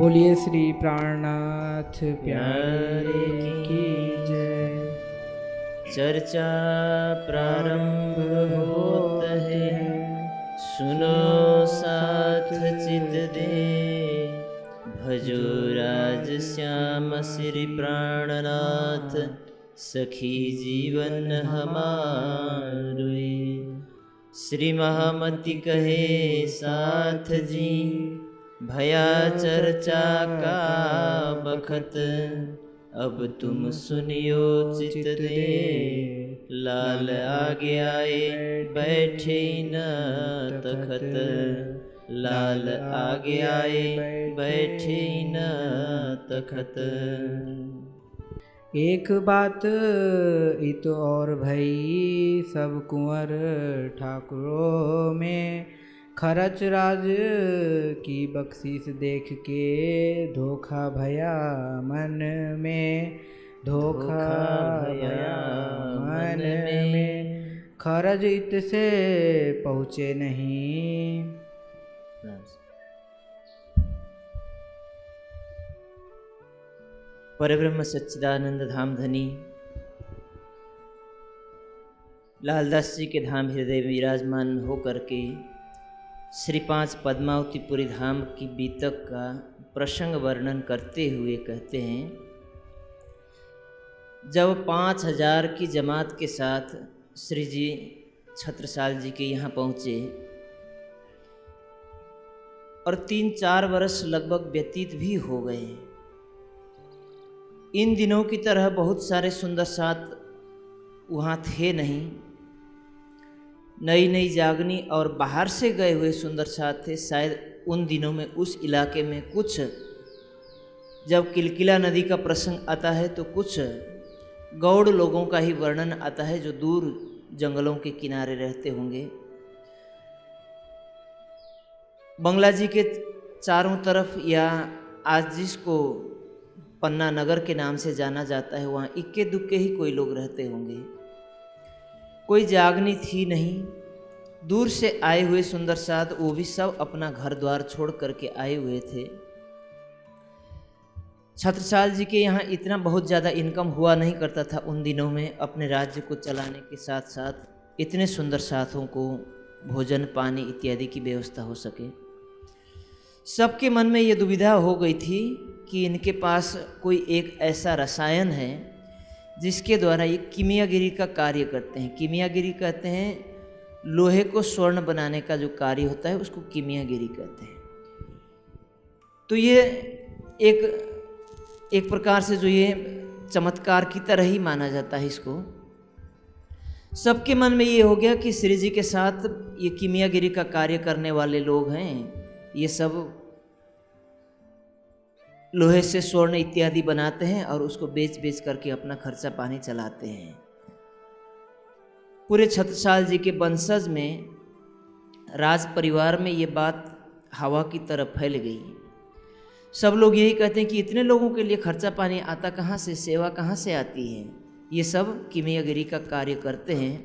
बोलिए श्री प्राणनाथ प्यारे की जय चर्चा प्रारंभ होत है सुनो साथ चित दे भजो राज श्याम श्री प्राणनाथ सखी जीवन हमारे श्री महामति कहे साथ जी भया चर्चा का बखत अब तुम सुनियो दे लाल आगे आए बैठे न तखत लाल आगे आए बैठे न तखत एक बात इत और भई सब कुंवर ठाकुरों में खरच राज की बख्शीस देख के धोखा भया मन में धोखा भया मन में खरज इत से पहुँचे नहीं ब्रह्म सच्चिदानंद धाम धनी लालदास जी के धाम हृदय विराजमान होकर के श्री पाँच पद्मावतीपुरी धाम की बीतक का प्रसंग वर्णन करते हुए कहते हैं जब पाँच हजार की जमात के साथ श्री जी छत्रसाल जी के यहाँ पहुँचे और तीन चार वर्ष लगभग व्यतीत भी हो गए इन दिनों की तरह बहुत सारे सुंदर साथ वहाँ थे नहीं नई नई जागनी और बाहर से गए हुए सुंदर साथ थे शायद उन दिनों में उस इलाके में कुछ जब किलकिला नदी का प्रसंग आता है तो कुछ गौड़ लोगों का ही वर्णन आता है जो दूर जंगलों के किनारे रहते होंगे बंगला जी के चारों तरफ या आज जिसको पन्ना नगर के नाम से जाना जाता है वहाँ इक्के दुक्के ही कोई लोग रहते होंगे कोई जागनी थी नहीं दूर से आए हुए सुंदर साध वो भी सब अपना घर द्वार छोड़ करके आए हुए थे छत्रसाल जी के यहाँ इतना बहुत ज़्यादा इनकम हुआ नहीं करता था उन दिनों में अपने राज्य को चलाने के साथ साथ इतने सुंदर साथों को भोजन पानी इत्यादि की व्यवस्था हो सके सबके मन में ये दुविधा हो गई थी कि इनके पास कोई एक ऐसा रसायन है जिसके द्वारा ये किमियागिरी का कार्य करते हैं किमियागिरी कहते हैं लोहे को स्वर्ण बनाने का जो कार्य होता है उसको किमियागिरी कहते हैं तो ये एक एक प्रकार से जो ये चमत्कार की तरह ही माना जाता है इसको सबके मन में ये हो गया कि श्री जी के साथ ये किमियागिरी का कार्य करने वाले लोग हैं ये सब लोहे से स्वर्ण इत्यादि बनाते हैं और उसको बेच बेच करके अपना खर्चा पानी चलाते हैं पूरे छत्रसाल जी के वंशज में राज परिवार में ये बात हवा की तरह फैल गई सब लोग यही कहते हैं कि इतने लोगों के लिए खर्चा पानी आता कहाँ से सेवा कहाँ से आती है ये सब किमियागिरी का कार्य करते हैं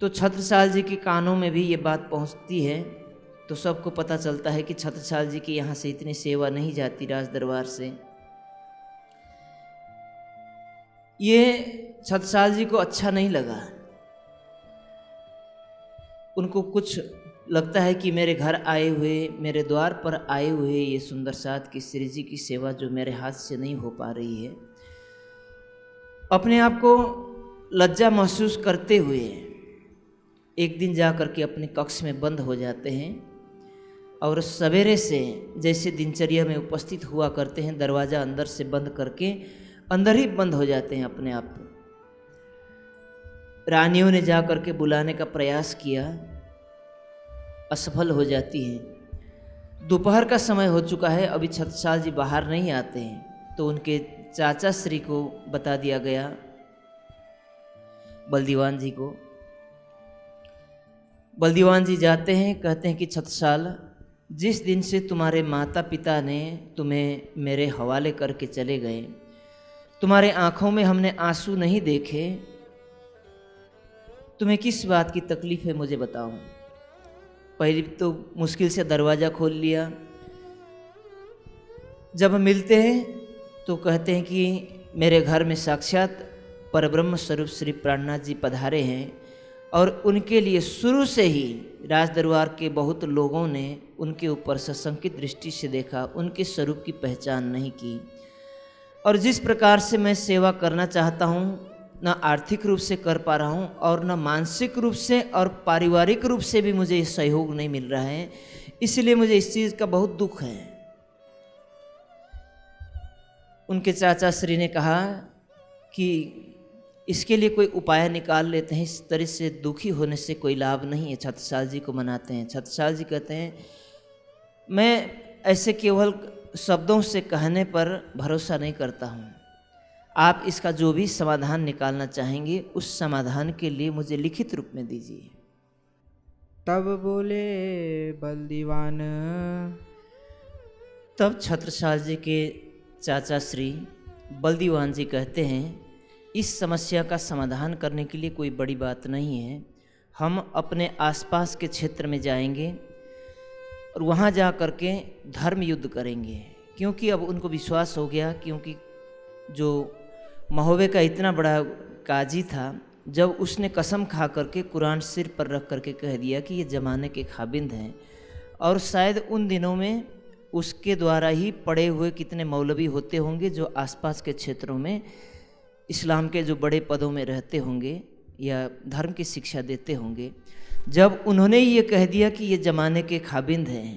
तो छत्रसाल जी के कानों में भी ये बात पहुँचती है तो सबको पता चलता है कि छत्रछाल जी की यहाँ से इतनी सेवा नहीं जाती राज दरबार से ये छत्रछाल जी को अच्छा नहीं लगा उनको कुछ लगता है कि मेरे घर आए हुए मेरे द्वार पर आए हुए ये सुंदर साथ की श्री जी की सेवा जो मेरे हाथ से नहीं हो पा रही है अपने आप को लज्जा महसूस करते हुए एक दिन जा कर के अपने कक्ष में बंद हो जाते हैं और सवेरे से जैसे दिनचर्या में उपस्थित हुआ करते हैं दरवाज़ा अंदर से बंद करके अंदर ही बंद हो जाते हैं अपने आप रानियों ने जा करके बुलाने का प्रयास किया असफल हो जाती हैं दोपहर का समय हो चुका है अभी छत्रसाल जी बाहर नहीं आते हैं तो उनके चाचा श्री को बता दिया गया बलदीवान जी को बलदीवान जी जाते हैं कहते हैं कि छत्रसाल जिस दिन से तुम्हारे माता पिता ने तुम्हें मेरे हवाले करके चले गए तुम्हारे आँखों में हमने आंसू नहीं देखे तुम्हें किस बात की तकलीफ़ है मुझे बताओ पहले तो मुश्किल से दरवाज़ा खोल लिया जब मिलते हैं तो कहते हैं कि मेरे घर में साक्षात परब्रह्म स्वरूप श्री प्राणनाथ जी पधारे हैं और उनके लिए शुरू से ही राज दरबार के बहुत लोगों ने उनके ऊपर सशंकित दृष्टि से देखा उनके स्वरूप की पहचान नहीं की और जिस प्रकार से मैं सेवा करना चाहता हूँ न आर्थिक रूप से कर पा रहा हूँ और न मानसिक रूप से और पारिवारिक रूप से भी मुझे सहयोग नहीं मिल रहा है इसलिए मुझे इस चीज़ का बहुत दुख है उनके चाचा श्री ने कहा कि इसके लिए कोई उपाय निकाल लेते हैं इस तरह से दुखी होने से कोई लाभ नहीं है छत्रसाल जी को मनाते हैं छत्रसाल जी कहते हैं मैं ऐसे केवल शब्दों से कहने पर भरोसा नहीं करता हूँ आप इसका जो भी समाधान निकालना चाहेंगे उस समाधान के लिए मुझे लिखित रूप में दीजिए तब बोले बल दीवान तब छत्रसाल जी के चाचा श्री बलदीवान जी कहते हैं इस समस्या का समाधान करने के लिए कोई बड़ी बात नहीं है हम अपने आसपास के क्षेत्र में जाएंगे और वहाँ जा कर के धर्म युद्ध करेंगे क्योंकि अब उनको विश्वास हो गया क्योंकि जो महोबे का इतना बड़ा काजी था जब उसने कसम खा करके कुरान सिर पर रख करके कह दिया कि ये ज़माने के खाबिंद हैं और शायद उन दिनों में उसके द्वारा ही पड़े हुए कितने मौलवी होते होंगे जो आसपास के क्षेत्रों में इस्लाम के जो बड़े पदों में रहते होंगे या धर्म की शिक्षा देते होंगे जब उन्होंने ये कह दिया कि ये ज़माने के खाबिंद हैं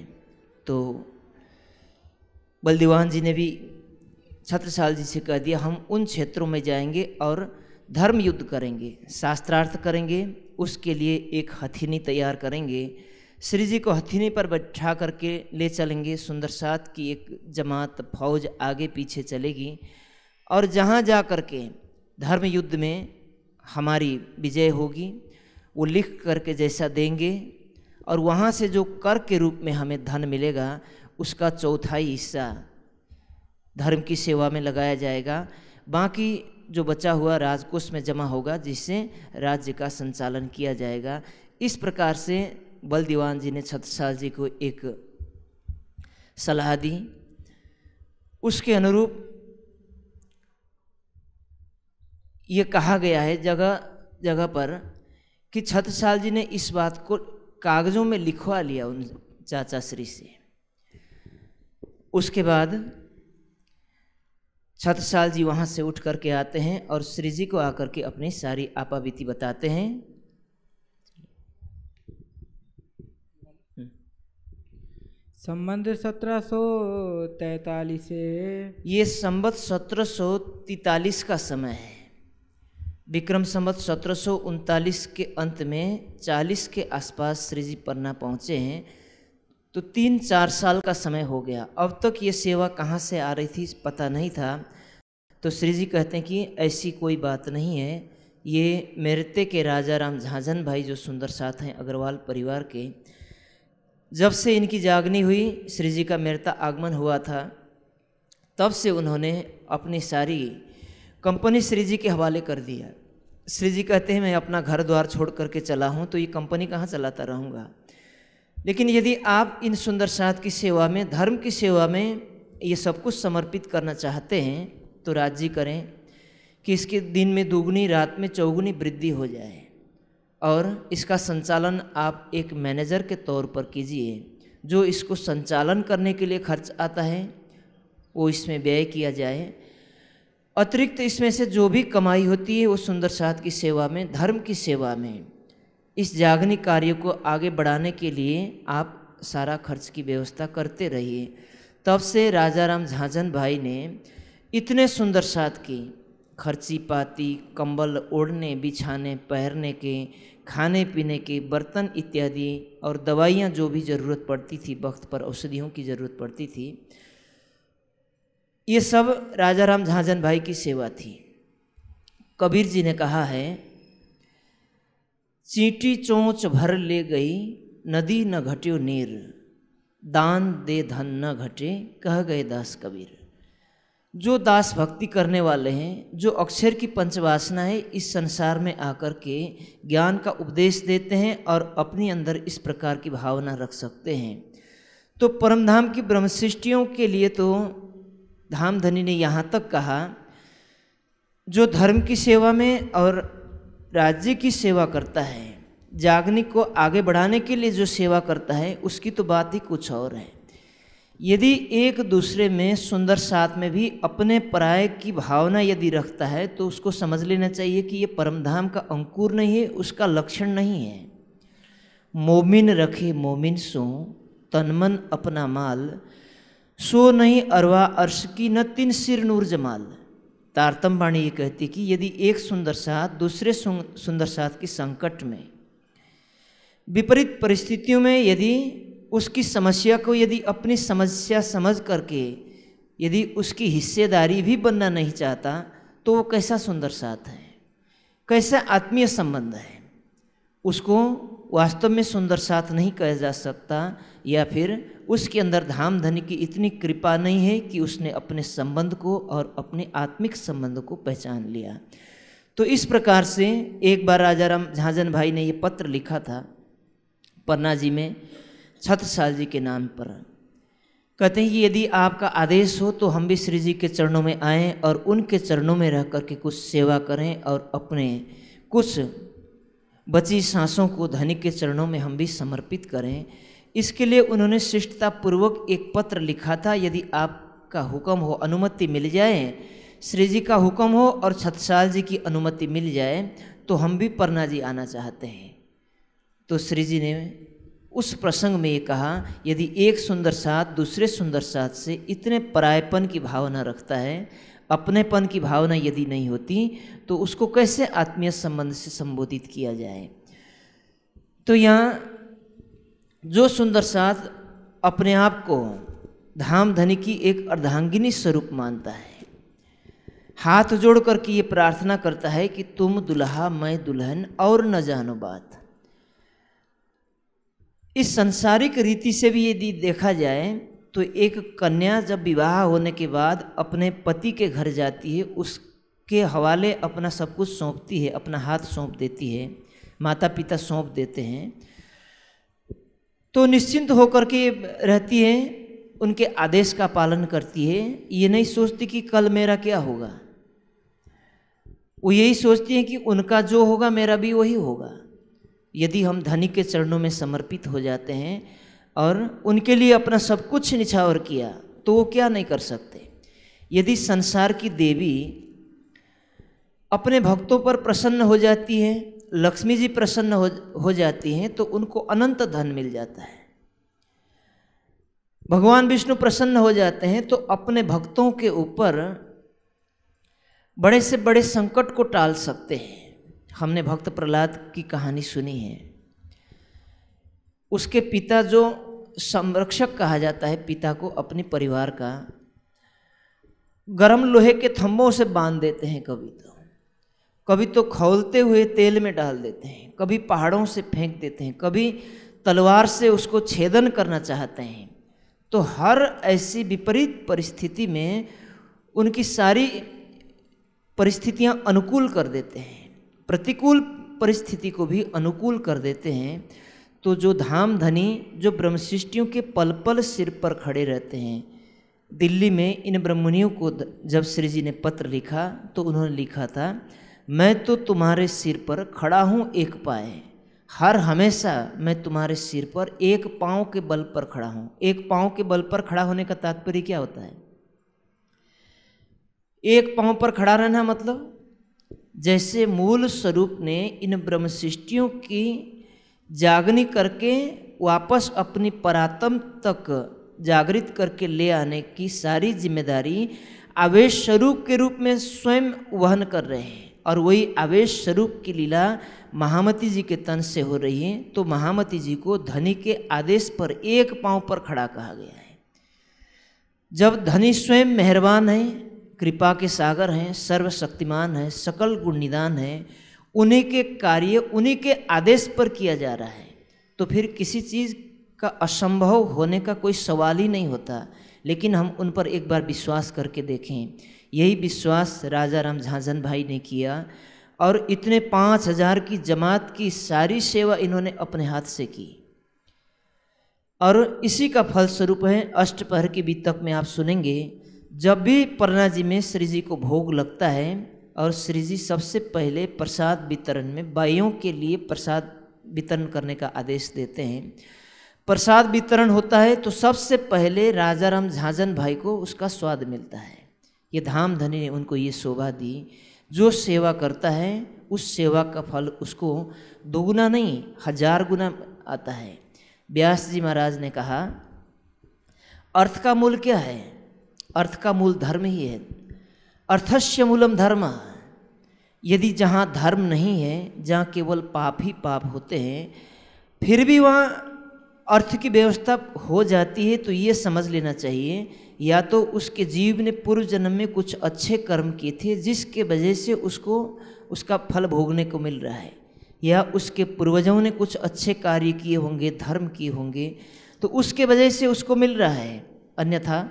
तो बलदीवान जी ने भी छत्रसाल जी से कह दिया हम उन क्षेत्रों में जाएंगे और धर्म युद्ध करेंगे शास्त्रार्थ करेंगे उसके लिए एक हथीनी तैयार करेंगे श्री जी को हथीनी पर बैठा करके ले चलेंगे सुंदर सात की एक जमात फौज आगे पीछे चलेगी और जहाँ जा कर के धर्म युद्ध में हमारी विजय होगी वो लिख करके जैसा देंगे और वहाँ से जो कर के रूप में हमें धन मिलेगा उसका चौथाई हिस्सा धर्म की सेवा में लगाया जाएगा बाकी जो बचा हुआ राजकोष में जमा होगा जिससे राज्य का संचालन किया जाएगा इस प्रकार से बल दीवान जी ने छत्रसाल जी को एक सलाह दी उसके अनुरूप ये कहा गया है जगह जगह पर कि छत्रसाल जी ने इस बात को कागज़ों में लिखवा लिया उन चाचा श्री से उसके बाद छत्रसाल जी वहाँ से उठ करके आते हैं और श्री जी को आकर के अपनी सारी आपाबीती बताते हैं संबंध सत्रह सौ तैतालीस ये संबंध सत्रह सौ तैतालीस का समय है विक्रम संवत सत्रह के अंत में 40 के आसपास श्री जी पन्ना पहुँचे हैं तो तीन चार साल का समय हो गया अब तक ये सेवा कहाँ से आ रही थी पता नहीं था तो श्री जी कहते हैं कि ऐसी कोई बात नहीं है ये मेरते के राजा राम झांझन भाई जो सुंदर साथ हैं अग्रवाल परिवार के जब से इनकी जागनी हुई श्री जी का मेरता आगमन हुआ था तब से उन्होंने अपनी सारी कंपनी श्री जी के हवाले कर दिया श्री जी कहते हैं मैं अपना घर द्वार छोड़ करके चला हूँ तो ये कंपनी कहाँ चलाता रहूँगा लेकिन यदि आप इन सुंदर साध की सेवा में धर्म की सेवा में ये सब कुछ समर्पित करना चाहते हैं तो राज्य करें कि इसके दिन में दोगुनी रात में चौगुनी वृद्धि हो जाए और इसका संचालन आप एक मैनेजर के तौर पर कीजिए जो इसको संचालन करने के लिए खर्च आता है वो इसमें व्यय किया जाए अतिरिक्त इसमें से जो भी कमाई होती है वो सुंदर साथ की सेवा में धर्म की सेवा में इस जागनी कार्य को आगे बढ़ाने के लिए आप सारा खर्च की व्यवस्था करते रहिए तब से राजा राम झांझन भाई ने इतने सुंदर साथ की खर्ची पाती कंबल ओढ़ने बिछाने पहनने के खाने पीने के बर्तन इत्यादि और दवाइयाँ जो भी ज़रूरत पड़ती थी वक्त पर औषधियों की ज़रूरत पड़ती थी ये सब राजा राम झांझन भाई की सेवा थी कबीर जी ने कहा है चींटी चोंच भर ले गई नदी न घट्यो नीर दान दे धन न घटे कह गए दास कबीर जो दास भक्ति करने वाले हैं जो अक्षर की पंचवासना है इस संसार में आकर के ज्ञान का उपदेश देते हैं और अपने अंदर इस प्रकार की भावना रख सकते हैं तो परमधाम की ब्रह्मशिष्टियों के लिए तो धाम धनी ने यहाँ तक कहा जो धर्म की सेवा में और राज्य की सेवा करता है जागनिक को आगे बढ़ाने के लिए जो सेवा करता है उसकी तो बात ही कुछ और है यदि एक दूसरे में सुंदर साथ में भी अपने पराय की भावना यदि रखता है तो उसको समझ लेना चाहिए कि ये परमधाम का अंकुर नहीं है उसका लक्षण नहीं है मोमिन रखे मोमिन सो तनमन अपना माल सो नहीं अरवा अर्श की न तीन सिर नूर जमाल तारतम वाणी ये कहती कि यदि एक सुंदर साथ दूसरे सुंदर साथ की संकट में विपरीत परिस्थितियों में यदि उसकी समस्या को यदि अपनी समस्या समझ करके यदि उसकी हिस्सेदारी भी बनना नहीं चाहता तो वो कैसा सुंदर साथ है कैसा आत्मीय संबंध है उसको वास्तव में सुंदर साथ नहीं कहा जा सकता या फिर उसके अंदर धाम धन की इतनी कृपा नहीं है कि उसने अपने संबंध को और अपने आत्मिक संबंध को पहचान लिया तो इस प्रकार से एक बार राजा राम झांझन भाई ने ये पत्र लिखा था पन्ना जी में छत्रसाल जी के नाम पर कहते हैं कि यदि आपका आदेश हो तो हम भी श्री जी के चरणों में आएँ और उनके चरणों में रह कर के कुछ सेवा करें और अपने कुछ बची सांसों को धनी के चरणों में हम भी समर्पित करें इसके लिए उन्होंने शिष्टतापूर्वक एक पत्र लिखा था यदि आपका हुक्म हो अनुमति मिल जाए श्री जी का हुक्म हो और छतसाल जी की अनुमति मिल जाए तो हम भी परना जी आना चाहते हैं तो श्री जी ने उस प्रसंग में ये कहा यदि एक सुंदर साथ दूसरे सुंदर साथ से इतने परायपन की भावना रखता है अपनेपन की भावना यदि नहीं होती तो उसको कैसे आत्मीय संबंध से संबोधित किया जाए तो यहाँ जो सुंदर साथ अपने आप को धाम धनी की एक अर्धांगिनी स्वरूप मानता है हाथ जोड़ करके ये प्रार्थना करता है कि तुम दुल्हा मैं दुल्हन और न जानो बात इस संसारिक रीति से भी यदि देखा जाए तो एक कन्या जब विवाह होने के बाद अपने पति के घर जाती है उसके हवाले अपना सब कुछ सौंपती है अपना हाथ सौंप देती है माता पिता सौंप देते हैं तो निश्चिंत होकर के रहती है उनके आदेश का पालन करती है ये नहीं सोचती कि कल मेरा क्या होगा वो यही सोचती है कि उनका जो होगा मेरा भी वही होगा यदि हम धनी के चरणों में समर्पित हो जाते हैं और उनके लिए अपना सब कुछ निछावर किया तो वो क्या नहीं कर सकते यदि संसार की देवी अपने भक्तों पर प्रसन्न हो जाती है लक्ष्मी जी प्रसन्न हो हो जाती हैं तो उनको अनंत धन मिल जाता है भगवान विष्णु प्रसन्न हो जाते हैं तो अपने भक्तों के ऊपर बड़े से बड़े संकट को टाल सकते हैं हमने भक्त प्रहलाद की कहानी सुनी है उसके पिता जो संरक्षक कहा जाता है पिता को अपने परिवार का गरम लोहे के थम्बों से बांध देते हैं कभी तो कभी तो खौलते हुए तेल में डाल देते हैं कभी पहाड़ों से फेंक देते हैं कभी तलवार से उसको छेदन करना चाहते हैं तो हर ऐसी विपरीत परिस्थिति में उनकी सारी परिस्थितियां अनुकूल कर देते हैं प्रतिकूल परिस्थिति को भी अनुकूल कर देते हैं तो जो धाम धनी जो ब्रह्मशिष्टियों के पल पल सिर पर खड़े रहते हैं दिल्ली में इन ब्रह्मणियों को जब श्री जी ने पत्र लिखा तो उन्होंने लिखा था मैं तो तुम्हारे सिर पर खड़ा हूँ एक पाए हर हमेशा मैं तुम्हारे सिर पर एक पाँव के बल पर खड़ा हूँ एक पाँव के बल पर खड़ा होने का तात्पर्य क्या होता है एक पाँव पर खड़ा रहना मतलब जैसे मूल स्वरूप ने इन ब्रह्म सृष्टियों की जागनी करके वापस अपनी परातम तक जागृत करके ले आने की सारी जिम्मेदारी आवेश स्वरूप के रूप में स्वयं वहन कर रहे हैं और वही आवेश स्वरूप की लीला महामती जी के तन से हो रही है तो महामती जी को धनी के आदेश पर एक पांव पर खड़ा कहा गया है जब धनी स्वयं मेहरबान है कृपा के सागर हैं सर्वशक्तिमान है सकल गुण निदान है उन्हीं के कार्य उन्हीं के आदेश पर किया जा रहा है तो फिर किसी चीज़ का असंभव होने का कोई सवाल ही नहीं होता लेकिन हम उन पर एक बार विश्वास करके देखें यही विश्वास राजा राम झांझन भाई ने किया और इतने पाँच हजार की जमात की सारी सेवा इन्होंने अपने हाथ से की और इसी का फलस्वरूप है अष्टपहर की बीतक में आप सुनेंगे जब भी परना जी में श्री जी को भोग लगता है और श्री जी सबसे पहले प्रसाद वितरण में बाइयों के लिए प्रसाद वितरण करने का आदेश देते हैं प्रसाद वितरण होता है तो सबसे पहले राजा राम झांझन भाई को उसका स्वाद मिलता है ये धाम धनी ने उनको ये शोभा दी जो सेवा करता है उस सेवा का फल उसको दोगुना नहीं हजार गुना आता है व्यास जी महाराज ने कहा अर्थ का मूल क्या है अर्थ का मूल धर्म ही है अर्थस्य मूलम धर्म यदि जहाँ धर्म नहीं है जहाँ केवल पाप ही पाप होते हैं फिर भी वहाँ अर्थ की व्यवस्था हो जाती है तो ये समझ लेना चाहिए या तो उसके जीव ने पूर्व जन्म में कुछ अच्छे कर्म किए थे जिसके वजह से उसको उसका फल भोगने को मिल रहा है या उसके पूर्वजों ने कुछ अच्छे कार्य किए होंगे धर्म किए होंगे तो उसके वजह से उसको मिल रहा है अन्यथा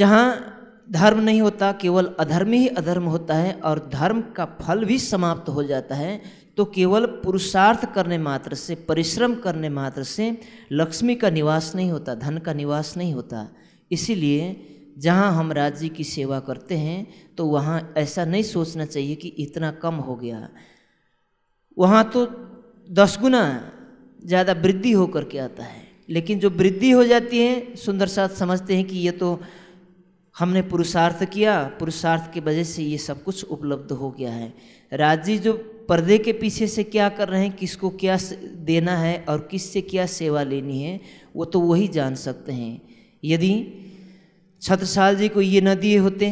जहाँ धर्म नहीं होता केवल अधर्म ही अधर्म होता है और धर्म का फल भी समाप्त हो जाता है तो केवल पुरुषार्थ करने मात्र से परिश्रम करने मात्र से लक्ष्मी का निवास नहीं होता धन का निवास नहीं होता इसीलिए जहाँ हम राज्य की सेवा करते हैं तो वहाँ ऐसा नहीं सोचना चाहिए कि इतना कम हो गया वहाँ तो दस गुना ज़्यादा वृद्धि हो कर के आता है लेकिन जो वृद्धि हो जाती है सुंदर साथ समझते हैं कि ये तो हमने पुरुषार्थ किया पुरुषार्थ की वजह से ये सब कुछ उपलब्ध हो गया है राज्य जो पर्दे के पीछे से क्या कर रहे हैं किसको क्या देना है और किससे क्या सेवा लेनी है वो तो वही जान सकते हैं यदि छत्रसाल जी को ये न दिए होते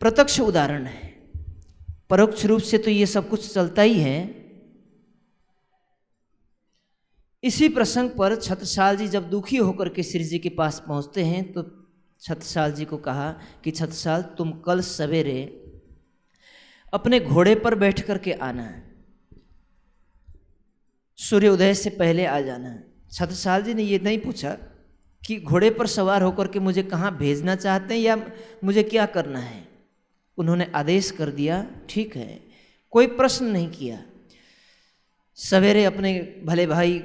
प्रत्यक्ष उदाहरण है परोक्ष रूप से तो ये सब कुछ चलता ही है इसी प्रसंग पर छत्रसाल जी जब दुखी होकर के श्री जी के पास पहुँचते हैं तो छत्रसाल जी को कहा कि छत्रसाल तुम कल सवेरे अपने घोड़े पर बैठ करके आना है सूर्योदय से पहले आ जाना है छत्रसाल जी ने ये नहीं पूछा कि घोड़े पर सवार होकर के मुझे कहाँ भेजना चाहते हैं या मुझे क्या करना है उन्होंने आदेश कर दिया ठीक है कोई प्रश्न नहीं किया सवेरे अपने भले भाई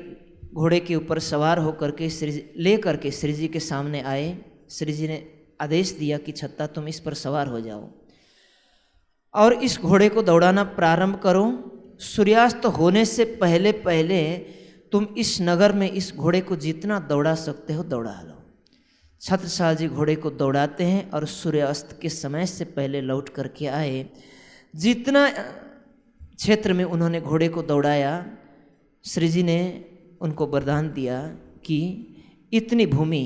घोड़े के ऊपर सवार होकर के श्री ले करके श्री जी के सामने आए श्री जी ने आदेश दिया कि छत्ता तुम इस पर सवार हो जाओ और इस घोड़े को दौड़ाना प्रारंभ करो सूर्यास्त होने से पहले पहले तुम इस नगर में इस घोड़े को जितना दौड़ा सकते हो दौड़ा लो छत्रसाल जी घोड़े को दौड़ाते हैं और सूर्यास्त के समय से पहले लौट करके आए जितना क्षेत्र में उन्होंने घोड़े को दौड़ाया श्री जी ने उनको वरदान दिया कि इतनी भूमि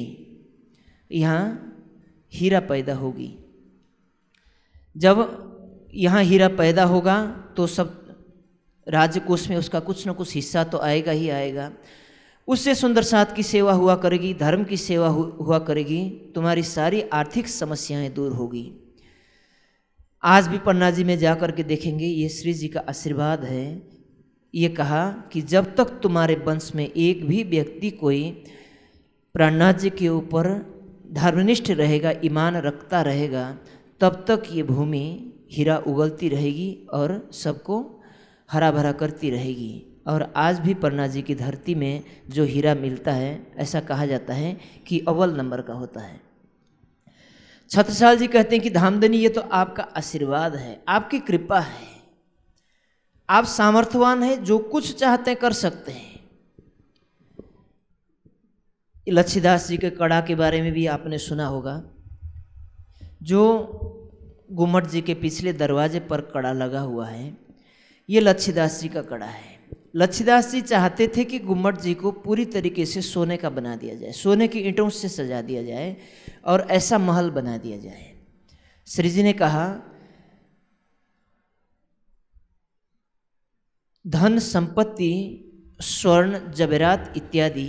यहाँ हीरा पैदा होगी जब यहाँ हीरा पैदा होगा तो सब राजकोष में उसका कुछ ना कुछ हिस्सा तो आएगा ही आएगा उससे सुंदर साथ की सेवा हुआ करेगी धर्म की सेवा हुआ करेगी तुम्हारी सारी आर्थिक समस्याएं दूर होगी आज भी पन्ना जी में जा कर के देखेंगे ये श्री जी का आशीर्वाद है ये कहा कि जब तक तुम्हारे वंश में एक भी व्यक्ति कोई प्राणनाथ जी के ऊपर धर्मनिष्ठ रहेगा ईमान रखता रहेगा तब तक ये भूमि हीरा उगलती रहेगी और सबको हरा भरा करती रहेगी और आज भी पन्ना जी की धरती में जो हीरा मिलता है ऐसा कहा जाता है कि अव्वल नंबर का होता है छत्रसाल जी कहते हैं कि धामदनी ये तो आपका आशीर्वाद है आपकी कृपा है आप सामर्थ्यवान हैं जो कुछ चाहते हैं कर सकते हैं लच्छीदास जी के कड़ा के बारे में भी आपने सुना होगा जो गुम्मट जी के पिछले दरवाजे पर कड़ा लगा हुआ है ये लच्छीदास जी का कड़ा है लच्छीदास जी चाहते थे कि गुम्मट जी को पूरी तरीके से सोने का बना दिया जाए सोने की ईंटों से सजा दिया जाए और ऐसा महल बना दिया जाए श्री जी ने कहा धन संपत्ति स्वर्ण जबरात इत्यादि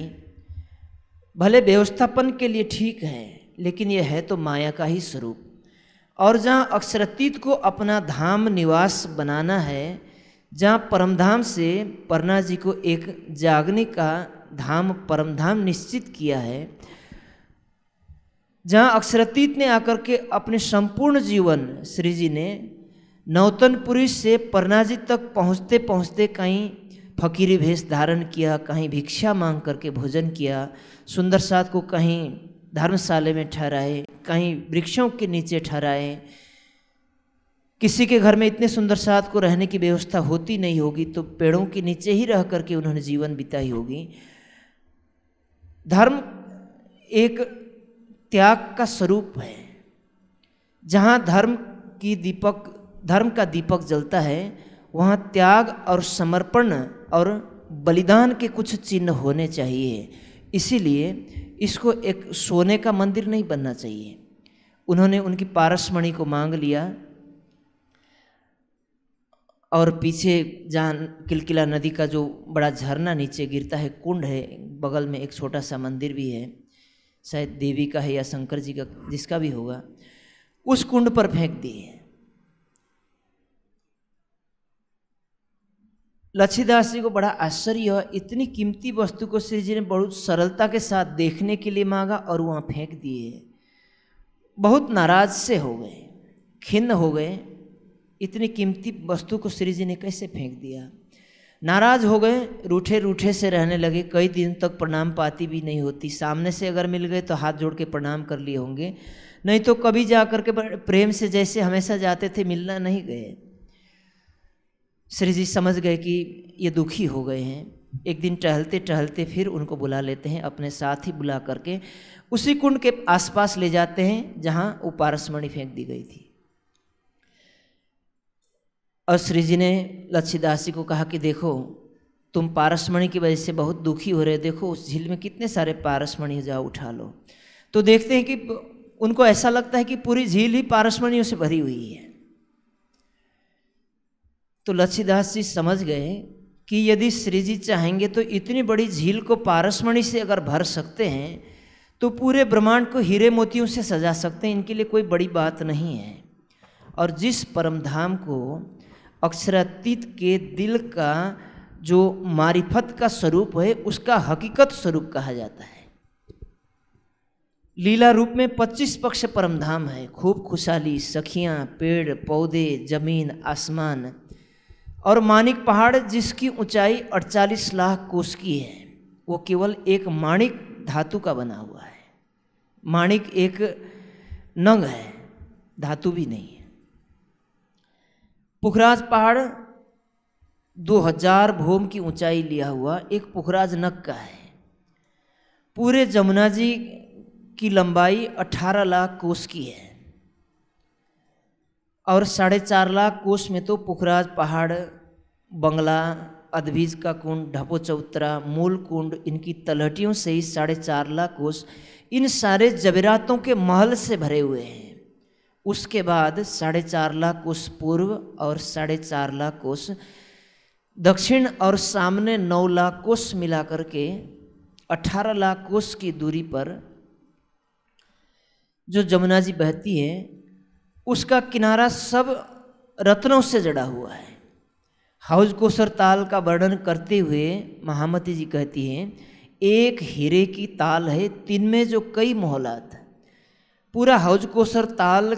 भले व्यवस्थापन के लिए ठीक है लेकिन यह है तो माया का ही स्वरूप और जहाँ अक्षरतीत को अपना धाम निवास बनाना है जहाँ परमधाम से परना जी को एक जागने का धाम परमधाम निश्चित किया है जहाँ अक्षरतीत ने आकर के अपने संपूर्ण जीवन श्री जी ने नौतनपुरी से परनाजी तक पहुँचते पहुँचते कहीं फकीरी भेष धारण किया कहीं भिक्षा मांग करके भोजन किया सुंदर साथ को कहीं धर्मशाले में ठहराए कहीं वृक्षों के नीचे ठहराएं किसी के घर में इतने सुंदर साथ को रहने की व्यवस्था होती नहीं होगी तो पेड़ों के नीचे ही रह करके उन्होंने जीवन बिताई होगी धर्म एक त्याग का स्वरूप है जहाँ धर्म की दीपक धर्म का दीपक जलता है वहाँ त्याग और समर्पण और बलिदान के कुछ चिन्ह होने चाहिए इसीलिए इसको एक सोने का मंदिर नहीं बनना चाहिए उन्होंने उनकी पारसमणि को मांग लिया और पीछे जहाँ किलकिला नदी का जो बड़ा झरना नीचे गिरता है कुंड है बगल में एक छोटा सा मंदिर भी है शायद देवी का है या शंकर जी का जिसका भी होगा उस कुंड पर फेंक दिए लच्छीदास जी को बड़ा आश्चर्य हुआ इतनी कीमती वस्तु को श्री जी ने बहुत सरलता के साथ देखने के लिए मांगा और वहाँ फेंक दिए बहुत नाराज से हो गए खिन्न हो गए इतनी कीमती वस्तु को श्री जी ने कैसे फेंक दिया नाराज हो गए रूठे रूठे से रहने लगे कई दिन तक प्रणाम पाती भी नहीं होती सामने से अगर मिल गए तो हाथ जोड़ के प्रणाम कर लिए होंगे नहीं तो कभी जा कर के प्रेम से जैसे हमेशा जाते थे मिलना नहीं गए श्री जी समझ गए कि ये दुखी हो गए हैं एक दिन टहलते टहलते फिर उनको बुला लेते हैं अपने साथ ही बुला करके उसी कुंड के आसपास ले जाते हैं जहाँ वो पारसमणि फेंक दी गई थी और श्री जी ने लच्छीदास जी को कहा कि देखो तुम पारसमणि की वजह से बहुत दुखी हो रहे देखो उस झील में कितने सारे पारसमणि जाओ उठा लो तो देखते हैं कि उनको ऐसा लगता है कि पूरी झील ही पारसमणियों से भरी हुई है तो लच्छीदास जी समझ गए कि यदि श्री जी चाहेंगे तो इतनी बड़ी झील को पारसमणि से अगर भर सकते हैं तो पूरे ब्रह्मांड को हीरे मोतियों से सजा सकते हैं इनके लिए कोई बड़ी बात नहीं है और जिस परमधाम को अक्षरातीत के दिल का जो मारिफत का स्वरूप है उसका हकीकत स्वरूप कहा जाता है लीला रूप में 25 पक्ष परमधाम है खूब खुशहाली सखियाँ पेड़ पौधे जमीन आसमान और माणिक पहाड़ जिसकी ऊंचाई 48 लाख कोस की है वो केवल एक माणिक धातु का बना हुआ है माणिक एक नंग है धातु भी नहीं है पुखराज पहाड़ 2000 भोम की ऊंचाई लिया हुआ एक पुखराज नग का है पूरे जमुना जी की लंबाई 18 लाख कोस की है और साढ़े चार लाख कोष में तो पुखराज पहाड़ बंगला अदभीज का कुंड ढपो चौतरा मूल कुंड इनकी तलहटियों से ही साढ़े चार लाख कोष इन सारे जबरातों के महल से भरे हुए हैं उसके बाद साढ़े चार लाख कोष पूर्व और साढ़े चार लाख कोष दक्षिण और सामने नौ लाख कोष मिलाकर के अठारह लाख कोष की दूरी पर जो जमुना जी बहती है उसका किनारा सब रत्नों से जड़ा हुआ है हाउस कोसर ताल का वर्णन करते हुए महामती जी कहती हैं एक हीरे की ताल है तीन में जो कई मोहलात पूरा हाउस कोसर ताल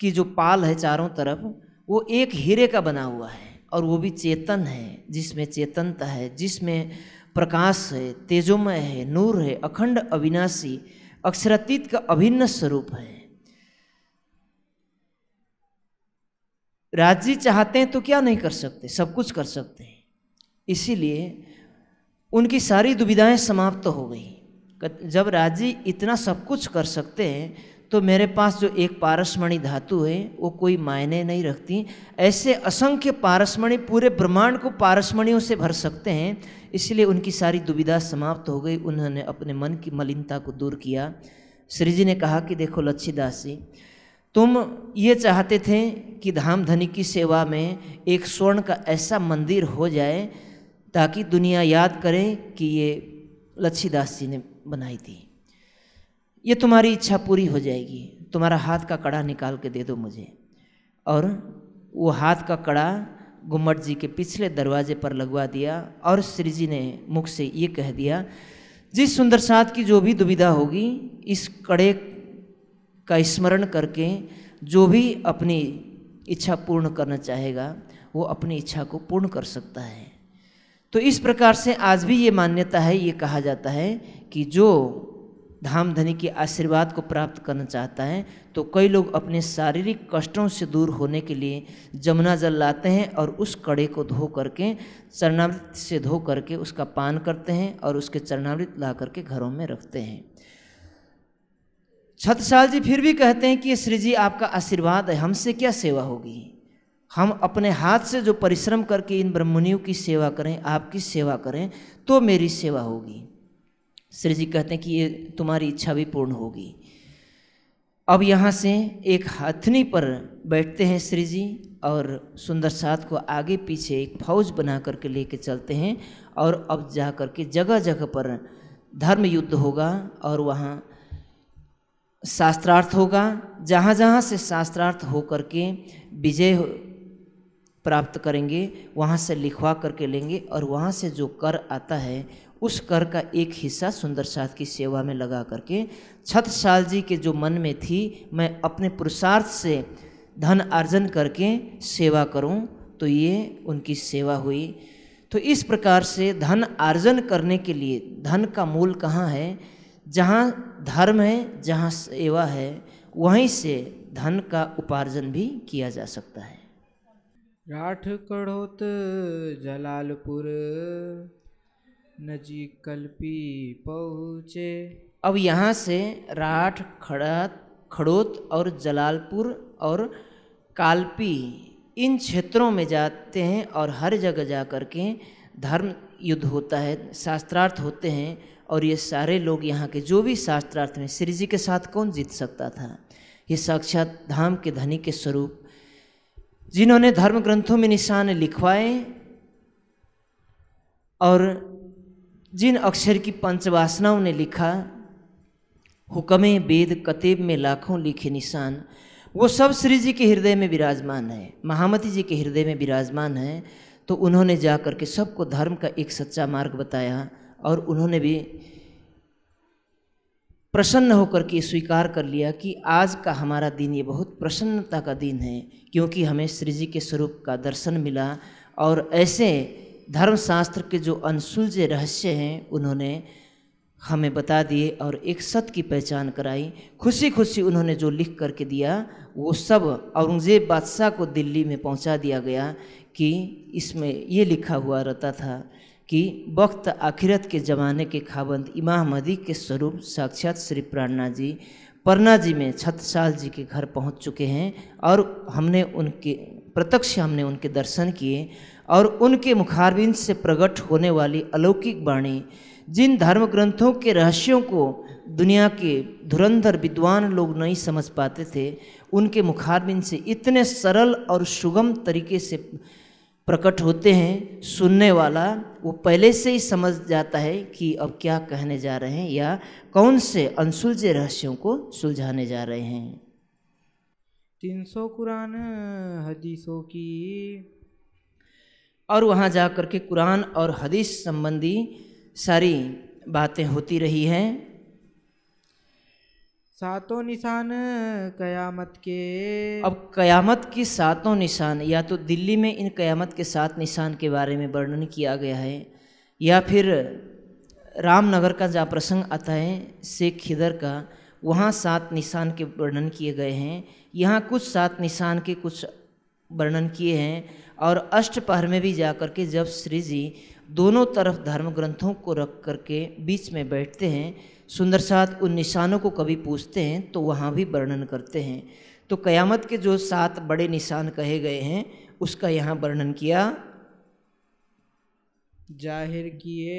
की जो पाल है चारों तरफ वो एक हीरे का बना हुआ है और वो भी चेतन है जिसमें चेतनता है जिसमें प्रकाश है तेजोमय है नूर है अखंड अविनाशी अक्षरातीत का अभिन्न स्वरूप है राज्य चाहते हैं तो क्या नहीं कर सकते सब कुछ कर सकते हैं इसीलिए उनकी सारी दुविधाएं समाप्त तो हो गई जब राज्य इतना सब कुछ कर सकते हैं तो मेरे पास जो एक पारसमणि धातु है वो कोई मायने नहीं रखती ऐसे असंख्य पारसमणि पूरे ब्रह्मांड को पारसमणियों से भर सकते हैं इसलिए उनकी सारी दुविधा समाप्त हो गई उन्होंने अपने मन की मलिनता को दूर किया श्री जी ने कहा कि देखो लच्छीदास जी तुम ये चाहते थे कि धाम धनी की सेवा में एक स्वर्ण का ऐसा मंदिर हो जाए ताकि दुनिया याद करे कि ये लच्छीदास जी ने बनाई थी ये तुम्हारी इच्छा पूरी हो जाएगी तुम्हारा हाथ का कड़ा निकाल के दे दो मुझे और वो हाथ का कड़ा गुम्मट जी के पिछले दरवाजे पर लगवा दिया और श्री जी ने मुख से ये कह दिया जिस सुंदर साथ की जो भी दुविधा होगी इस कड़े का स्मरण करके जो भी अपनी इच्छा पूर्ण करना चाहेगा वो अपनी इच्छा को पूर्ण कर सकता है तो इस प्रकार से आज भी ये मान्यता है ये कहा जाता है कि जो धाम धनी के आशीर्वाद को प्राप्त करना चाहता है तो कई लोग अपने शारीरिक कष्टों से दूर होने के लिए जमुना जल लाते हैं और उस कड़े को धो करके चरणामृत से धो करके उसका पान करते हैं और उसके चरणामृत ला करके घरों में रखते हैं छतसाल जी फिर भी कहते हैं कि श्री जी आपका आशीर्वाद है हमसे क्या सेवा होगी हम अपने हाथ से जो परिश्रम करके इन ब्रह्मणियों की सेवा करें आपकी सेवा करें तो मेरी सेवा होगी श्री जी कहते हैं कि ये तुम्हारी इच्छा भी पूर्ण होगी अब यहाँ से एक हथनी पर बैठते हैं श्री जी और सुंदर सात को आगे पीछे एक फौज बना करके कर चलते हैं और अब जा कर के जगह जगह पर धर्म युद्ध होगा और वहाँ शास्त्रार्थ होगा जहाँ जहाँ से शास्त्रार्थ हो कर के विजय प्राप्त करेंगे वहाँ से लिखवा करके लेंगे और वहाँ से जो कर आता है उस कर का एक हिस्सा सुंदर साथ की सेवा में लगा करके छत साल जी के जो मन में थी मैं अपने पुरुषार्थ से धन अर्जन करके सेवा करूं तो ये उनकी सेवा हुई तो इस प्रकार से धन अर्जन करने के लिए धन का मूल कहाँ है जहाँ धर्म है जहाँ सेवा है वहीं से धन का उपार्जन भी किया जा सकता है राठ कड़ोत जलालपुर नजी कल्पी पहुँचे अब यहाँ से राठ खड़ा खड़ोत और जलालपुर और कालपी इन क्षेत्रों में जाते हैं और हर जगह जा कर के धर्म युद्ध होता है शास्त्रार्थ होते हैं और ये सारे लोग यहाँ के जो भी शास्त्रार्थ में श्री जी के साथ कौन जीत सकता था ये साक्षात धाम के धनी के स्वरूप जिन्होंने धर्म ग्रंथों में निशान लिखवाए और जिन अक्षर की पंचवासनाओं ने लिखा हुक्मे वेद कतेब में लाखों लिखे निशान वो सब श्री जी के हृदय में विराजमान है महामती जी के हृदय में विराजमान है तो उन्होंने जा कर के सबको धर्म का एक सच्चा मार्ग बताया और उन्होंने भी प्रसन्न होकर के स्वीकार कर लिया कि आज का हमारा दिन ये बहुत प्रसन्नता का दिन है क्योंकि हमें श्री जी के स्वरूप का दर्शन मिला और ऐसे धर्मशास्त्र के जो अनसुलझे रहस्य हैं उन्होंने हमें बता दिए और एक सत्य की पहचान कराई खुशी खुशी उन्होंने जो लिख करके दिया वो सब औरंगज़ेब बादशाह को दिल्ली में पहुंचा दिया गया कि इसमें ये लिखा हुआ रहता था कि वक्त आखिरत के ज़माने के खाबंद इमाम मदी के स्वरूप साक्षात श्री प्राणना जी परना जी में छतसाल जी के घर पहुंच चुके हैं और हमने उनके प्रत्यक्ष हमने उनके दर्शन किए और उनके मुखारबिंद से प्रकट होने वाली अलौकिक वाणी जिन धर्म ग्रंथों के रहस्यों को दुनिया के धुरंधर विद्वान लोग नहीं समझ पाते थे उनके मुखारबिंद से इतने सरल और सुगम तरीके से प्रकट होते हैं सुनने वाला वो पहले से ही समझ जाता है कि अब क्या कहने जा रहे हैं या कौन से अनसुलझे रहस्यों को सुलझाने जा रहे हैं तीन सौ कुरान हदीसों की और वहाँ जा कर के कुरान और हदीस संबंधी सारी बातें होती रही हैं सातों निशान कयामत के अब कयामत के सातों निशान या तो दिल्ली में इन कयामत के सात निशान के बारे में वर्णन किया गया है या फिर रामनगर का जहाँ प्रसंग आता है शेख खिदर का वहाँ सात निशान के वर्णन किए गए हैं यहाँ कुछ सात निशान के कुछ वर्णन किए हैं और अष्टपहर में भी जा कर के जब श्री जी दोनों तरफ धर्म ग्रंथों को रख कर के बीच में बैठते हैं सुंदर साथ उन निशानों को कभी पूछते हैं तो वहाँ भी वर्णन करते हैं तो कयामत के जो सात बड़े निशान कहे गए हैं उसका यहाँ वर्णन किया जाहिर किए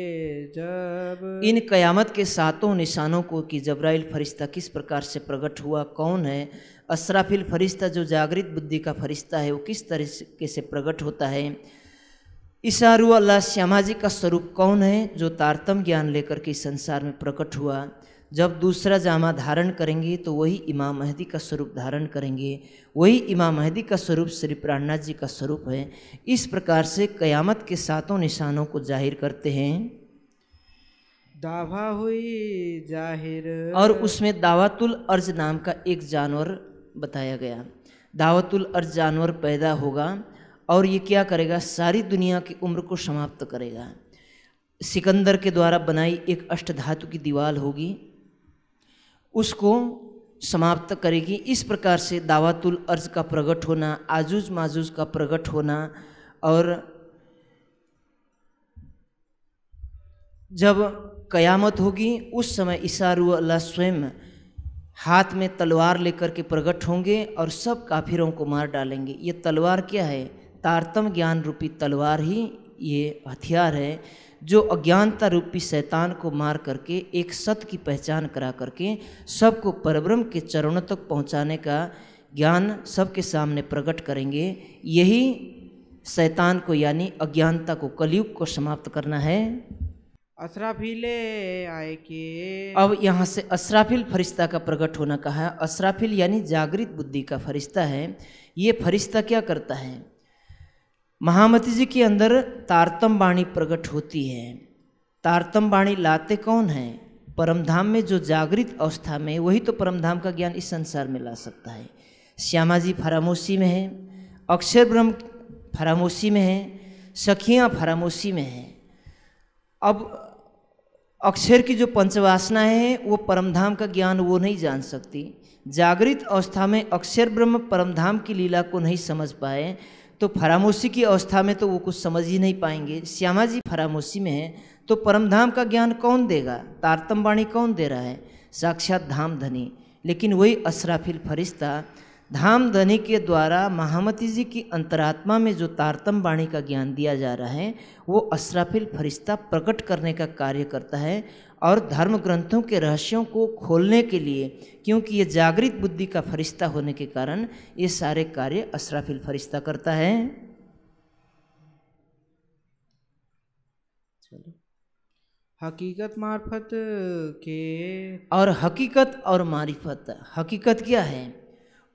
जब इन कयामत के सातों निशानों को कि जबराइल फरिश्ता किस प्रकार से प्रकट हुआ कौन है असराफिल फरिश्ता जो जागृत बुद्धि का फरिश्ता है वो किस तरीके से प्रकट होता है इशारू अल्लाह श्यामा जी का स्वरूप कौन है जो तारतम ज्ञान लेकर के संसार में प्रकट हुआ जब दूसरा जामा धारण करेंगे तो वही इमाम महदी का स्वरूप धारण करेंगे वही इमाम महदी का स्वरूप श्री प्राणनाथ जी का स्वरूप है इस प्रकार से कयामत के सातों निशानों को जाहिर करते हैं दावा हुई जाहिर और उसमें दावातुल अर्ज नाम का एक जानवर बताया गया दावतुल अर्ज जानवर पैदा होगा और ये क्या करेगा सारी दुनिया की उम्र को समाप्त करेगा सिकंदर के द्वारा बनाई एक अष्टधातु की दीवार होगी उसको समाप्त करेगी इस प्रकार से दावातुल अर्ज का प्रकट होना आजूज माजूज का प्रकट होना और जब कयामत होगी उस समय इशारू अल्लाह स्वयं हाथ में तलवार लेकर के प्रकट होंगे और सब काफिरों को मार डालेंगे ये तलवार क्या है तारतम ज्ञान रूपी तलवार ही ये हथियार है जो अज्ञानता रूपी शैतान को मार करके एक सत की पहचान करा करके सबको परब्रह्म के चरणों तक पहुंचाने का ज्ञान सबके सामने प्रकट करेंगे यही शैतान को यानी अज्ञानता को कलयुग को समाप्त करना है असराफिले आए के अब यहाँ से असराफिल फरिश्ता का प्रकट होना कहा है असराफिल यानी जागृत बुद्धि का फरिश्ता है ये फरिश्ता क्या करता है महामती जी के अंदर तारतम वाणी प्रकट होती है तारतम वाणी लाते कौन है परमधाम में जो जागृत अवस्था में वही तो परमधाम का ज्ञान इस संसार में ला सकता है श्यामा जी फरामोशी में है अक्षर ब्रह्म फरामोशी में है सखियाँ फरामोशी में हैं अब अक्षर की जो पंचवासना है वो परमधाम का ज्ञान वो नहीं जान सकती जागृत अवस्था में अक्षर ब्रह्म परमधाम की लीला को नहीं समझ पाए तो फरामोशी की अवस्था में तो वो कुछ समझ ही नहीं पाएंगे श्यामा जी फरामोशी में है तो परमधाम का ज्ञान कौन देगा तारतम्बाणी कौन दे रहा है साक्षात धाम धनी लेकिन वही असराफिल फरिश्ता धाम धनी के द्वारा महामती जी की अंतरात्मा में जो तारतम वाणी का ज्ञान दिया जा रहा है वो असराफिल फरिश्ता प्रकट करने का कार्य करता है और धर्म ग्रंथों के रहस्यों को खोलने के लिए क्योंकि ये जागृत बुद्धि का फरिश्ता होने के कारण ये सारे कार्य असराफिल फरिश्ता करता है हकीकत मार्फत के और हकीकत और मारिफत हकीकत क्या है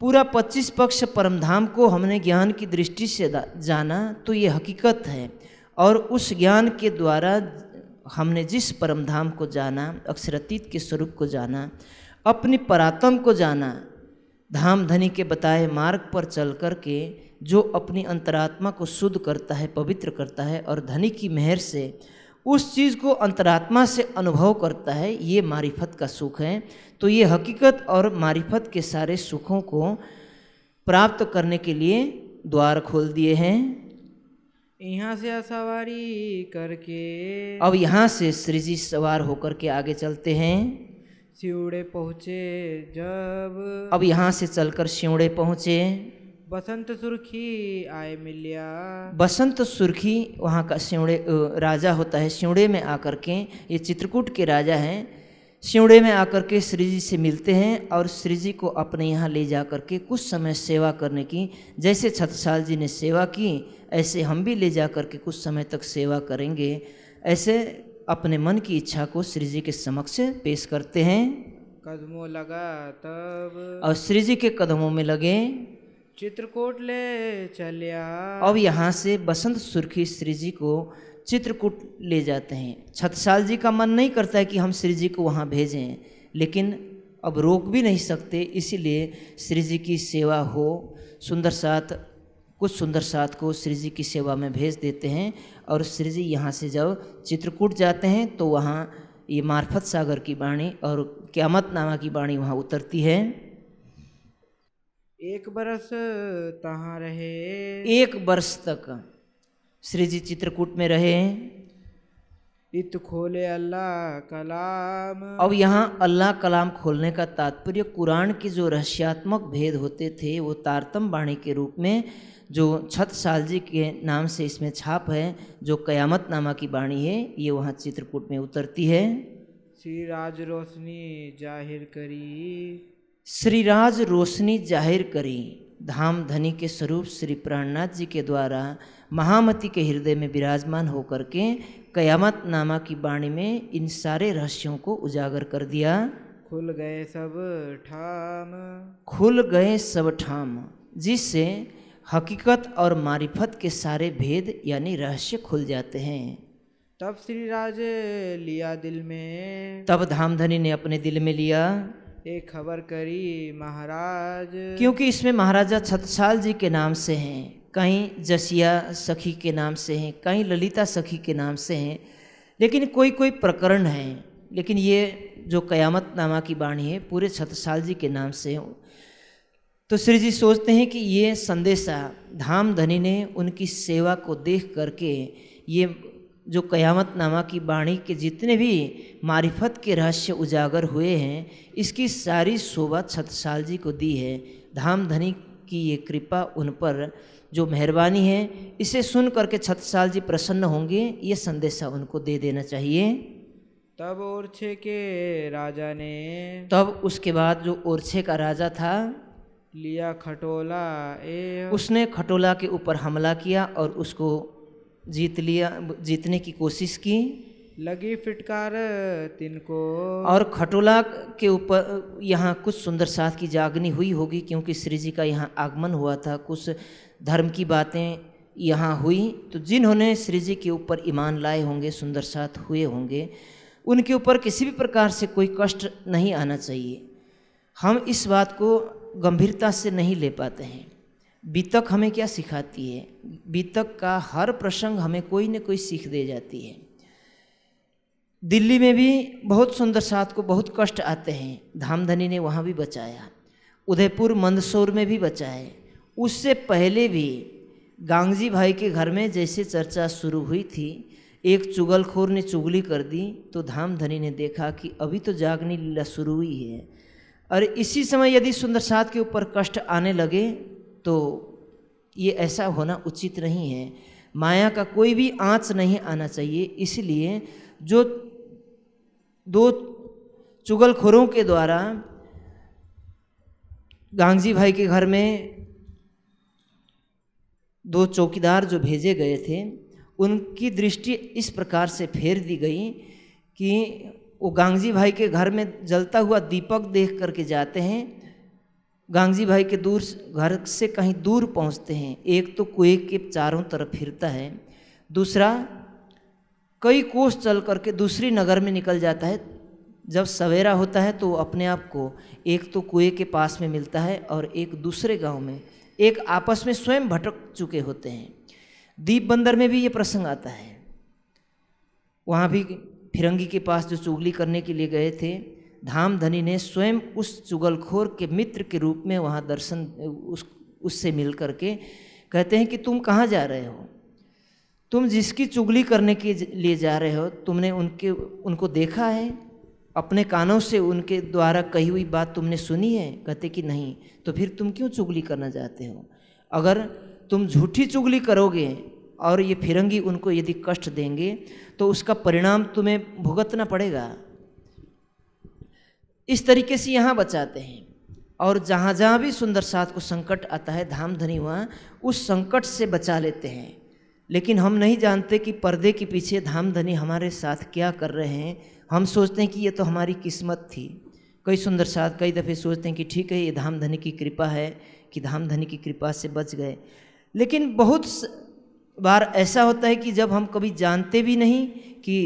पूरा पच्चीस पक्ष परमधाम को हमने ज्ञान की दृष्टि से जाना तो ये हकीकत है और उस ज्ञान के द्वारा हमने जिस परमधाम को जाना अक्षरतीत के स्वरूप को जाना अपनी परातम को जाना धाम धनी के बताए मार्ग पर चल कर के जो अपनी अंतरात्मा को शुद्ध करता है पवित्र करता है और धनी की मेहर से उस चीज़ को अंतरात्मा से अनुभव करता है ये मारिफत का सुख है तो ये हकीकत और मारिफत के सारे सुखों को प्राप्त करने के लिए द्वार खोल दिए हैं यहाँ से सवारी करके अब यहाँ से श्री जी सवार होकर के आगे चलते हैं सिवड़े पहुँचे जब अब यहाँ से चलकर सीवड़े पहुँचे बसंत सुर्खी आए मिलिया बसंत सुर्खी वहाँ का सिवड़े राजा होता है सिवड़े में आकर के ये चित्रकूट के राजा हैं सिवड़े में आकर के श्री जी से मिलते हैं और श्री जी को अपने यहाँ ले जा कर के कुछ समय सेवा करने की जैसे छतसाल जी ने सेवा की ऐसे हम भी ले जा कर के कुछ समय तक सेवा करेंगे ऐसे अपने मन की इच्छा को श्री जी के समक्ष पेश करते हैं कदमों लगा तब और श्री जी के कदमों में लगे चित्रकूट ले चलिया अब यहाँ से बसंत सुर्खी श्री जी को चित्रकूट ले जाते हैं छतसाल जी का मन नहीं करता है कि हम श्री जी को वहाँ भेजें लेकिन अब रोक भी नहीं सकते इसीलिए श्री जी की सेवा हो सुंदर सात कुछ सुंदर सात को श्री जी की सेवा में भेज देते हैं और श्री जी यहाँ से जब चित्रकूट जाते हैं तो वहाँ ये मार्फत सागर की बाणी और क्यामत नामा की बाणी वहाँ उतरती है एक बरस तहाँ रहे एक वर्ष तक श्री जी चित्रकूट में रहे इत खोले अल्लाह कलाम अब यहाँ अल्लाह कलाम खोलने का तात्पर्य कुरान के जो रहस्यात्मक भेद होते थे वो तारतम वाणी के रूप में जो छत साल जी के नाम से इसमें छाप है जो कयामत नामा की वाणी है ये वहाँ चित्रकूट में उतरती है श्री राज रोशनी जाहिर करी श्रीराज रोशनी जाहिर करी धाम धनी के स्वरूप श्री प्राणनाथ जी के द्वारा महामती के हृदय में विराजमान होकर के कयामत नामा की वाणी में इन सारे रहस्यों को उजागर कर दिया खुल गए सब ठाम खुल गए सब ठाम जिससे हकीकत और मारिफत के सारे भेद यानी रहस्य खुल जाते हैं तब श्रीराज लिया दिल में तब धामधनी ने अपने दिल में लिया ये खबर करी महाराज क्योंकि इसमें महाराजा छतसाल जी के नाम से हैं कहीं जसिया सखी के नाम से हैं कहीं ललिता सखी के नाम से हैं लेकिन कोई कोई प्रकरण हैं लेकिन ये जो कयामत नामा की बाणी है पूरे छतसाल जी के नाम से हैं तो श्री जी सोचते हैं कि ये संदेशा धाम धनी ने उनकी सेवा को देख करके ये जो क़यामत नामा की बाणी के जितने भी मारिफत के रहस्य उजागर हुए हैं इसकी सारी शोभा छतसाल जी को दी है धाम धनी की ये कृपा उन पर जो मेहरबानी है इसे सुन करके छतसाल जी प्रसन्न होंगे ये संदेशा उनको दे देना चाहिए तब ओरछे के राजा ने तब उसके बाद जो ओरछे का राजा था लिया खटोला ए उसने खटोला के ऊपर हमला किया और उसको जीत लिया जीतने की कोशिश की लगी फिटकार तिनको और खटोला के ऊपर यहाँ कुछ सुंदर साथ की जागनी हुई होगी क्योंकि श्री जी का यहाँ आगमन हुआ था कुछ धर्म की बातें यहाँ हुई तो जिन्होंने श्री जी के ऊपर ईमान लाए होंगे सुंदर साथ हुए होंगे उनके ऊपर किसी भी प्रकार से कोई कष्ट नहीं आना चाहिए हम इस बात को गंभीरता से नहीं ले पाते हैं बीतक हमें क्या सिखाती है बीतक का हर प्रसंग हमें कोई न कोई सीख दे जाती है दिल्ली में भी बहुत सुंदर साथ को बहुत कष्ट आते हैं धामधनी ने वहाँ भी बचाया उदयपुर मंदसौर में भी बचाए उससे पहले भी गांगजी भाई के घर में जैसे चर्चा शुरू हुई थी एक चुगलखोर ने चुगली कर दी तो धामधनी ने देखा कि अभी तो जागनी लीला शुरू हुई है और इसी समय यदि सुंदर सात के ऊपर कष्ट आने लगे तो ये ऐसा होना उचित नहीं है माया का कोई भी आँच नहीं आना चाहिए इसलिए जो दो चुगलखोरों के द्वारा गांगजी भाई के घर में दो चौकीदार जो भेजे गए थे उनकी दृष्टि इस प्रकार से फेर दी गई कि वो गांगजी भाई के घर में जलता हुआ दीपक देख करके जाते हैं गांगजी भाई के दूर घर से कहीं दूर पहुंचते हैं एक तो कुएं के चारों तरफ फिरता है दूसरा कई कोस चल करके दूसरी नगर में निकल जाता है जब सवेरा होता है तो अपने आप को एक तो कुएं के पास में मिलता है और एक दूसरे गांव में एक आपस में स्वयं भटक चुके होते हैं दीप बंदर में भी ये प्रसंग आता है वहाँ भी फिरंगी के पास जो चुगली करने के लिए गए थे धाम धनी ने स्वयं उस चुगलखोर के मित्र के रूप में वहाँ दर्शन उस उससे मिल करके कहते हैं कि तुम कहाँ जा रहे हो तुम जिसकी चुगली करने के लिए जा रहे हो तुमने उनके उनको देखा है अपने कानों से उनके द्वारा कही हुई बात तुमने सुनी है कहते कि नहीं तो फिर तुम क्यों चुगली करना चाहते हो अगर तुम झूठी चुगली करोगे और ये फिरंगी उनको यदि कष्ट देंगे तो उसका परिणाम तुम्हें भुगतना पड़ेगा इस तरीके से यहाँ बचाते हैं और जहाँ जहाँ भी सुंदर साथ को संकट आता है धाम धनी वहाँ उस संकट से बचा लेते हैं लेकिन हम नहीं जानते कि पर्दे के पीछे धाम धनी हमारे साथ क्या कर रहे हैं हम सोचते हैं कि ये तो हमारी किस्मत थी कई सुंदर साथ कई दफ़े सोचते हैं कि ठीक है ये धाम धनी की कृपा है कि धाम धनी की कृपा से बच गए लेकिन बहुत बार ऐसा होता है कि जब हम कभी जानते भी नहीं कि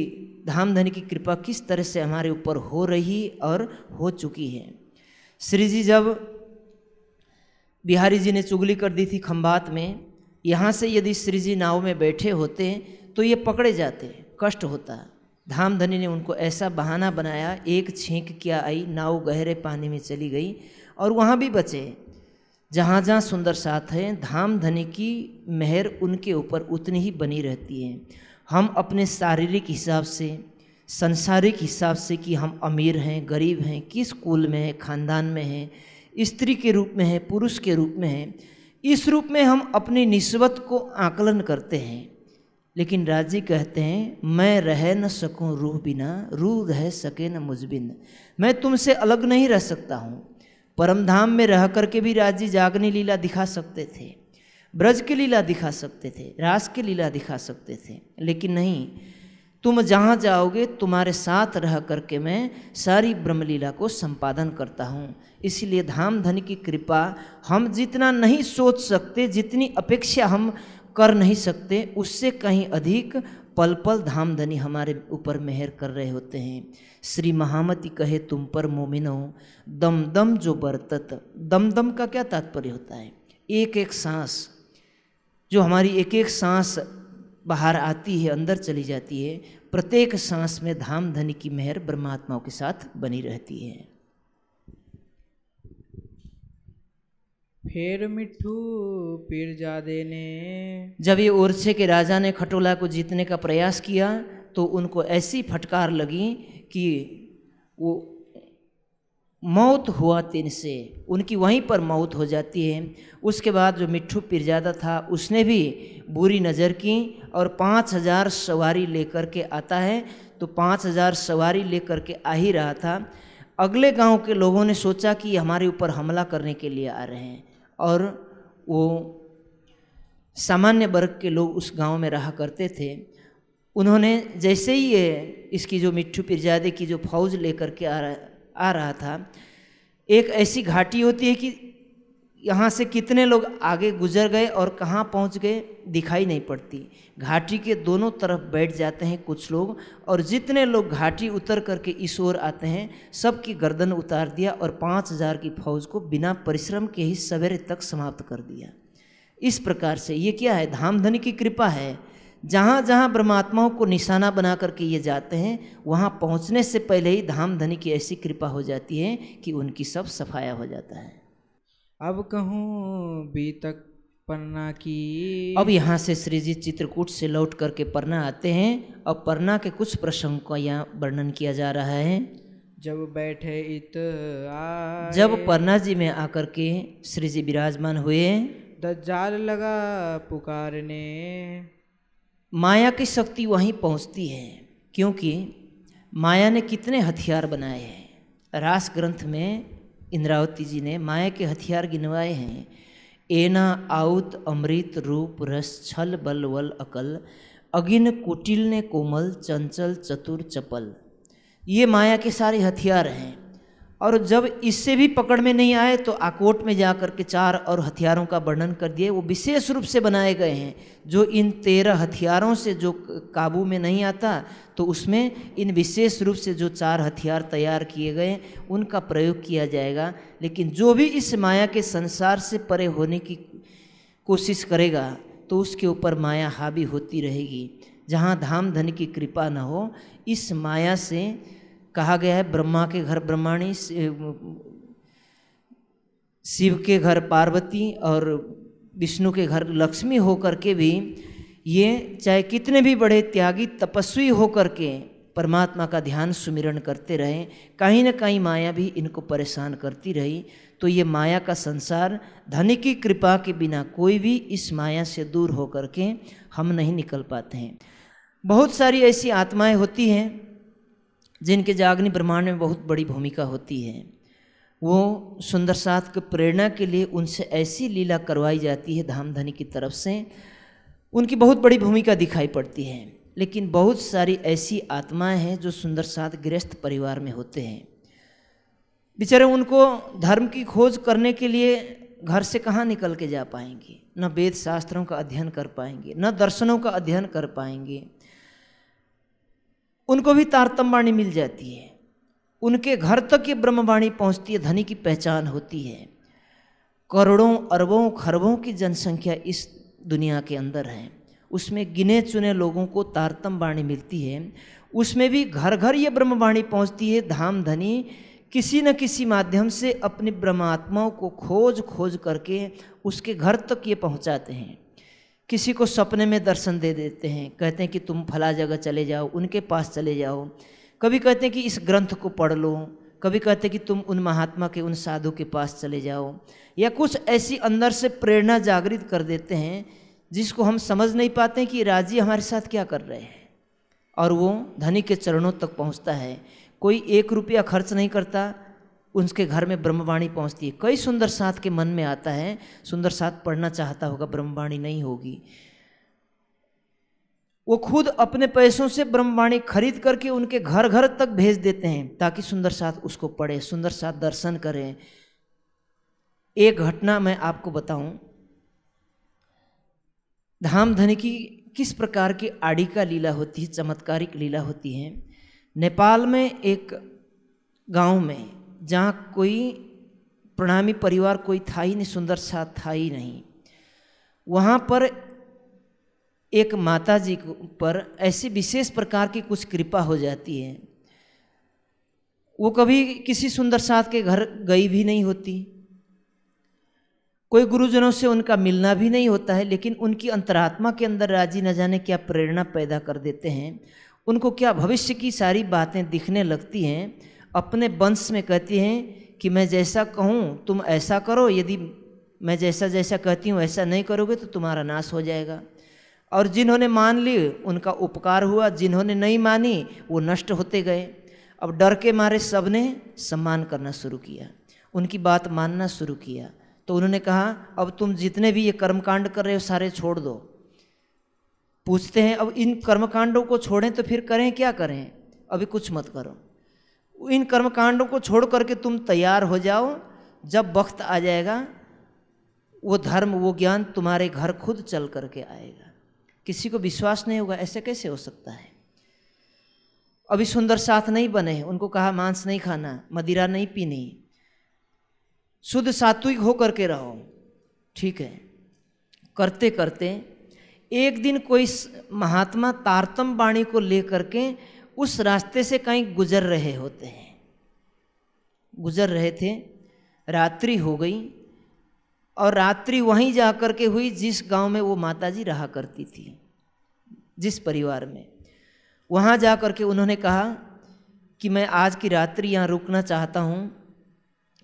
धाम धन की कृपा किस तरह से हमारे ऊपर हो रही और हो चुकी है श्री जी जब बिहारी जी ने चुगली कर दी थी खम्भात में यहाँ से यदि श्री जी नाव में बैठे होते तो ये पकड़े जाते कष्ट होता धाम धनी ने उनको ऐसा बहाना बनाया एक छींक क्या आई नाव गहरे पानी में चली गई और वहाँ भी बचे जहाँ जहाँ सुंदर साथ हैं धाम धनी की मेहर उनके ऊपर उतनी ही बनी रहती है हम अपने शारीरिक हिसाब से संसारिक हिसाब से कि हम अमीर हैं गरीब हैं किस कुल में हैं खानदान में हैं स्त्री के रूप में हैं पुरुष के रूप में हैं इस रूप में हम अपनी निस्बत को आकलन करते हैं लेकिन राजी कहते हैं मैं रह न सकूं रूह बिना रूह रह सके न मुझबिन मैं तुमसे अलग नहीं रह सकता हूँ परमधाम में रह करके भी राजी जागनी लीला दिखा सकते थे ब्रज की लीला दिखा सकते थे रास की लीला दिखा सकते थे लेकिन नहीं तुम जहाँ जाओगे तुम्हारे साथ रह करके मैं सारी ब्रह्मलीला को संपादन करता हूँ इसलिए धाम धन की कृपा हम जितना नहीं सोच सकते जितनी अपेक्षा हम कर नहीं सकते उससे कहीं अधिक पल पल धाम धनी हमारे ऊपर मेहर कर रहे होते हैं श्री महामति कहे तुम पर मोमिनो दम दम जो बरतत दम दम का क्या तात्पर्य होता है एक एक सांस जो हमारी एक एक सांस बाहर आती है अंदर चली जाती है प्रत्येक सांस में धाम धनी की मेहर ब्रह्मात्माओं के साथ बनी रहती है फिर मिठू पीरजादे ने जब ये ओरछे के राजा ने खटोला को जीतने का प्रयास किया तो उनको ऐसी फटकार लगी कि वो मौत हुआ तीन से उनकी वहीं पर मौत हो जाती है उसके बाद जो मिट्ठू पिरजादा था उसने भी बुरी नज़र की और पाँच हज़ार सवारी लेकर के आता है तो पाँच हज़ार सवारी लेकर के आ ही रहा था अगले गांव के लोगों ने सोचा कि हमारे ऊपर हमला करने के लिए आ रहे हैं और वो सामान्य वर्ग के लोग उस गांव में रहा करते थे उन्होंने जैसे ही ये इसकी जो मिट्ठू पिरजादे की जो फौज लेकर के आ रहा आ रहा था एक ऐसी घाटी होती है कि यहाँ से कितने लोग आगे गुजर गए और कहाँ पहुँच गए दिखाई नहीं पड़ती घाटी के दोनों तरफ बैठ जाते हैं कुछ लोग और जितने लोग घाटी उतर करके इस ओर आते हैं सबकी गर्दन उतार दिया और पाँच हज़ार की फौज को बिना परिश्रम के ही सवेरे तक समाप्त कर दिया इस प्रकार से ये क्या है धामधनी की कृपा है जहाँ जहाँ परमात्माओं को निशाना बना करके ये जाते हैं वहाँ पहुँचने से पहले ही धाम धनी की ऐसी कृपा हो जाती है कि उनकी सब सफाया हो जाता है अब कहूँ बीतक पन्ना की अब यहाँ से श्रीजी चित्रकूट से लौट करके परना आते हैं और परना के कुछ प्रसंग का यहाँ वर्णन किया जा रहा है जब बैठे इत आए जब परना जी में आकर के श्री जी विराजमान हुए दज्जाल लगा पुकारने माया की शक्ति वहीं पहुंचती है क्योंकि माया ने कितने हथियार बनाए हैं रास ग्रंथ में इंद्रावती जी ने माया के हथियार गिनवाए हैं एना आउत अमृत रूप रस छल बल वल अकल अगिन कुटिल ने कोमल चंचल चतुर चपल ये माया के सारे हथियार हैं और जब इससे भी पकड़ में नहीं आए तो आकोट में जा कर के चार और हथियारों का वर्णन कर दिए वो विशेष रूप से बनाए गए हैं जो इन तेरह हथियारों से जो काबू में नहीं आता तो उसमें इन विशेष रूप से जो चार हथियार तैयार किए गए उनका प्रयोग किया जाएगा लेकिन जो भी इस माया के संसार से परे होने की कोशिश करेगा तो उसके ऊपर माया हावी होती रहेगी जहाँ धाम धन की कृपा न हो इस माया से कहा गया है ब्रह्मा के घर ब्रह्माणी शिव के घर पार्वती और विष्णु के घर लक्ष्मी होकर के भी ये चाहे कितने भी बड़े त्यागी तपस्वी होकर के परमात्मा का ध्यान सुमिरन करते रहे कहीं ना कहीं माया भी इनको परेशान करती रही तो ये माया का संसार धन की कृपा के बिना कोई भी इस माया से दूर होकर के हम नहीं निकल पाते हैं बहुत सारी ऐसी आत्माएं होती हैं जिनके जागनी ब्रह्मांड में बहुत बड़ी भूमिका होती है वो सुंदर साथ के प्रेरणा के लिए उनसे ऐसी लीला करवाई जाती है धामधनी की तरफ से उनकी बहुत बड़ी भूमिका दिखाई पड़ती है लेकिन बहुत सारी ऐसी आत्माएं हैं जो सुंदर साथ गृहस्थ परिवार में होते हैं बेचारे उनको धर्म की खोज करने के लिए घर से कहाँ निकल के जा पाएंगे न वेद शास्त्रों का अध्ययन कर पाएंगे न दर्शनों का अध्ययन कर पाएंगे उनको भी तारतम्यवाणी मिल जाती है उनके घर तक ये ब्रह्मवाणी पहुंचती है धनी की पहचान होती है करोड़ों अरबों खरबों की जनसंख्या इस दुनिया के अंदर है उसमें गिने चुने लोगों को तारतम वाणी मिलती है उसमें भी घर घर ये ब्रह्मवाणी पहुंचती है धाम धनी किसी न किसी माध्यम से अपनी ब्रह्मात्माओं को खोज खोज करके उसके घर तक ये पहुंचाते हैं किसी को सपने में दर्शन दे देते हैं कहते हैं कि तुम फला जगह चले जाओ उनके पास चले जाओ कभी कहते हैं कि इस ग्रंथ को पढ़ लो कभी कहते हैं कि तुम उन महात्मा के उन साधु के पास चले जाओ या कुछ ऐसी अंदर से प्रेरणा जागृत कर देते हैं जिसको हम समझ नहीं पाते कि राजी हमारे साथ क्या कर रहे हैं और वो धनी के चरणों तक पहुंचता है कोई एक रुपया खर्च नहीं करता उसके घर में ब्रह्मवाणी पहुंचती है कई सुंदर साथ के मन में आता है सुंदर साथ पढ़ना चाहता होगा ब्रह्मवाणी नहीं होगी वो खुद अपने पैसों से ब्रह्मवाणी खरीद करके उनके घर घर तक भेज देते हैं ताकि सुंदर साथ उसको पढ़े सुंदर साथ दर्शन करें एक घटना मैं आपको बताऊं धाम धनी की किस प्रकार की आड़ी का लीला होती है चमत्कारिक लीला होती है नेपाल में एक गांव में जहाँ कोई प्रणामी परिवार कोई था ही नहीं सुंदर सा था ही नहीं वहाँ पर एक माता जी पर ऐसी विशेष प्रकार की कुछ कृपा हो जाती है वो कभी किसी सुंदर साथ के घर गई भी नहीं होती कोई गुरुजनों से उनका मिलना भी नहीं होता है लेकिन उनकी अंतरात्मा के अंदर राजी न जाने क्या प्रेरणा पैदा कर देते हैं उनको क्या भविष्य की सारी बातें दिखने लगती हैं अपने वंश में कहती हैं कि मैं जैसा कहूँ तुम ऐसा करो यदि मैं जैसा जैसा कहती हूँ ऐसा नहीं करोगे तो तुम्हारा नाश हो जाएगा और जिन्होंने मान ली उनका उपकार हुआ जिन्होंने नहीं मानी वो नष्ट होते गए अब डर के मारे सब ने सम्मान करना शुरू किया उनकी बात मानना शुरू किया तो उन्होंने कहा अब तुम जितने भी ये कर्मकांड कर रहे हो सारे छोड़ दो पूछते हैं अब इन कर्मकांडों को छोड़ें तो फिर करें क्या करें अभी कुछ मत करो इन कर्मकांडों को छोड़ करके तुम तैयार हो जाओ जब वक्त आ जाएगा वो धर्म वो ज्ञान तुम्हारे घर खुद चल करके आएगा किसी को विश्वास नहीं होगा ऐसे कैसे हो सकता है अभी सुंदर साथ नहीं बने उनको कहा मांस नहीं खाना मदिरा नहीं पीनी शुद्ध सात्विक हो करके रहो ठीक है करते करते एक दिन कोई महात्मा तारतम वाणी को लेकर के उस रास्ते से कहीं गुजर रहे होते हैं गुजर रहे थे रात्रि हो गई और रात्रि वहीं जा कर के हुई जिस गांव में वो माताजी रहा करती थी जिस परिवार में वहाँ जा कर के उन्होंने कहा कि मैं आज की रात्रि यहाँ रुकना चाहता हूँ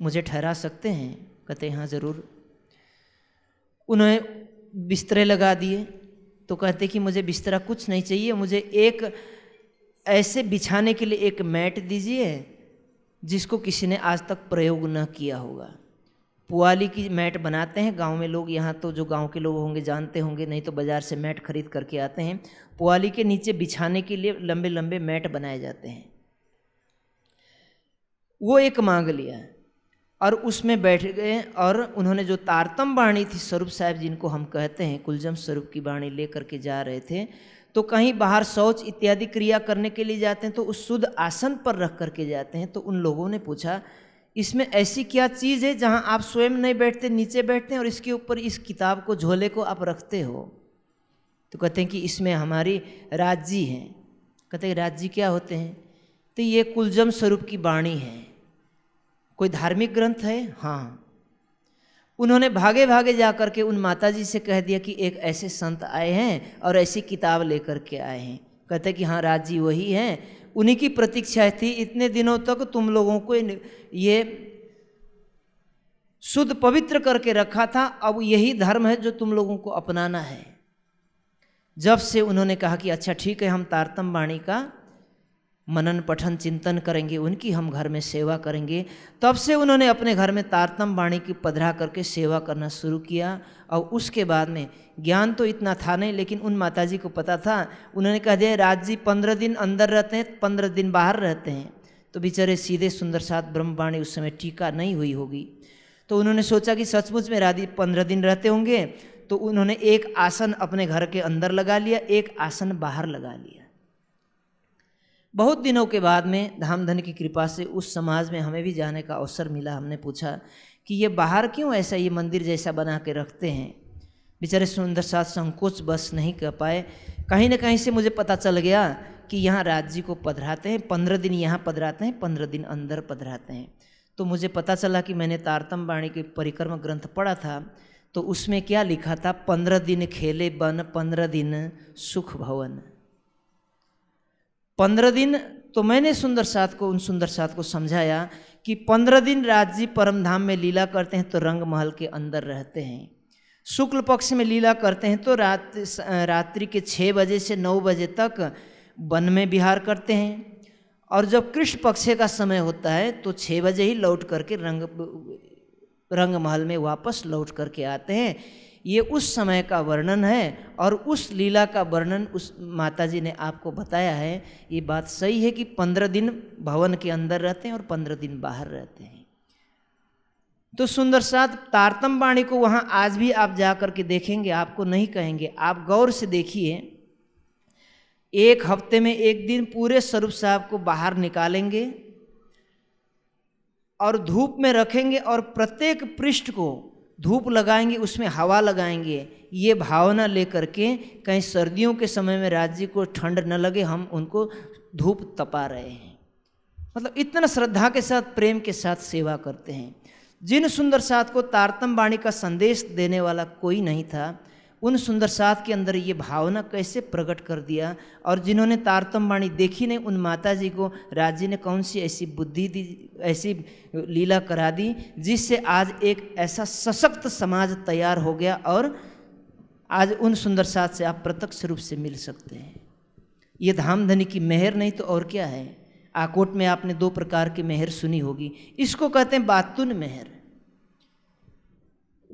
मुझे ठहरा सकते हैं कहते हाँ ज़रूर उन्हें बिस्तरे लगा दिए तो कहते कि मुझे बिस्तरा कुछ नहीं चाहिए मुझे एक ऐसे बिछाने के लिए एक मैट दीजिए जिसको किसी ने आज तक प्रयोग न किया होगा पुआली की मैट बनाते हैं गांव में लोग यहाँ तो जो गांव के लोग होंगे जानते होंगे नहीं तो बाज़ार से मैट खरीद करके आते हैं पुआली के नीचे बिछाने के लिए लंबे लंबे मैट बनाए जाते हैं वो एक मांग लिया और उसमें बैठ गए और उन्होंने जो तारतम वाणी थी स्वरूप साहब जिनको हम कहते हैं कुलजम स्वरूप की वाणी ले करके जा रहे थे तो कहीं बाहर शौच इत्यादि क्रिया करने के लिए जाते हैं तो उस शुद्ध आसन पर रख करके जाते हैं तो उन लोगों ने पूछा इसमें ऐसी क्या चीज़ है जहाँ आप स्वयं नहीं बैठते नीचे बैठते हैं और इसके ऊपर इस किताब को झोले को आप रखते हो तो कहते हैं कि इसमें हमारी राज्य हैं कहते हैं राज्य क्या होते हैं तो ये कुलजम स्वरूप की वाणी है कोई धार्मिक ग्रंथ है हाँ उन्होंने भागे भागे जा कर के उन माता जी से कह दिया कि एक ऐसे संत आए हैं और ऐसी किताब लेकर के आए हैं कहते कि हाँ राज जी वही हैं उन्हीं की प्रतीक्षा थी इतने दिनों तक तुम लोगों को ये शुद्ध पवित्र करके रखा था अब यही धर्म है जो तुम लोगों को अपनाना है जब से उन्होंने कहा कि अच्छा ठीक है हम तारतम वाणी का मनन पठन चिंतन करेंगे उनकी हम घर में सेवा करेंगे तब से उन्होंने अपने घर में तारतम वाणी की पधरा करके सेवा करना शुरू किया और उसके बाद में ज्ञान तो इतना था नहीं लेकिन उन माताजी को पता था उन्होंने कहा दिया राज जी पंद्रह दिन अंदर रहते हैं पंद्रह दिन बाहर रहते हैं तो बेचारे सीधे सुंदर सात ब्रह्मवाणी उस समय टीका नहीं हुई होगी तो उन्होंने सोचा कि सचमुच में राजी पंद्रह दिन रहते होंगे तो उन्होंने एक आसन अपने घर के अंदर लगा लिया एक आसन बाहर लगा लिया बहुत दिनों के बाद में धाम धन की कृपा से उस समाज में हमें भी जाने का अवसर मिला हमने पूछा कि ये बाहर क्यों ऐसा ये मंदिर जैसा बना के रखते हैं बेचारे सुंदर साथ संकोच बस नहीं कर पाए कहीं ना कहीं से मुझे पता चल गया कि यहाँ राज जी को पधराते हैं पंद्रह दिन यहाँ पधराते हैं पंद्रह दिन अंदर पधराते हैं तो मुझे पता चला कि मैंने तारतम वाणी के परिक्रमा ग्रंथ पढ़ा था तो उसमें क्या लिखा था पंद्रह दिन खेले बन पंद्रह दिन सुख भवन पंद्रह दिन तो मैंने सुंदर साथ को उन सुंदर साथ को समझाया कि पंद्रह दिन राजी परम धाम में लीला करते हैं तो रंग महल के अंदर रहते हैं शुक्ल पक्ष में लीला करते हैं तो रात रात्रि के छः बजे से नौ बजे तक वन में विहार करते हैं और जब कृष्ण पक्ष का समय होता है तो छः बजे ही लौट करके रंग रंग महल में वापस लौट करके आते हैं ये उस समय का वर्णन है और उस लीला का वर्णन उस माता जी ने आपको बताया है ये बात सही है कि पंद्रह दिन भवन के अंदर रहते हैं और पंद्रह दिन बाहर रहते हैं तो सुंदर साथ तारतम वाणी को वहाँ आज भी आप जा कर के देखेंगे आपको नहीं कहेंगे आप गौर से देखिए एक हफ्ते में एक दिन पूरे स्वरूप साहब को बाहर निकालेंगे और धूप में रखेंगे और प्रत्येक पृष्ठ को धूप लगाएंगे उसमें हवा लगाएंगे ये भावना लेकर के कहीं सर्दियों के समय में राज्य को ठंड न लगे हम उनको धूप तपा रहे हैं मतलब इतना श्रद्धा के साथ प्रेम के साथ सेवा करते हैं जिन सुंदर साथ को तारतम वाणी का संदेश देने वाला कोई नहीं था उन सुंदर सात के अंदर ये भावना कैसे प्रकट कर दिया और जिन्होंने तारतम वाणी देखी नहीं उन माता जी को राज्य ने कौन सी ऐसी बुद्धि दी ऐसी लीला करा दी जिससे आज एक ऐसा सशक्त समाज तैयार हो गया और आज उन सुंदर सात से आप प्रत्यक्ष रूप से मिल सकते हैं ये धामधनी की मेहर नहीं तो और क्या है आकोट में आपने दो प्रकार की मेहर सुनी होगी इसको कहते हैं बातुन मेहर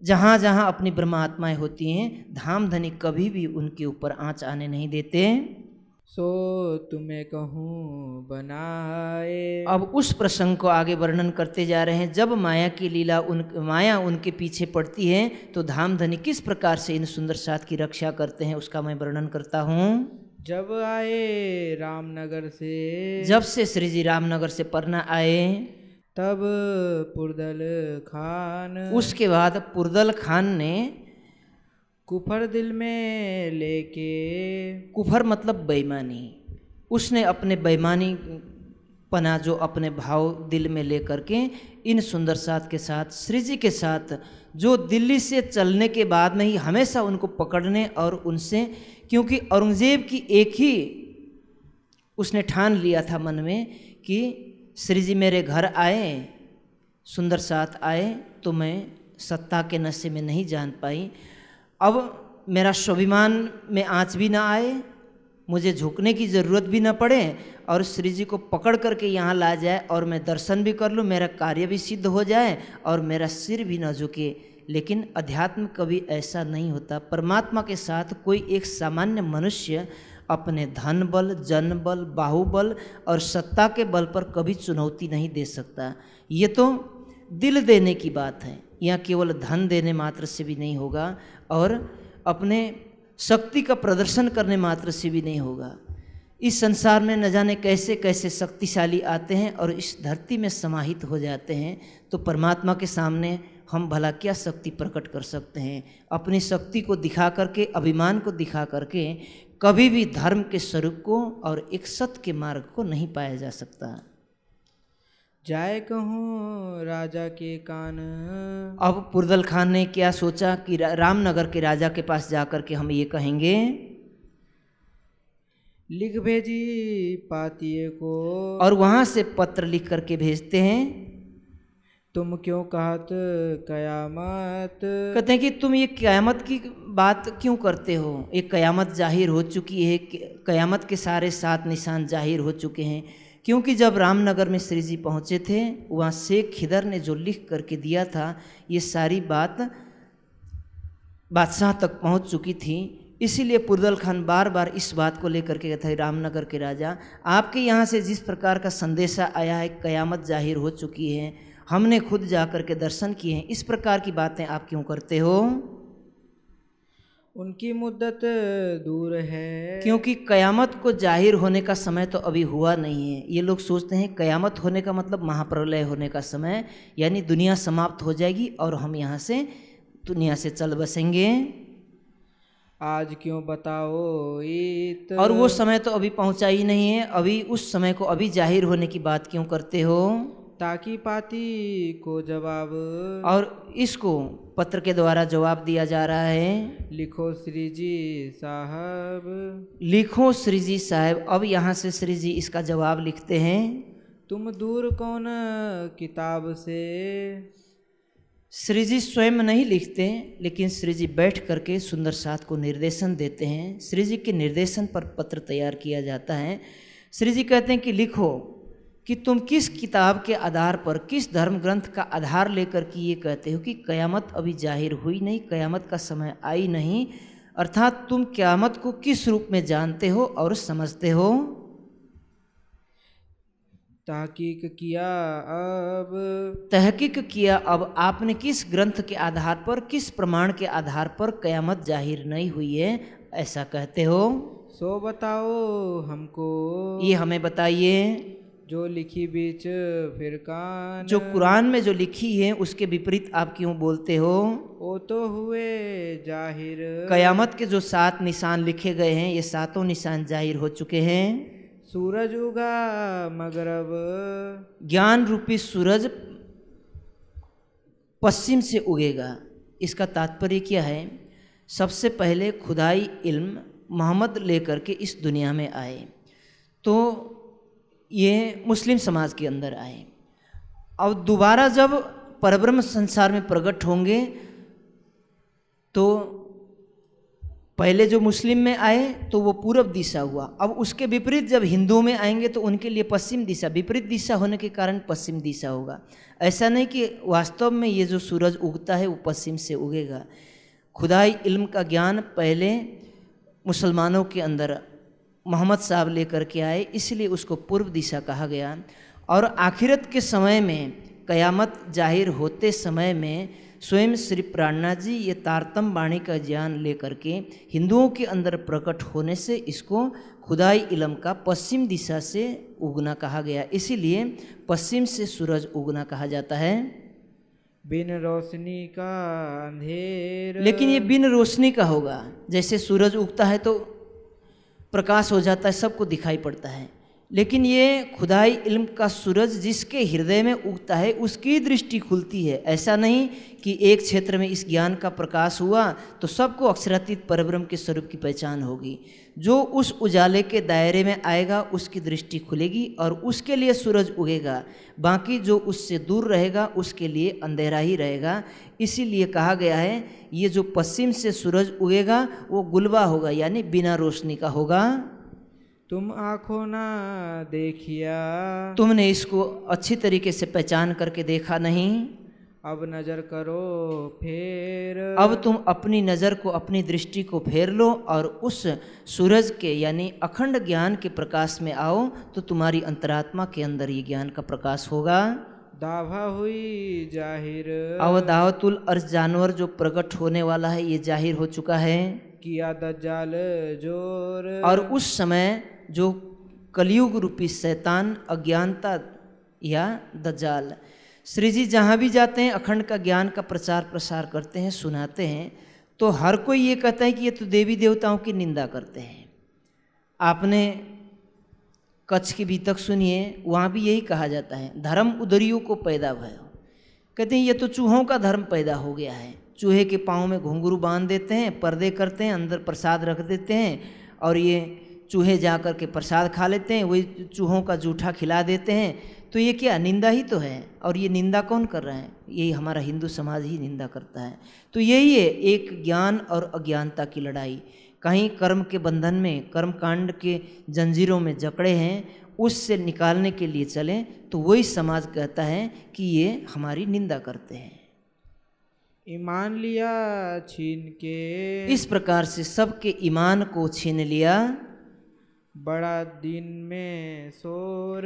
जहाँ जहाँ अपनी ब्रह्मात्माएं होती हैं धाम धनी कभी भी उनके ऊपर आँच आने नहीं देते सो तुम्हें कहूँ बनाए अब उस प्रसंग को आगे वर्णन करते जा रहे हैं जब माया की लीला उन माया उनके पीछे पड़ती है तो धाम धनी किस प्रकार से इन सुंदर साथ की रक्षा करते हैं उसका मैं वर्णन करता हूँ जब आए रामनगर से जब से श्री जी रामनगर से पढ़ना आए तब पुरदल खान उसके बाद पुरदल खान ने कुफर दिल में लेके कुफर मतलब बेईमानी उसने अपने बेईमानी पना जो अपने भाव दिल में लेकर के इन सुंदर सात के साथ श्री जी के साथ जो दिल्ली से चलने के बाद में ही हमेशा उनको पकड़ने और उनसे क्योंकि औरंगज़ेब की एक ही उसने ठान लिया था मन में कि श्री जी मेरे घर आए सुंदर साथ आए तो मैं सत्ता के नशे में नहीं जान पाई अब मेरा स्वाभिमान में आँच भी ना आए मुझे झुकने की ज़रूरत भी ना पड़े और श्री जी को पकड़ करके यहाँ ला जाए और मैं दर्शन भी कर लूँ मेरा कार्य भी सिद्ध हो जाए और मेरा सिर भी ना झुके लेकिन अध्यात्म कभी ऐसा नहीं होता परमात्मा के साथ कोई एक सामान्य मनुष्य अपने धन बल जन बल बाहुबल और सत्ता के बल पर कभी चुनौती नहीं दे सकता ये तो दिल देने की बात है यह केवल धन देने मात्र से भी नहीं होगा और अपने शक्ति का प्रदर्शन करने मात्र से भी नहीं होगा इस संसार में न जाने कैसे कैसे शक्तिशाली आते हैं और इस धरती में समाहित हो जाते हैं तो परमात्मा के सामने हम भला क्या शक्ति प्रकट कर सकते हैं अपनी शक्ति को दिखा करके अभिमान को दिखा करके कभी भी धर्म के स्वरूप को और एक सत्य के मार्ग को नहीं पाया जा सकता जाए कहूँ राजा के कान अब पुरदल खान ने क्या सोचा कि रामनगर के राजा के पास जाकर के हम ये कहेंगे लिख भेजी पातिये को और वहाँ से पत्र लिख करके भेजते हैं तुम क्यों कहत कयामत कहते हैं कि तुम ये कयामत की बात क्यों करते हो एक कयामत जाहिर हो चुकी है कयामत के सारे सात निशान जाहिर हो चुके हैं क्योंकि जब रामनगर में श्री जी पहुँचे थे वहाँ शेख खिदर ने जो लिख करके दिया था ये सारी बात बादशाह तक पहुँच चुकी थी इसीलिए पुरदल खान बार बार इस बात को लेकर के गए थे रामनगर के राजा आपके यहाँ से जिस प्रकार का संदेशा आया है कयामत जाहिर हो चुकी है हमने खुद जा कर के दर्शन किए हैं इस प्रकार की बातें आप क्यों करते हो उनकी मुद्दत दूर है क्योंकि कयामत को जाहिर होने का समय तो अभी हुआ नहीं है ये लोग सोचते हैं कयामत होने का मतलब महाप्रलय होने का समय यानी दुनिया समाप्त हो जाएगी और हम यहाँ से दुनिया से चल बसेंगे आज क्यों बताओ इत और वो समय तो अभी पहुँचा ही नहीं है अभी उस समय को अभी जाहिर होने की बात क्यों करते हो ताकि पाती को जवाब और इसको पत्र के द्वारा जवाब दिया जा रहा है लिखो श्री जी साहब लिखो श्री जी साहब अब यहाँ से श्री जी इसका जवाब लिखते हैं तुम दूर कौन किताब से श्री जी स्वयं नहीं लिखते लेकिन श्री जी बैठ करके सुंदर साथ को निर्देशन देते हैं श्री जी के निर्देशन पर पत्र तैयार किया जाता है श्री जी कहते हैं कि लिखो कि तुम किस किताब के आधार पर किस धर्म ग्रंथ का आधार लेकर के ये कहते हो कि क़यामत अभी जाहिर हुई नहीं क़यामत का समय आई नहीं अर्थात तुम क्यामत को किस रूप में जानते हो और समझते हो तहकीक किया अब तहकीक किया अब आपने किस ग्रंथ के आधार पर किस प्रमाण के आधार पर क़यामत जाहिर नहीं हुई है ऐसा कहते हो सो बताओ हमको ये हमें बताइए जो लिखी बीच फिर जो कुरान में जो लिखी है उसके विपरीत आप क्यों बोलते हो वो तो हुए जाहिर कयामत के जो सात निशान लिखे गए हैं ये सातों निशान जाहिर हो चुके हैं सूरज उगा मगरब ज्ञान रूपी सूरज पश्चिम से उगेगा इसका तात्पर्य क्या है सबसे पहले खुदाई इल्म मोहम्मद लेकर के इस दुनिया में आए तो ये मुस्लिम समाज के अंदर आए और दोबारा जब परब्रह्म संसार में प्रकट होंगे तो पहले जो मुस्लिम में आए तो वो पूरब दिशा हुआ अब उसके विपरीत जब हिंदुओं में आएंगे तो उनके लिए पश्चिम दिशा विपरीत दिशा होने के कारण पश्चिम दिशा होगा ऐसा नहीं कि वास्तव में ये जो सूरज उगता है वो पश्चिम से उगेगा खुदाई इल्म का ज्ञान पहले मुसलमानों के अंदर मोहम्मद साहब लेकर के आए इसलिए उसको पूर्व दिशा कहा गया और आखिरत के समय में कयामत जाहिर होते समय में स्वयं श्री प्राणना जी ये तारतम वाणी का ज्ञान लेकर के हिंदुओं के अंदर प्रकट होने से इसको खुदाई इलम का पश्चिम दिशा से उगना कहा गया इसीलिए पश्चिम से सूरज उगना कहा जाता है बिन रोशनी का अंधेर लेकिन ये बिन रोशनी का होगा जैसे सूरज उगता है तो प्रकाश हो जाता है सबको दिखाई पड़ता है लेकिन ये खुदाई इल्म का सूरज जिसके हृदय में उगता है उसकी दृष्टि खुलती है ऐसा नहीं कि एक क्षेत्र में इस ज्ञान का प्रकाश हुआ तो सबको अक्षरातीत परब्रह्म के स्वरूप की पहचान होगी जो उस उजाले के दायरे में आएगा उसकी दृष्टि खुलेगी और उसके लिए सूरज उगेगा बाकी जो उससे दूर रहेगा उसके लिए अंधेरा ही रहेगा इसीलिए कहा गया है ये जो पश्चिम से सूरज उगेगा वो गुलबा होगा यानी बिना रोशनी का होगा तुम आंखों ना देखिया तुमने इसको अच्छी तरीके से पहचान करके देखा नहीं अब नजर करो फेर अब तुम अपनी नज़र को अपनी दृष्टि को फेर लो और उस सूरज के यानी अखंड ज्ञान के प्रकाश में आओ तो तुम्हारी अंतरात्मा के अंदर ये ज्ञान का प्रकाश होगा दावा हुई जाहिर अब दावतुल अर्ज जानवर जो प्रकट होने वाला है ये जाहिर हो चुका है किया दज्जाल जोर और उस समय जो कलयुग रूपी शैतान अज्ञानता या दजाल श्री जी जहाँ भी जाते हैं अखंड का ज्ञान का प्रचार प्रसार करते हैं सुनाते हैं तो हर कोई ये कहता है कि ये तो देवी देवताओं की निंदा करते हैं आपने कच्छ के भी तक सुनिए वहाँ भी यही कहा जाता है धर्म उदरियों को पैदा भयो कहते हैं ये तो चूहों का धर्म पैदा हो गया है चूहे के पाँव में घुंघरू बांध देते हैं पर्दे करते हैं अंदर प्रसाद रख देते हैं और ये चूहे जा कर के प्रसाद खा लेते हैं वही चूहों का जूठा खिला देते हैं तो ये क्या निंदा ही तो है और ये निंदा कौन कर रहे हैं यही हमारा हिंदू समाज ही निंदा करता है तो यही है एक ज्ञान और अज्ञानता की लड़ाई कहीं कर्म के बंधन में कर्म कांड के जंजीरों में जकड़े हैं उससे निकालने के लिए चलें तो वही समाज कहता है कि ये हमारी निंदा करते हैं ईमान लिया छीन के इस प्रकार से सबके ईमान को छीन लिया बड़ा दिन में शोर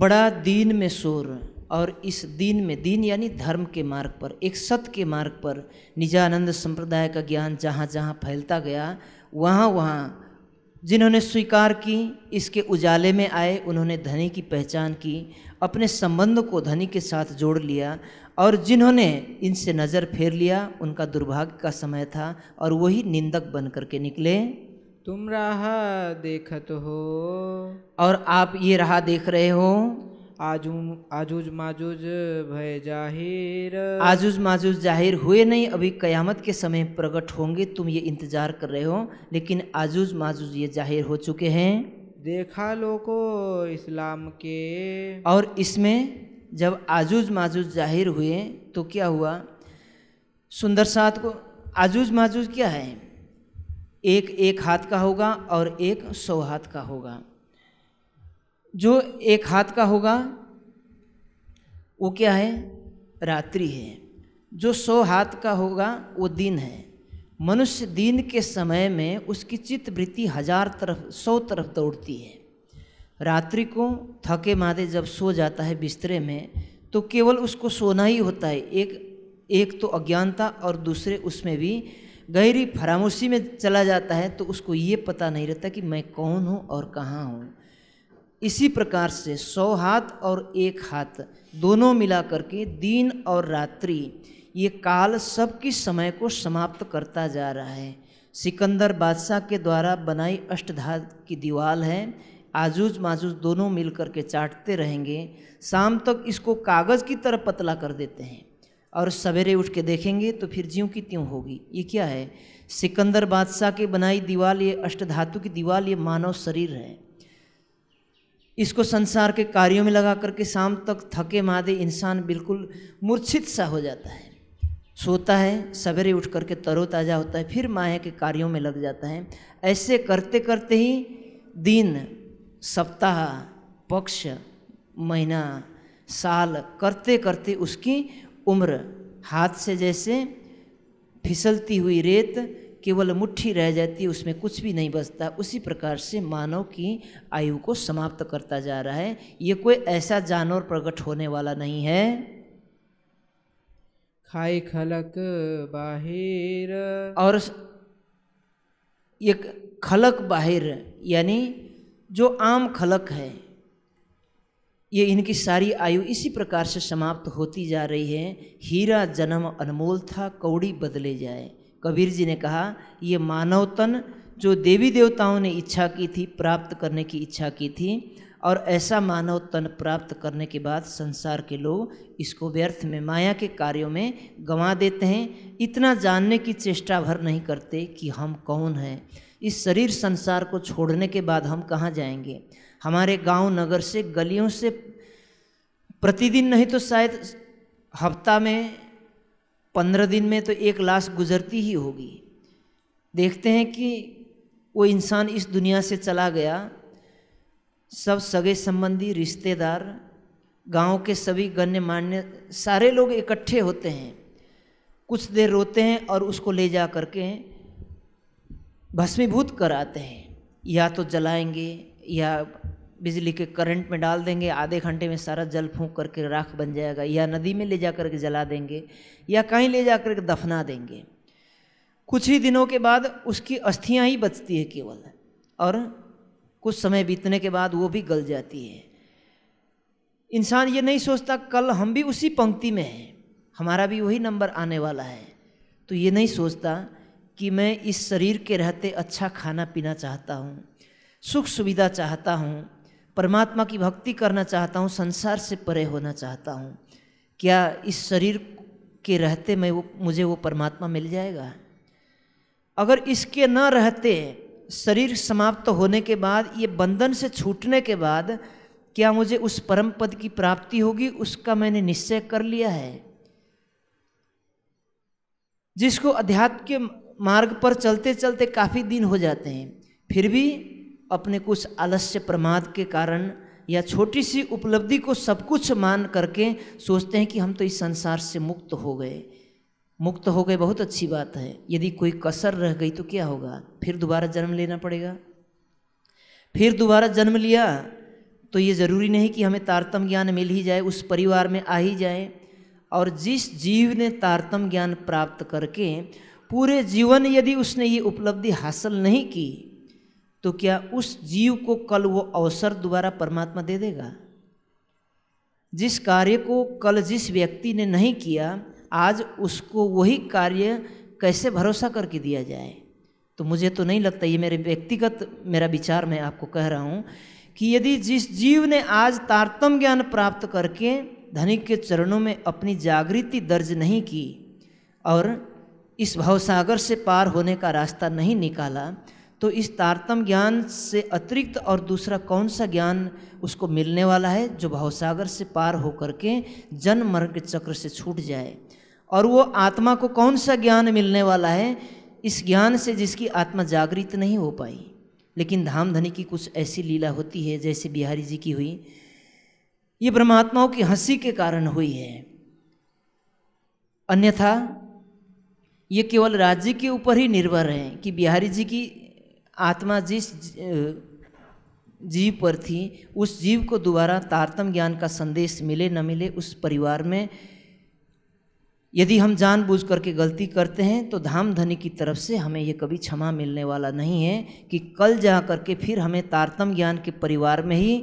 बड़ा दिन में शोर और इस दिन में दिन यानी धर्म के मार्ग पर एक सत के मार्ग पर निजानंद संप्रदाय का ज्ञान जहाँ जहाँ फैलता गया वहाँ वहाँ जिन्होंने स्वीकार की इसके उजाले में आए उन्होंने धनी की पहचान की अपने संबंध को धनी के साथ जोड़ लिया और जिन्होंने इनसे नज़र फेर लिया उनका दुर्भाग्य का समय था और वही निंदक बन करके निकले तुम रहा देखत हो और आप ये रहा देख रहे हो आजू आजूज माजूज भय जाहिर आजूज माजूज जाहिर हुए नहीं अभी कयामत के समय प्रकट होंगे तुम ये इंतजार कर रहे हो लेकिन आजूज माजूज ये जाहिर हो चुके हैं देखा लोगो इस्लाम के और इसमें जब आजूज माजूज जाहिर हुए तो क्या हुआ सुंदर सात को आजूज माजूज क्या है एक एक हाथ का होगा और एक सौ हाथ का होगा जो एक हाथ का होगा वो क्या है रात्रि है जो सौ हाथ का होगा वो दिन है मनुष्य दिन के समय में उसकी चित्त वृत्ति हजार तरफ सौ तरफ दौड़ती है रात्रि को थके मादे जब सो जाता है बिस्तरे में तो केवल उसको सोना ही होता है एक एक तो अज्ञानता और दूसरे उसमें भी गहरी फरामोशी में चला जाता है तो उसको ये पता नहीं रहता कि मैं कौन हूँ और कहाँ हूँ इसी प्रकार से सौ हाथ और एक हाथ दोनों मिला करके दिन और रात्रि ये काल सबकी समय को समाप्त करता जा रहा है सिकंदर बादशाह के द्वारा बनाई अष्टधा की दीवार है आजूज माजूज दोनों मिल के चाटते रहेंगे शाम तक इसको कागज़ की तरह पतला कर देते हैं और सवेरे उठ के देखेंगे तो फिर ज्यों की त्यों होगी ये क्या है सिकंदर बादशाह की बनाई दीवाल ये अष्टधातु की दीवाल ये मानव शरीर है इसको संसार के कार्यों में लगा करके शाम तक थके मादे इंसान बिल्कुल मूर्छित सा हो जाता है सोता है सवेरे उठ करके तरोताज़ा होता है फिर माया के कार्यों में लग जाता है ऐसे करते करते ही दिन सप्ताह पक्ष महीना साल करते करते उसकी उम्र हाथ से जैसे फिसलती हुई रेत केवल मुट्ठी रह जाती है उसमें कुछ भी नहीं बचता उसी प्रकार से मानव की आयु को समाप्त करता जा रहा है ये कोई ऐसा जानवर प्रकट होने वाला नहीं है खाई खलक बाहिर और ये खलक बाहिर यानी जो आम खलक है ये इनकी सारी आयु इसी प्रकार से समाप्त होती जा रही है हीरा जन्म अनमोल था कौड़ी बदले जाए कबीर जी ने कहा ये मानवतन जो देवी देवताओं ने इच्छा की थी प्राप्त करने की इच्छा की थी और ऐसा मानव तन प्राप्त करने के बाद संसार के लोग इसको व्यर्थ में माया के कार्यों में गंवा देते हैं इतना जानने की चेष्टा भर नहीं करते कि हम कौन हैं इस शरीर संसार को छोड़ने के बाद हम कहाँ जाएंगे हमारे गांव नगर से गलियों से प्रतिदिन नहीं तो शायद हफ्ता में पंद्रह दिन में तो एक लाश गुजरती ही होगी देखते हैं कि वो इंसान इस दुनिया से चला गया सब सगे संबंधी रिश्तेदार गांव के सभी गण्य मान्य सारे लोग इकट्ठे होते हैं कुछ देर रोते हैं और उसको ले जा करके भस्मीभूत कराते हैं या तो जलाएंगे या बिजली के करंट में डाल देंगे आधे घंटे में सारा जल फूंक करके राख बन जाएगा या नदी में ले जा कर के जला देंगे या कहीं ले जा कर के दफना देंगे कुछ ही दिनों के बाद उसकी अस्थियाँ ही बचती है केवल और कुछ समय बीतने के बाद वो भी गल जाती है इंसान ये नहीं सोचता कल हम भी उसी पंक्ति में हैं हमारा भी वही नंबर आने वाला है तो ये नहीं सोचता कि मैं इस शरीर के रहते अच्छा खाना पीना चाहता हूँ सुख सुविधा चाहता हूँ परमात्मा की भक्ति करना चाहता हूँ संसार से परे होना चाहता हूँ क्या इस शरीर के रहते में वो मुझे वो परमात्मा मिल जाएगा अगर इसके न रहते शरीर समाप्त होने के बाद ये बंधन से छूटने के बाद क्या मुझे उस परम पद की प्राप्ति होगी उसका मैंने निश्चय कर लिया है जिसको अध्यात्म के मार्ग पर चलते चलते काफ़ी दिन हो जाते हैं फिर भी अपने कुछ आलस्य प्रमाद के कारण या छोटी सी उपलब्धि को सब कुछ मान करके सोचते हैं कि हम तो इस संसार से मुक्त हो गए मुक्त हो गए बहुत अच्छी बात है यदि कोई कसर रह गई तो क्या होगा फिर दोबारा जन्म लेना पड़ेगा फिर दोबारा जन्म लिया तो ये ज़रूरी नहीं कि हमें तारतम ज्ञान मिल ही जाए उस परिवार में आ ही जाए और जिस जीव ने तारतम ज्ञान प्राप्त करके पूरे जीवन यदि उसने ये उपलब्धि हासिल नहीं की तो क्या उस जीव को कल वो अवसर दोबारा परमात्मा दे देगा जिस कार्य को कल जिस व्यक्ति ने नहीं किया आज उसको वही कार्य कैसे भरोसा करके दिया जाए तो मुझे तो नहीं लगता ये मेरे व्यक्तिगत मेरा विचार मैं आपको कह रहा हूँ कि यदि जिस जीव ने आज तारतम ज्ञान प्राप्त करके धनिक के चरणों में अपनी जागृति दर्ज नहीं की और इस भवसागर से पार होने का रास्ता नहीं निकाला तो इस तारतम ज्ञान से अतिरिक्त और दूसरा कौन सा ज्ञान उसको मिलने वाला है जो भावसागर से पार होकर के जन्म मरण के चक्र से छूट जाए और वो आत्मा को कौन सा ज्ञान मिलने वाला है इस ज्ञान से जिसकी आत्मा जागृत नहीं हो पाई लेकिन धाम धनी की कुछ ऐसी लीला होती है जैसे बिहारी जी की हुई ये परमात्माओं की हंसी के कारण हुई है अन्यथा ये केवल राज्य के ऊपर ही निर्भर है कि बिहारी जी की आत्मा जिस जीव पर थी उस जीव को दोबारा तारतम ज्ञान का संदेश मिले न मिले उस परिवार में यदि हम जानबूझ करके गलती करते हैं तो धाम धनी की तरफ से हमें ये कभी क्षमा मिलने वाला नहीं है कि कल जा करके फिर हमें तारतम ज्ञान के परिवार में ही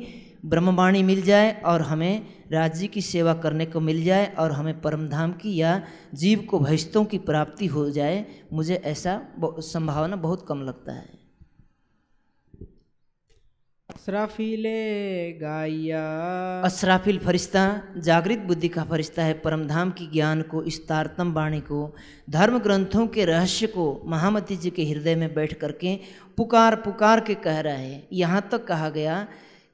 ब्रह्मवाणी मिल जाए और हमें राज्य की सेवा करने को मिल जाए और हमें परमधाम की या जीव को भैंसतों की प्राप्ति हो जाए मुझे ऐसा संभावना बहुत कम लगता है अश्राफिले गाया असराफिल फरिश्ता जागृत बुद्धि का फरिश्ता है परमधाम की ज्ञान को इस तारतम वाणी को धर्म ग्रंथों के रहस्य को महामती जी के हृदय में बैठ करके पुकार पुकार के कह रहा है यहाँ तक तो कहा गया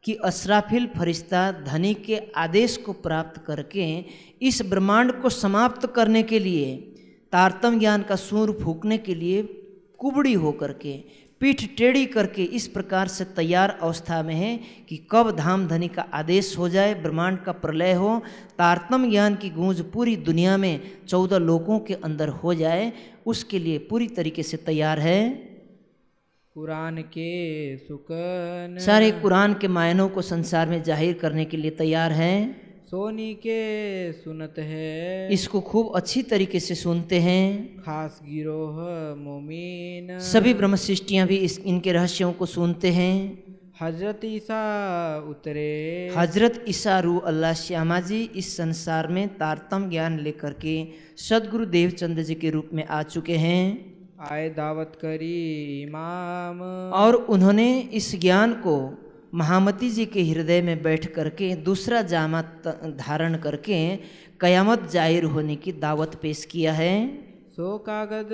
कि असराफिल फरिश्ता धनी के आदेश को प्राप्त करके इस ब्रह्मांड को समाप्त करने के लिए तारतम ज्ञान का सूर फूकने के लिए कुबड़ी होकर के पीठ टेढ़ी करके इस प्रकार से तैयार अवस्था में है कि कब धाम धनी का आदेश हो जाए ब्रह्मांड का प्रलय हो तारतम ज्ञान की गूंज पूरी दुनिया में चौदह लोगों के अंदर हो जाए उसके लिए पूरी तरीके से तैयार है कुरान के सुकन सारे कुरान के मायनों को संसार में जाहिर करने के लिए तैयार हैं सोनी के सुनत है इसको खूब अच्छी तरीके से सुनते हैं खास गिरोह मोमिन सभी सृष्टिया भी इस इनके रहस्यों को सुनते हैं हजरत ईसा उतरे हजरत ईसा रू अल्लाह श्यामा जी इस संसार में तारतम ज्ञान लेकर के सदगुरु देवचंद्र जी के रूप में आ चुके हैं आए दावत करी इमाम और उन्होंने इस ज्ञान को महामती जी के हृदय में बैठ करके दूसरा जामा धारण करके कयामत जाहिर होने की दावत पेश किया है सो कागद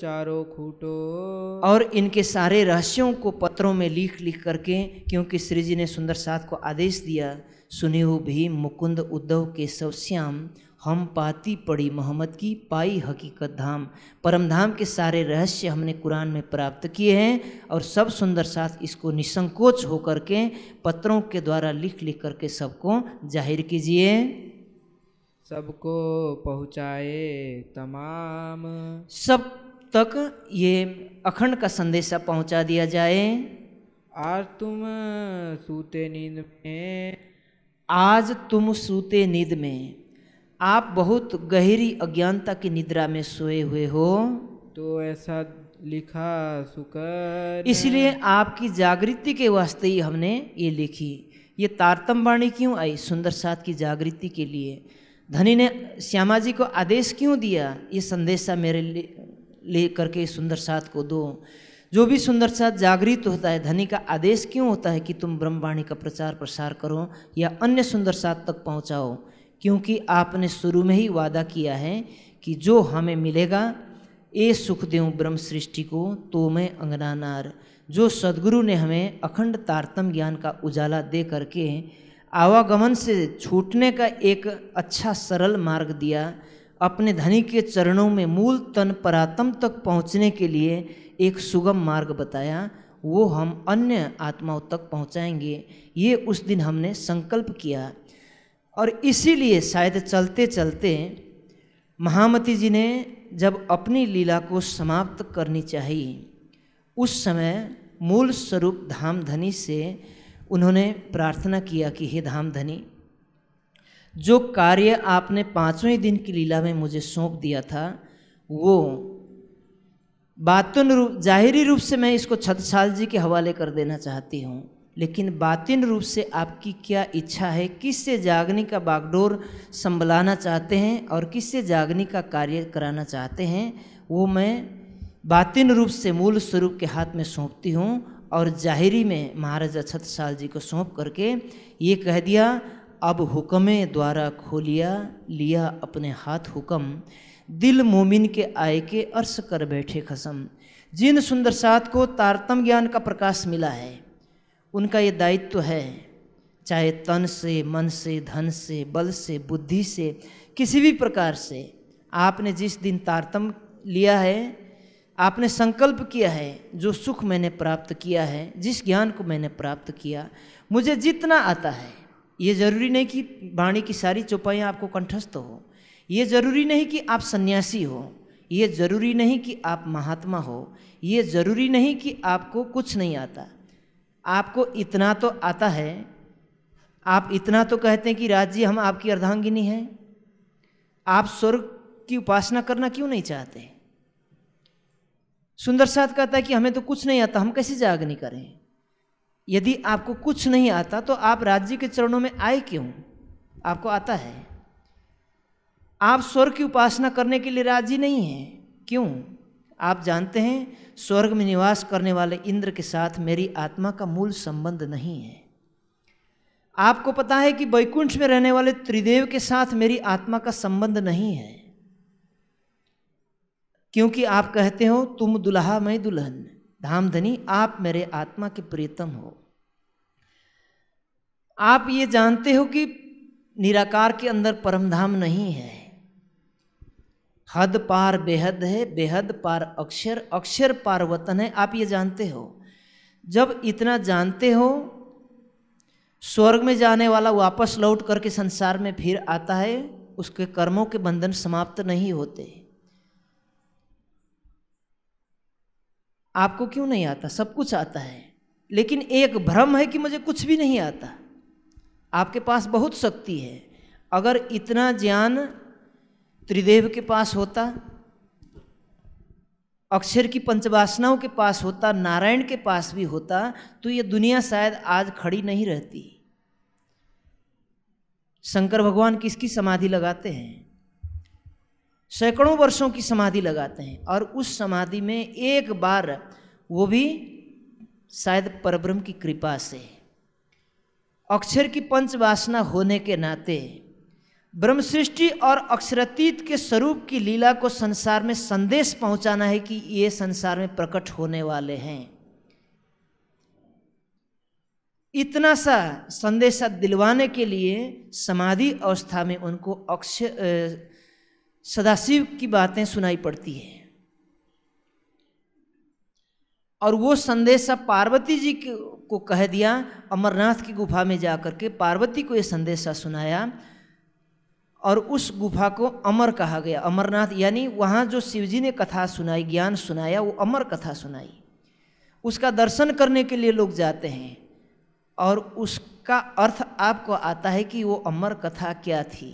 चारों खूटो और इनके सारे रहस्यों को पत्रों में लिख लिख करके क्योंकि श्री जी ने सुंदर साथ को आदेश दिया सुने हो भी मुकुंद उद्धव केशव श्याम हम पाती पड़ी मोहम्मद की पाई हकीकत धाम परम धाम के सारे रहस्य हमने कुरान में प्राप्त किए हैं और सब सुंदर साथ इसको निसंकोच होकर के पत्रों के द्वारा लिख लिख करके सबको जाहिर कीजिए सबको पहुँचाए तमाम सब तक ये अखंड का संदेशा पहुँचा दिया जाए आज तुम सूते नींद में आज तुम सूते नींद में आप बहुत गहरी अज्ञानता की निद्रा में सोए हुए हो तो ऐसा लिखा सुकर इसलिए आपकी जागृति के वास्ते ही हमने ये लिखी ये तारतम वाणी क्यों आई सुंदर सात की जागृति के लिए धनी ने श्यामा जी को आदेश क्यों दिया ये संदेशा मेरे लिए ले करके सुंदर सात को दो जो भी सुंदर सात जागृत होता है धनी का आदेश क्यों होता है कि तुम ब्रह्मवाणी का प्रचार प्रसार करो या अन्य सुंदर सात तक पहुँचाओ क्योंकि आपने शुरू में ही वादा किया है कि जो हमें मिलेगा ए सुखदेव ब्रह्म सृष्टि को तो मैं अंगनानार जो सदगुरु ने हमें अखंड तारतम ज्ञान का उजाला दे करके आवागमन से छूटने का एक अच्छा सरल मार्ग दिया अपने धनी के चरणों में मूल तन परातम तक पहुँचने के लिए एक सुगम मार्ग बताया वो हम अन्य आत्माओं तक पहुँचाएंगे ये उस दिन हमने संकल्प किया और इसीलिए शायद चलते चलते महामती जी ने जब अपनी लीला को समाप्त करनी चाहिए उस समय मूल स्वरूप धामधनी से उन्होंने प्रार्थना किया कि हे धामधनी जो कार्य आपने पाँचवें दिन की लीला में मुझे सौंप दिया था वो बातन रूप जाहिरी रूप से मैं इसको छतसाल जी के हवाले कर देना चाहती हूँ लेकिन बातिन रूप से आपकी क्या इच्छा है किससे जागने का बागडोर संभलाना चाहते हैं और किससे जागने का कार्य कराना चाहते हैं वो मैं बातिन रूप से मूल स्वरूप के हाथ में सौंपती हूँ और जाहिरी में महाराजा साल जी को सौंप करके ये कह दिया अब हुक्मे द्वारा खोलिया लिया अपने हाथ हुक्म दिल मोमिन के आय के अर्श कर बैठे खसम जिन सुंदर सात को तारतम ज्ञान का प्रकाश मिला है उनका ये दायित्व है चाहे तन से मन से धन से बल से बुद्धि से किसी भी प्रकार से आपने जिस दिन तारतम लिया है आपने संकल्प किया है जो सुख मैंने प्राप्त किया है जिस ज्ञान को मैंने प्राप्त किया मुझे जितना आता है ये जरूरी नहीं कि वाणी की सारी चौपाइयाँ आपको कंठस्थ हो ये जरूरी नहीं कि आप सन्यासी हो ये जरूरी नहीं कि आप महात्मा हो ये जरूरी नहीं कि आपको कुछ नहीं आता आपको इतना तो आता है आप इतना तो कहते हैं कि राज्य हम आपकी अर्धांगिनी हैं आप स्वर्ग की उपासना करना क्यों नहीं चाहते सुंदर साथ कहता है कि हमें तो कुछ नहीं आता हम कैसे जागनी करें यदि आपको कुछ नहीं आता तो आप राज्य के चरणों में आए क्यों आपको आता है आप स्वर्ग की उपासना करने के लिए राजी नहीं हैं क्यों आप जानते हैं स्वर्ग में निवास करने वाले इंद्र के साथ मेरी आत्मा का मूल संबंध नहीं है आपको पता है कि बैकुंठ में रहने वाले त्रिदेव के साथ मेरी आत्मा का संबंध नहीं है क्योंकि आप कहते हो तुम दुल्हा मैं दुल्हन धामधनी आप मेरे आत्मा के प्रियतम हो आप ये जानते हो कि निराकार के अंदर परमधाम नहीं है हद पार बेहद है बेहद पार अक्षर अक्षर पार वतन है आप ये जानते हो जब इतना जानते हो स्वर्ग में जाने वाला वापस लौट करके संसार में फिर आता है उसके कर्मों के बंधन समाप्त नहीं होते आपको क्यों नहीं आता सब कुछ आता है लेकिन एक भ्रम है कि मुझे कुछ भी नहीं आता आपके पास बहुत शक्ति है अगर इतना ज्ञान त्रिदेव के पास होता अक्षर की पंचवासनाओं के पास होता नारायण के पास भी होता तो ये दुनिया शायद आज खड़ी नहीं रहती शंकर भगवान किसकी समाधि लगाते हैं सैकड़ों वर्षों की समाधि लगाते हैं और उस समाधि में एक बार वो भी शायद परब्रह्म की कृपा से अक्षर की पंचवासना होने के नाते ब्रह्म सृष्टि और अक्षरतीत के स्वरूप की लीला को संसार में संदेश पहुंचाना है कि ये संसार में प्रकट होने वाले हैं इतना सा संदेशा दिलवाने के लिए समाधि अवस्था में उनको अक्ष सदाशिव की बातें सुनाई पड़ती है और वो संदेशा पार्वती जी को कह दिया अमरनाथ की गुफा में जाकर के पार्वती को ये संदेशा सुनाया और उस गुफा को अमर कहा गया अमरनाथ यानी वहाँ जो शिवजी ने कथा सुनाई ज्ञान सुनाया वो अमर कथा सुनाई उसका दर्शन करने के लिए लोग जाते हैं और उसका अर्थ आपको आता है कि वो अमर कथा क्या थी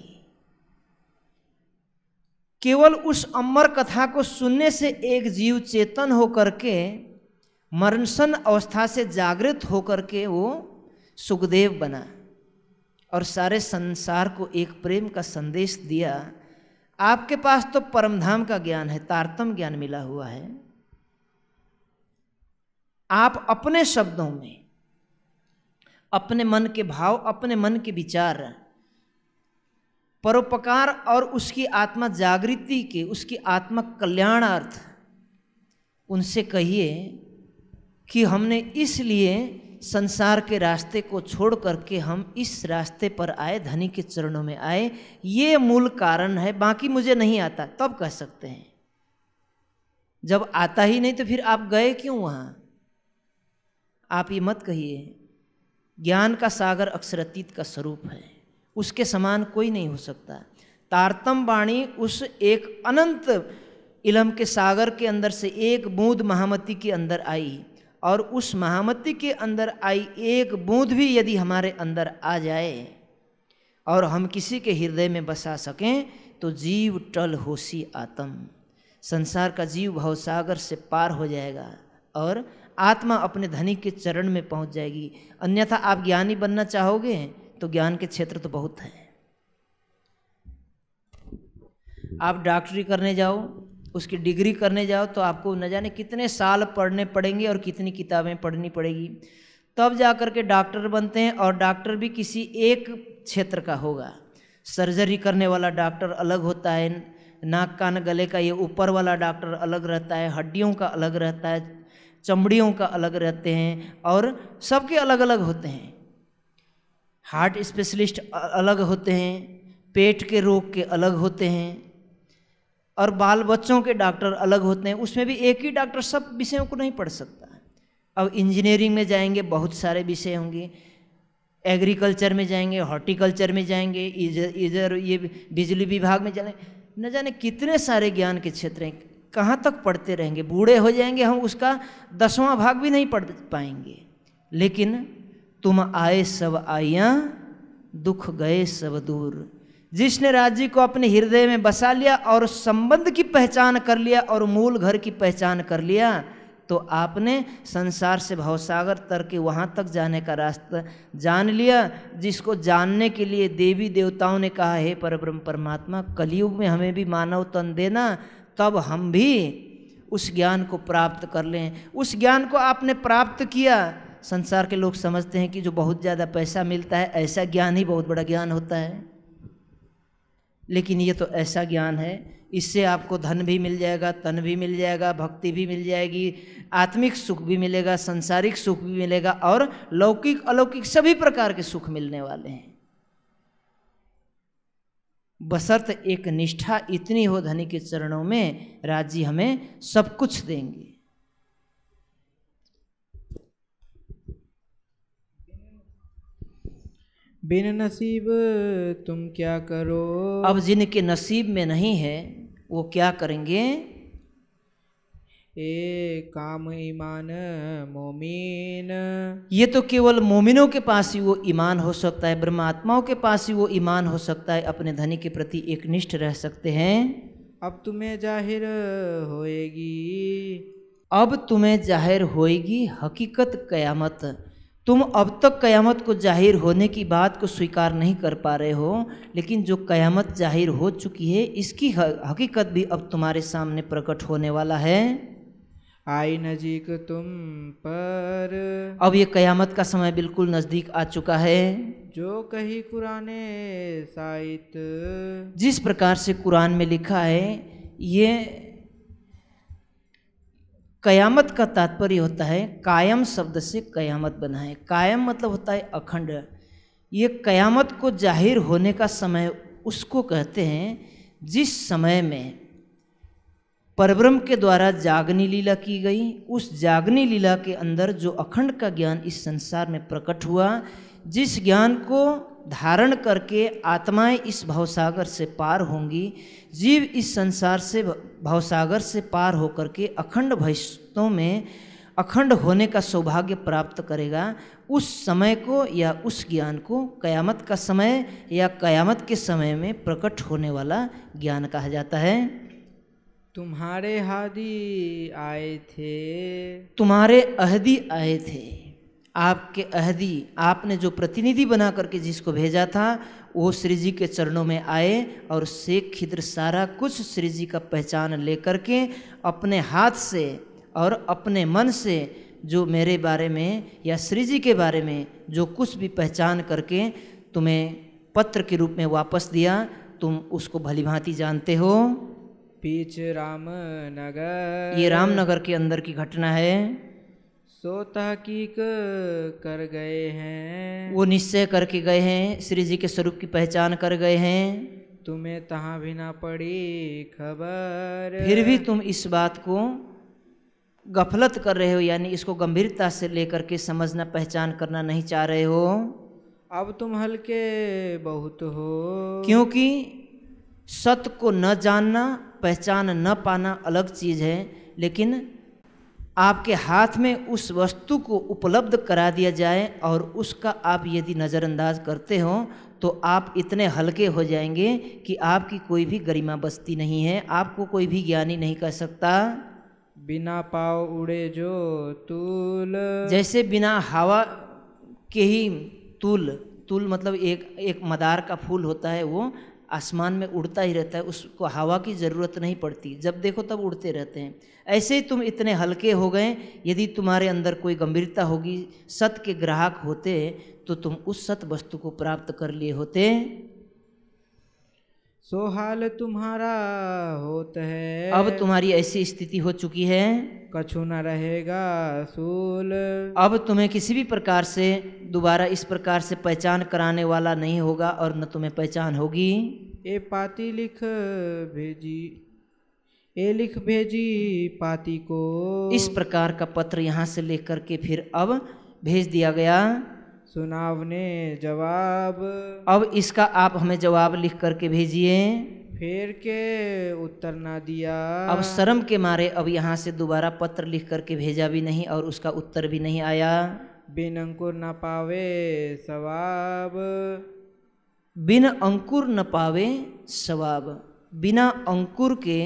केवल उस अमर कथा को सुनने से एक जीव चेतन होकर के मरणसन अवस्था से जागृत होकर के वो सुखदेव बना और सारे संसार को एक प्रेम का संदेश दिया आपके पास तो परमधाम का ज्ञान है तारतम ज्ञान मिला हुआ है आप अपने शब्दों में अपने मन के भाव अपने मन के विचार परोपकार और उसकी आत्मा जागृति के उसकी आत्मा कल्याणार्थ उनसे कहिए कि हमने इसलिए संसार के रास्ते को छोड़ करके हम इस रास्ते पर आए धनी के चरणों में आए ये मूल कारण है बाकी मुझे नहीं आता तब कह सकते हैं जब आता ही नहीं तो फिर आप गए क्यों वहाँ आप ये मत कहिए ज्ञान का सागर अक्षरतीत का स्वरूप है उसके समान कोई नहीं हो सकता तारतम वाणी उस एक अनंत इलम के सागर के अंदर से एक बूंद महामती के अंदर आई और उस महामती के अंदर आई एक बूंद भी यदि हमारे अंदर आ जाए और हम किसी के हृदय में बसा सकें तो जीव टल होशी आत्म संसार का जीव भाव सागर से पार हो जाएगा और आत्मा अपने धनी के चरण में पहुंच जाएगी अन्यथा आप ज्ञानी बनना चाहोगे तो ज्ञान के क्षेत्र तो बहुत हैं आप डॉक्टरी करने जाओ उसकी डिग्री करने जाओ तो आपको न जाने कितने साल पढ़ने पड़ेंगे और कितनी किताबें पढ़नी पड़ेगी तब जा कर के डॉक्टर बनते हैं और डॉक्टर भी किसी एक क्षेत्र का होगा सर्जरी करने वाला डॉक्टर अलग होता है नाक कान गले का ये ऊपर वाला डॉक्टर अलग रहता है हड्डियों का अलग रहता है चमड़ियों का अलग रहते हैं और सबके अलग अलग होते हैं हार्ट स्पेशलिस्ट अलग होते हैं पेट के रोग के अलग होते हैं और बाल बच्चों के डॉक्टर अलग होते हैं उसमें भी एक ही डॉक्टर सब विषयों को नहीं पढ़ सकता अब इंजीनियरिंग में जाएंगे बहुत सारे विषय होंगे एग्रीकल्चर में जाएंगे हॉर्टिकल्चर में जाएंगे इधर इधर ये बिजली विभाग में जाएंगे न जाने कितने सारे ज्ञान के क्षेत्र हैं कहाँ तक पढ़ते रहेंगे बूढ़े हो जाएंगे हम उसका दसवां भाग भी नहीं पढ़ पाएंगे लेकिन तुम आए सब आइया दुख गए सब दूर जिसने राज्य को अपने हृदय में बसा लिया और संबंध की पहचान कर लिया और मूल घर की पहचान कर लिया तो आपने संसार से भवसागर तर के वहाँ तक जाने का रास्ता जान लिया जिसको जानने के लिए देवी देवताओं ने कहा हे परब्रह्म परमात्मा कलयुग में हमें भी मानव तन देना तब हम भी उस ज्ञान को प्राप्त कर लें उस ज्ञान को आपने प्राप्त किया संसार के लोग समझते हैं कि जो बहुत ज़्यादा पैसा मिलता है ऐसा ज्ञान ही बहुत बड़ा ज्ञान होता है लेकिन ये तो ऐसा ज्ञान है इससे आपको धन भी मिल जाएगा तन भी मिल जाएगा भक्ति भी मिल जाएगी आत्मिक सुख भी मिलेगा संसारिक सुख भी मिलेगा और लौकिक अलौकिक सभी प्रकार के सुख मिलने वाले हैं बसर्त एक निष्ठा इतनी हो धनी के चरणों में राजी हमें सब कुछ देंगे बिन नसीब तुम क्या करो अब जिनके नसीब में नहीं है वो क्या करेंगे ए काम ईमान मोमिन ये तो केवल मोमिनों के पास ही वो ईमान हो सकता है ब्रह्मात्माओं के पास ही वो ईमान हो सकता है अपने धनी के प्रति एक निष्ठ रह सकते हैं अब तुम्हें जाहिर होएगी अब तुम्हें जाहिर होएगी हकीकत कयामत तुम अब तक क़यामत को जाहिर होने की बात को स्वीकार नहीं कर पा रहे हो लेकिन जो क़यामत जाहिर हो चुकी है इसकी हकीकत भी अब तुम्हारे सामने प्रकट होने वाला है आई नजीक तुम पर अब ये क़यामत का समय बिल्कुल नज़दीक आ चुका है जो कही कुरान साहित जिस प्रकार से कुरान में लिखा है ये कयामत का तात्पर्य होता है कायम शब्द से कयामत बना है कायम मतलब होता है अखंड ये कयामत को जाहिर होने का समय उसको कहते हैं जिस समय में परब्रह्म के द्वारा जागनी लीला की गई उस जागनी लीला के अंदर जो अखंड का ज्ञान इस संसार में प्रकट हुआ जिस ज्ञान को धारण करके आत्माएं इस भवसागर से पार होंगी जीव इस संसार से भवसागर से पार होकर के अखंड भविष्यों में अखंड होने का सौभाग्य प्राप्त करेगा उस समय को या उस ज्ञान को कयामत का समय या कयामत के समय में प्रकट होने वाला ज्ञान कहा जाता है तुम्हारे हादी आए थे तुम्हारे अहदी आए थे आपके अहदी आपने जो प्रतिनिधि बना करके जिसको भेजा था वो श्री जी के चरणों में आए और शेख खिद्र सारा कुछ श्री जी का पहचान लेकर के अपने हाथ से और अपने मन से जो मेरे बारे में या श्री जी के बारे में जो कुछ भी पहचान करके तुम्हें पत्र के रूप में वापस दिया तुम उसको भलीभांति जानते हो पीछे रामनगर ये रामनगर के अंदर की घटना है सो तहकीक कर गए हैं वो निश्चय करके गए हैं श्री जी के स्वरूप की पहचान कर गए हैं तुम्हें तहा भी ना पड़ी खबर फिर भी तुम इस बात को गफलत कर रहे हो यानी इसको गंभीरता से लेकर के समझना पहचान करना नहीं चाह रहे हो अब तुम हल्के बहुत हो क्योंकि सत्य को न जानना पहचान न पाना अलग चीज़ है लेकिन आपके हाथ में उस वस्तु को उपलब्ध करा दिया जाए और उसका आप यदि नज़रअंदाज करते हो तो आप इतने हल्के हो जाएंगे कि आपकी कोई भी गरिमा बस्ती नहीं है आपको कोई भी ज्ञानी नहीं कह सकता बिना पाव उड़े जो तूल जैसे बिना हवा के ही तूल तूल मतलब एक एक मदार का फूल होता है वो आसमान में उड़ता ही रहता है उसको हवा की ज़रूरत नहीं पड़ती जब देखो तब उड़ते रहते हैं ऐसे ही तुम इतने हल्के हो गए यदि तुम्हारे अंदर कोई गंभीरता होगी सत के ग्राहक होते तो तुम उस सत वस्तु को प्राप्त कर लिए होते सो हाल तुम्हारा होता है अब तुम्हारी ऐसी स्थिति हो चुकी है कछु न रहेगा सूल अब तुम्हें किसी भी प्रकार से दोबारा इस प्रकार से पहचान कराने वाला नहीं होगा और न तुम्हें पहचान होगी ए पाती लिख भेजी ए लिख भेजी पाती को इस प्रकार का पत्र यहाँ से लेकर के फिर अब भेज दिया गया सुनावने जवाब अब इसका आप हमें जवाब लिख करके भेजिए फिर के उत्तर ना दिया अब शर्म के मारे अब यहाँ से दोबारा पत्र लिख करके भेजा भी नहीं और उसका उत्तर भी नहीं आया बिन अंकुर न पावे सवाब बिन अंकुर न पावे सवाब बिना अंकुर के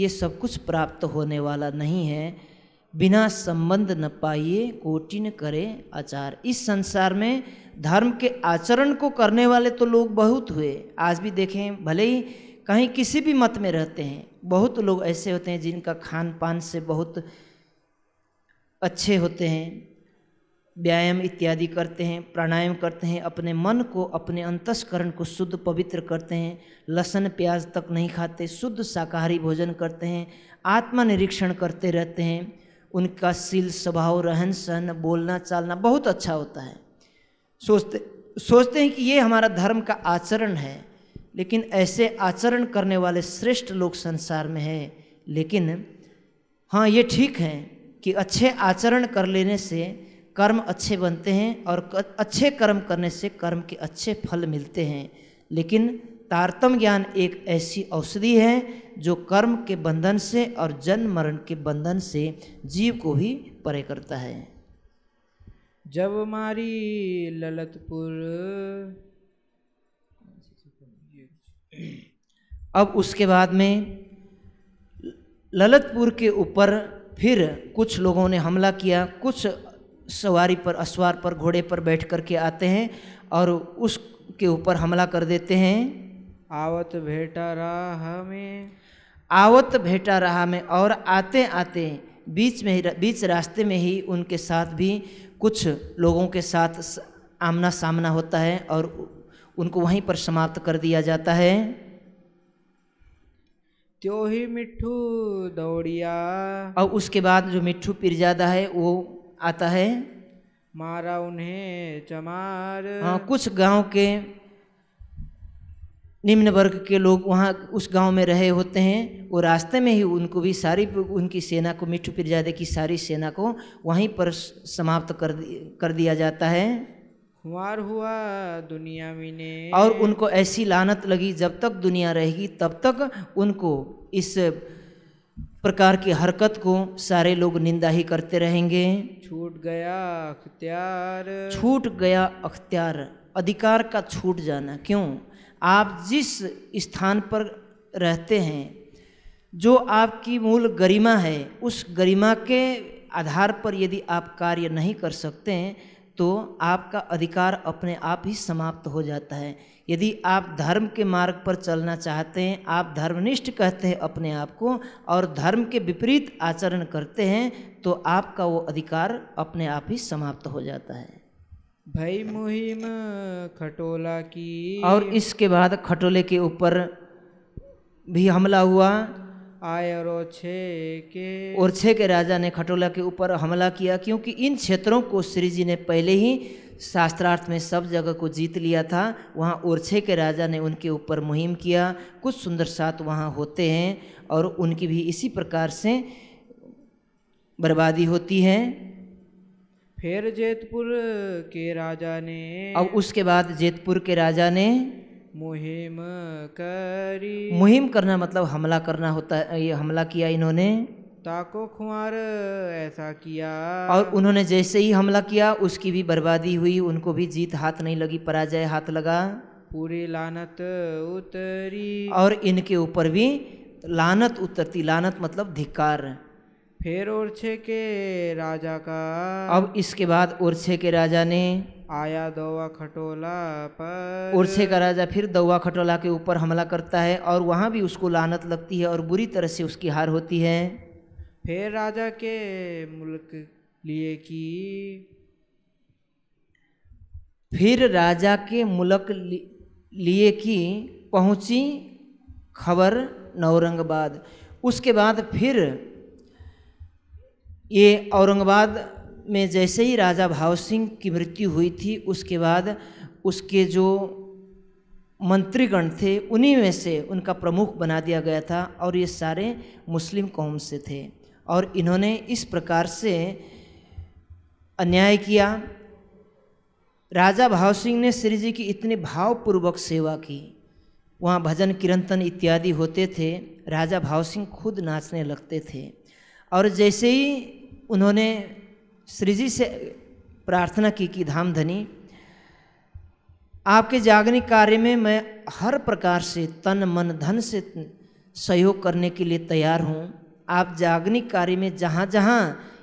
ये सब कुछ प्राप्त होने वाला नहीं है बिना संबंध न पाइए कोटि न करे आचार इस संसार में धर्म के आचरण को करने वाले तो लोग बहुत हुए आज भी देखें भले ही कहीं किसी भी मत में रहते हैं बहुत लोग ऐसे होते हैं जिनका खान पान से बहुत अच्छे होते हैं व्यायाम इत्यादि करते हैं प्राणायाम करते हैं अपने मन को अपने अंतस्करण को शुद्ध पवित्र करते हैं लहसुन प्याज तक नहीं खाते शुद्ध शाकाहारी भोजन करते हैं आत्मनिरीक्षण करते रहते हैं उनका सील स्वभाव रहन सहन बोलना चालना बहुत अच्छा होता है सोचते सोचते हैं कि ये हमारा धर्म का आचरण है लेकिन ऐसे आचरण करने वाले श्रेष्ठ लोग संसार में हैं लेकिन हाँ ये ठीक है कि अच्छे आचरण कर लेने से कर्म अच्छे बनते हैं और अच्छे कर्म करने से कर्म के अच्छे फल मिलते हैं लेकिन तारतम ज्ञान एक ऐसी औषधि है जो कर्म के बंधन से और जन्म मरण के बंधन से जीव को भी परे करता है जब मारी ललतपुर अब उसके बाद में ललतपुर के ऊपर फिर कुछ लोगों ने हमला किया कुछ सवारी पर अश्वार पर घोड़े पर बैठ कर के आते हैं और उसके ऊपर हमला कर देते हैं आवत भेटा रहा हमें आवत भेटा रहा मैं और आते आते बीच में ही बीच रास्ते में ही उनके साथ भी कुछ लोगों के साथ आमना सामना होता है और उनको वहीं पर समाप्त कर दिया जाता है त्यो ही मिट्ठू दौड़िया और उसके बाद जो मिट्ठू पीरजादा है वो आता है मारा उन्हें चमार हाँ कुछ गांव के निम्न वर्ग के लोग वहाँ उस गांव में रहे होते हैं वो रास्ते में ही उनको भी सारी उनकी सेना को मिठू पीरजादे की सारी सेना को वहीं पर समाप्त कर कर दिया जाता है वार हुआ दुनिया में और उनको ऐसी लानत लगी जब तक दुनिया रहेगी तब तक उनको इस प्रकार की हरकत को सारे लोग निंदा ही करते रहेंगे छूट गया अख्तियार छूट गया अख्तियार अधिकार का छूट जाना क्यों आप जिस स्थान पर रहते हैं जो आपकी मूल गरिमा है उस गरिमा के आधार पर यदि आप कार्य नहीं कर सकते हैं तो आपका अधिकार अपने आप ही समाप्त हो जाता है यदि आप धर्म के मार्ग पर चलना चाहते हैं आप धर्मनिष्ठ कहते हैं अपने आप को और धर्म के विपरीत आचरण करते हैं तो आपका वो अधिकार अपने आप ही समाप्त हो जाता है भई मुहिम खटोला की और इसके बाद खटोले के ऊपर भी हमला हुआ आय और ओरछे के ओरछे के राजा ने खटोला के ऊपर हमला किया क्योंकि इन क्षेत्रों को श्री जी ने पहले ही शास्त्रार्थ में सब जगह को जीत लिया था वहाँ ओरछे के राजा ने उनके ऊपर मुहिम किया कुछ सुंदर सात वहाँ होते हैं और उनकी भी इसी प्रकार से बर्बादी होती है फिर जेतपुर के राजा ने अब उसके बाद जेतपुर के राजा ने मुहिम करी मुहिम करना मतलब हमला करना होता है ये हमला किया इन्होंने ताको खुमार ऐसा किया और उन्होंने जैसे ही हमला किया उसकी भी बर्बादी हुई उनको भी जीत हाथ नहीं लगी पराजय हाथ लगा पूरी लानत उतरी और इनके ऊपर भी लानत उतरती लानत मतलब धिकार फिर ओरछे के राजा का अब इसके बाद ओरछे के राजा ने आया दौवा खटोला पर ओरछे का राजा फिर दौवा खटोला के ऊपर हमला करता है और वहाँ भी उसको लानत लगती है और बुरी तरह से उसकी हार होती है फिर राजा के मुल्क लिए कि फिर राजा के मुल्क लिए कि पहुँची खबर नौरंगबाद उसके बाद फिर ये औरंगाबाद में जैसे ही राजा भाव सिंह की मृत्यु हुई थी उसके बाद उसके जो मंत्रीगण थे उन्हीं में से उनका प्रमुख बना दिया गया था और ये सारे मुस्लिम कौम से थे और इन्होंने इस प्रकार से अन्याय किया राजा भाव सिंह ने श्री जी की इतनी भावपूर्वक सेवा की वहाँ भजन कीर्तन इत्यादि होते थे राजा भाव सिंह खुद नाचने लगते थे और जैसे ही उन्होंने श्री जी से प्रार्थना की कि धाम धनी आपके जागनिक कार्य में मैं हर प्रकार से तन मन धन से सहयोग करने के लिए तैयार हूँ आप जागनिक कार्य में जहाँ जहाँ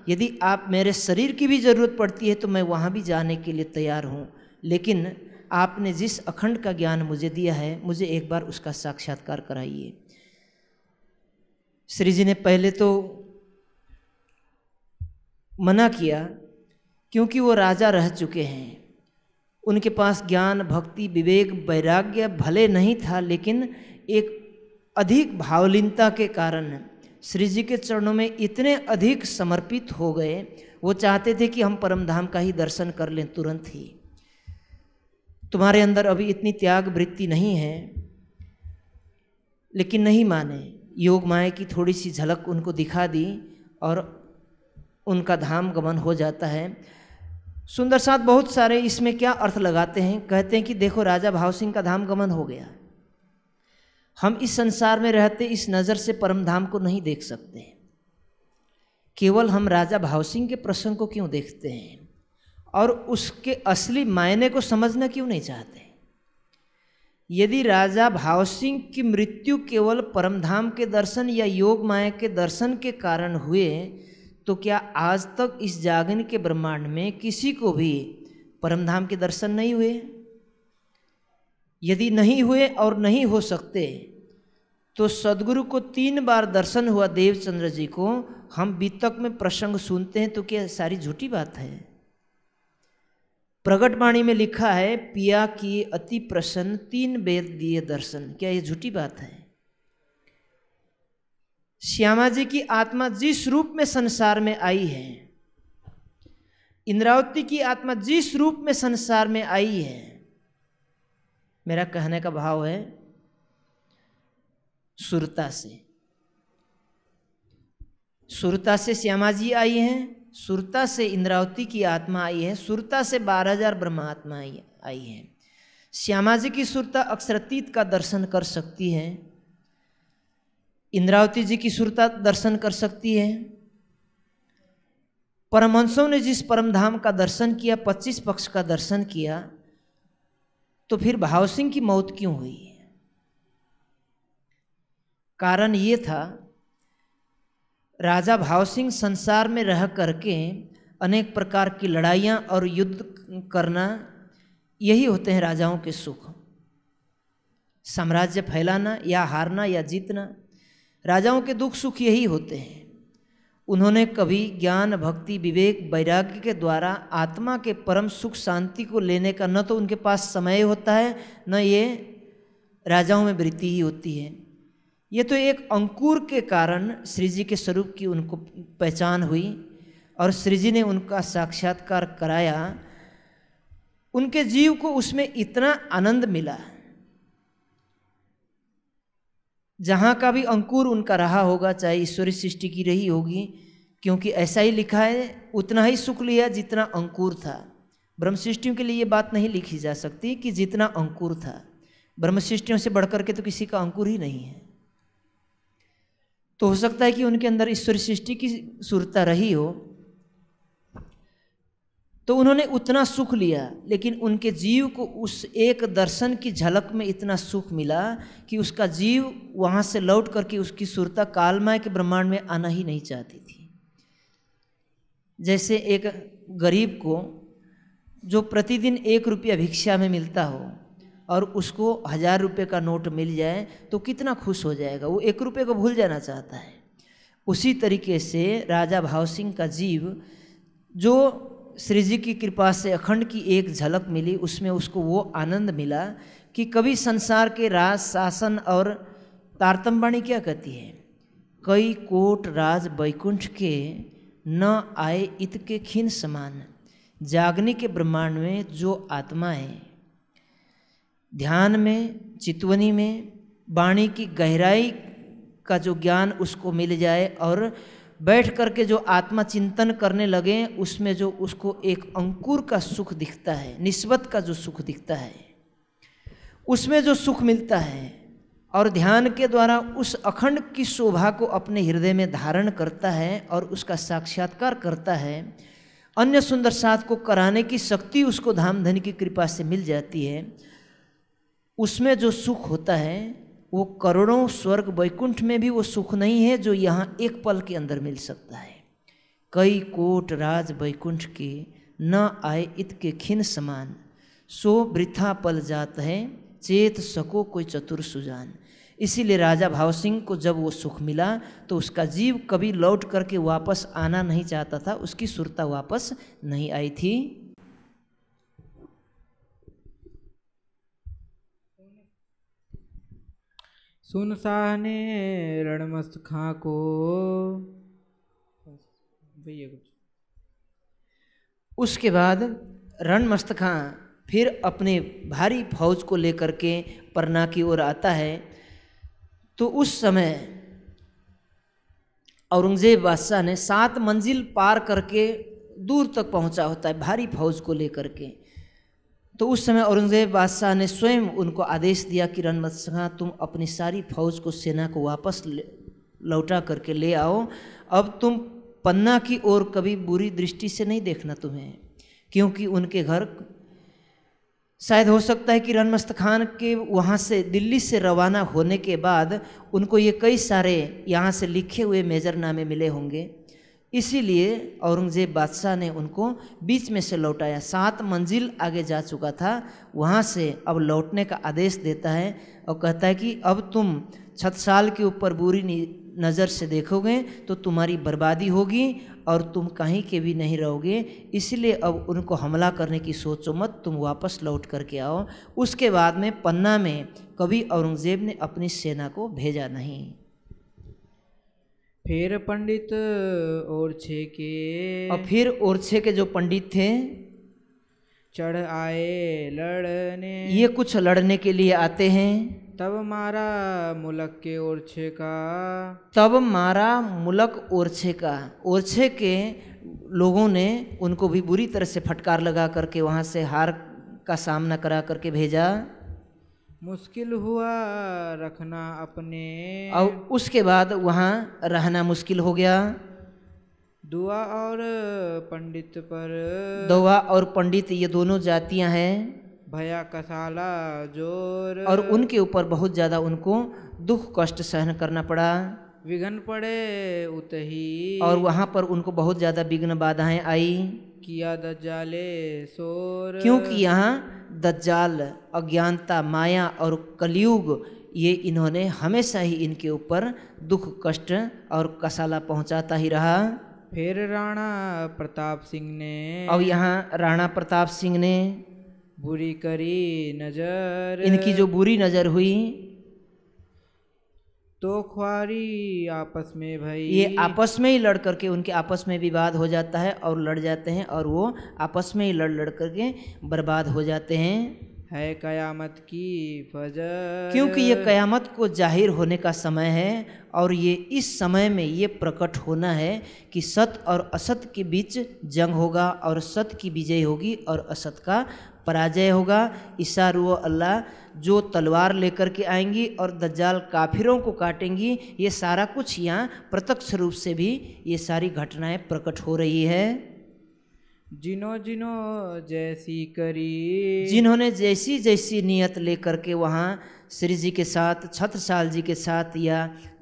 यदि आप मेरे शरीर की भी ज़रूरत पड़ती है तो मैं वहाँ भी जाने के लिए तैयार हूँ लेकिन आपने जिस अखंड का ज्ञान मुझे दिया है मुझे एक बार उसका साक्षात्कार कराइए श्री जी ने पहले तो मना किया क्योंकि वो राजा रह चुके हैं उनके पास ज्ञान भक्ति विवेक वैराग्य भले नहीं था लेकिन एक अधिक भावलीनता के कारण श्री जी के चरणों में इतने अधिक समर्पित हो गए वो चाहते थे कि हम परमधाम का ही दर्शन कर लें तुरंत ही तुम्हारे अंदर अभी इतनी त्याग वृत्ति नहीं है लेकिन नहीं माने योग माए की थोड़ी सी झलक उनको दिखा दी और उनका धाम गमन हो जाता है सुंदर साथ बहुत सारे इसमें क्या अर्थ लगाते हैं कहते हैं कि देखो राजा भाव सिंह का धाम गमन हो गया हम इस संसार में रहते इस नज़र से परम धाम को नहीं देख सकते केवल हम राजा भाव सिंह के प्रसंग को क्यों देखते हैं और उसके असली मायने को समझना क्यों नहीं चाहते यदि राजा भाव सिंह की मृत्यु केवल परमधाम के दर्शन या योग माया के दर्शन के कारण हुए तो क्या आज तक इस जागन के ब्रह्मांड में किसी को भी परमधाम के दर्शन नहीं हुए यदि नहीं हुए और नहीं हो सकते तो सदगुरु को तीन बार दर्शन हुआ देवचंद्र जी को हम बीतक में प्रसंग सुनते हैं तो क्या सारी झूठी बात है प्रगट में लिखा है पिया की अति प्रसन्न तीन बेद दिए दर्शन क्या ये झूठी बात है श्यामा जी की आत्मा जिस रूप में संसार में आई है इंद्रावती की आत्मा जिस रूप में संसार में आई है मेरा कहने का भाव है सुरता से सुरता से श्यामा जी आई हैं सुरता से इंद्रावती की आत्मा आई है सुरता से बारह हजार ब्रह्मात्मा आई है श्यामा जी की सुरता अक्षरतीत का दर्शन कर सकती है इंद्रावती जी की सुरता दर्शन कर सकती है परमहंसों ने जिस परमधाम का दर्शन किया पच्चीस पक्ष का दर्शन किया तो फिर भाव सिंह की मौत क्यों हुई कारण ये था राजा भाव सिंह संसार में रह करके अनेक प्रकार की लड़ाइयाँ और युद्ध करना यही होते हैं राजाओं के सुख साम्राज्य फैलाना या हारना या जीतना राजाओं के दुख सुख यही होते हैं उन्होंने कभी ज्ञान भक्ति विवेक वैराग्य के द्वारा आत्मा के परम सुख शांति को लेने का न तो उनके पास समय होता है न ये राजाओं में वृत्ति ही होती है ये तो एक अंकुर के कारण श्री जी के स्वरूप की उनको पहचान हुई और श्री जी ने उनका साक्षात्कार कराया उनके जीव को उसमें इतना आनंद मिला जहाँ का भी अंकुर उनका रहा होगा चाहे ईश्वरीय सृष्टि की रही होगी क्योंकि ऐसा ही लिखा है उतना ही सुख लिया जितना अंकुर था ब्रह्म सृष्टियों के लिए ये बात नहीं लिखी जा सकती कि जितना अंकुर था ब्रह्म सृष्टियों से बढ़कर के तो किसी का अंकुर ही नहीं है तो हो सकता है कि उनके अंदर ईश्वरीय सृष्टि की सुरता रही हो तो उन्होंने उतना सुख लिया लेकिन उनके जीव को उस एक दर्शन की झलक में इतना सुख मिला कि उसका जीव वहाँ से लौट करके उसकी सुरता कालमय के ब्रह्मांड में आना ही नहीं चाहती थी जैसे एक गरीब को जो प्रतिदिन एक रुपया भिक्षा में मिलता हो और उसको हज़ार रुपये का नोट मिल जाए तो कितना खुश हो जाएगा वो एक रुपये को भूल जाना चाहता है उसी तरीके से राजा भाव सिंह का जीव जो श्री जी की कृपा से अखंड की एक झलक मिली उसमें उसको वो आनंद मिला कि कभी संसार के राज शासन और तारतम्बाणी क्या कहती है कई कोट राज वैकुंठ के न आए इत के खीन समान जागने के ब्रह्मांड में जो आत्मा है ध्यान में चितवनी में वाणी की गहराई का जो ज्ञान उसको मिल जाए और बैठ करके जो आत्मा चिंतन करने लगे उसमें जो उसको एक अंकुर का सुख दिखता है निस्बत का जो सुख दिखता है उसमें जो सुख मिलता है और ध्यान के द्वारा उस अखंड की शोभा को अपने हृदय में धारण करता है और उसका साक्षात्कार करता है अन्य सुंदर साथ को कराने की शक्ति उसको धाम धन की कृपा से मिल जाती है उसमें जो सुख होता है वो करोड़ों स्वर्ग वैकुंठ में भी वो सुख नहीं है जो यहाँ एक पल के अंदर मिल सकता है कई कोट राज वैकुंठ के न आए इत के खिन समान सो वृथा पल जात है चेत सको कोई चतुर सुजान इसीलिए राजा भाव सिंह को जब वो सुख मिला तो उसका जीव कभी लौट करके वापस आना नहीं चाहता था उसकी सुरता वापस नहीं आई थी सुन साह ने रणमस्त खां को भैया कुछ उसके बाद रणमस्त खां फिर अपने भारी फौज को लेकर के परना की ओर आता है तो उस समय औरंगजेब बादशाह ने सात मंजिल पार करके दूर तक पहुंचा होता है भारी फौज को लेकर के तो उस समय औरंगज़ेब बादशाह ने स्वयं उनको आदेश दिया कि रणमत सिंह तुम अपनी सारी फौज को सेना को वापस लौटा करके ले आओ अब तुम पन्ना की ओर कभी बुरी दृष्टि से नहीं देखना तुम्हें क्योंकि उनके घर शायद हो सकता है कि रणमस्त खान के वहाँ से दिल्ली से रवाना होने के बाद उनको ये कई सारे यहाँ से लिखे हुए मेजरनामे मिले होंगे इसीलिए औरंगज़ेब बादशाह ने उनको बीच में से लौटाया सात मंजिल आगे जा चुका था वहाँ से अब लौटने का आदेश देता है और कहता है कि अब तुम छत साल के ऊपर बुरी नज़र से देखोगे तो तुम्हारी बर्बादी होगी और तुम कहीं के भी नहीं रहोगे इसलिए अब उनको हमला करने की सोचो मत तुम वापस लौट करके आओ उसके बाद में पन्ना में कभी औरंगज़ेब ने अपनी सेना को भेजा नहीं फिर पंडित ओरछे के और फिर ओरछे के जो पंडित थे चढ़ आए लड़ने ये कुछ लड़ने के लिए आते हैं तब मारा मुलक के ओरछे का तब मारा मुलक ओरछे का ओरछे के लोगों ने उनको भी बुरी तरह से फटकार लगा करके वहाँ से हार का सामना करा करके भेजा मुश्किल हुआ रखना अपने और उसके बाद वहाँ रहना मुश्किल हो गया दुआ और पंडित पर दुआ और पंडित ये दोनों जातियाँ हैं भया कसाला जोर और उनके ऊपर बहुत ज़्यादा उनको दुख कष्ट सहन करना पड़ा विघन पड़े उत ही और वहाँ पर उनको बहुत ज़्यादा विघ्न बाधाएं आई किया दजाले शोर क्योंकि यहाँ दज्जाल अज्ञानता माया और कलयुग ये इन्होंने हमेशा ही इनके ऊपर दुख कष्ट और कसाला पहुंचाता ही रहा फिर राणा प्रताप सिंह ने और यहाँ राणा प्रताप सिंह ने बुरी करी नजर इनकी जो बुरी नजर हुई तो ख्वारी आपस में भाई ये आपस में ही लड़ करके उनके आपस में विवाद हो जाता है और लड़ जाते हैं और वो आपस में ही लड़ लड़ करके बर्बाद हो जाते हैं है कयामत की फजर क्योंकि ये कयामत को जाहिर होने का समय है और ये इस समय में ये प्रकट होना है कि सत और असत के बीच जंग होगा और सत की विजय होगी और असत का पराजय होगा ईशा रू अल्लाह जो तलवार लेकर के आएंगी और दज्जाल काफिरों को काटेंगी ये सारा कुछ यहाँ प्रत्यक्ष रूप से भी ये सारी घटनाएं प्रकट हो रही है जिन्हों जिन्हों जैसी करी जिन्होंने जैसी जैसी नियत लेकर के वहाँ श्री जी के साथ छत्रसाल जी के साथ या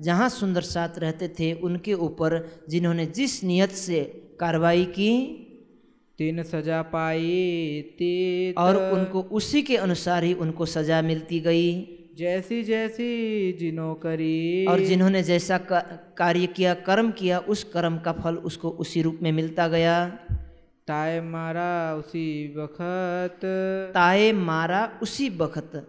जहाँ सुंदर साथ रहते थे उनके ऊपर जिन्होंने जिस नियत से कार्रवाई की तीन सजा पाई ती और उनको उसी के अनुसार ही उनको सजा मिलती गई जैसी जैसी जिन्हों करी और जिन्होंने जैसा कार्य किया कर्म किया उस कर्म का फल उसको उसी रूप में मिलता गया ताए मारा उसी बखत ताए मारा उसी बखत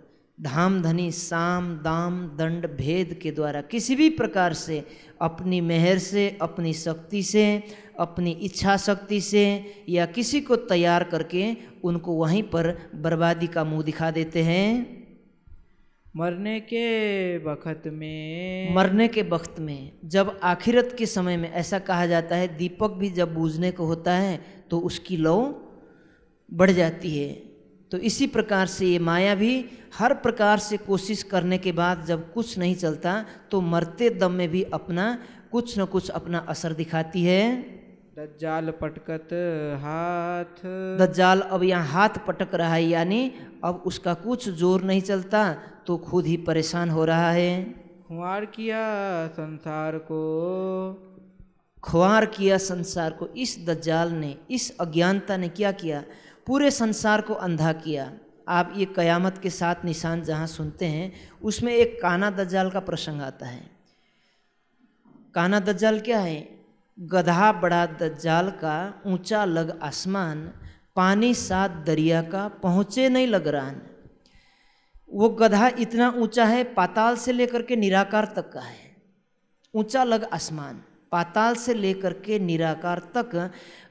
धाम धनी साम दाम दंड भेद के द्वारा किसी भी प्रकार से अपनी मेहर से अपनी शक्ति से अपनी इच्छा शक्ति से या किसी को तैयार करके उनको वहीं पर बर्बादी का मुंह दिखा देते हैं मरने के वक्त में मरने के वक्त में जब आखिरत के समय में ऐसा कहा जाता है दीपक भी जब बूझने को होता है तो उसकी लौ बढ़ जाती है तो इसी प्रकार से ये माया भी हर प्रकार से कोशिश करने के बाद जब कुछ नहीं चलता तो मरते दम में भी अपना कुछ न कुछ अपना असर दिखाती है दज्जाल पटकत हाथ दज्जाल अब यहाँ हाथ पटक रहा है यानी अब उसका कुछ जोर नहीं चलता तो खुद ही परेशान हो रहा है खुआर किया संसार को खुआर किया संसार को इस दज्जाल ने इस अज्ञानता ने क्या किया पूरे संसार को अंधा किया आप ये कयामत के साथ निशान जहाँ सुनते हैं उसमें एक काना दज्जाल का प्रसंग आता है काना दज्जाल क्या है गधा बड़ा दज्जाल का ऊंचा लग आसमान पानी सात दरिया का पहुँचे नहीं लग लगरान वो गधा इतना ऊंचा है पाताल से लेकर के निराकार तक का है ऊंचा लग आसमान पाताल से लेकर के निराकार तक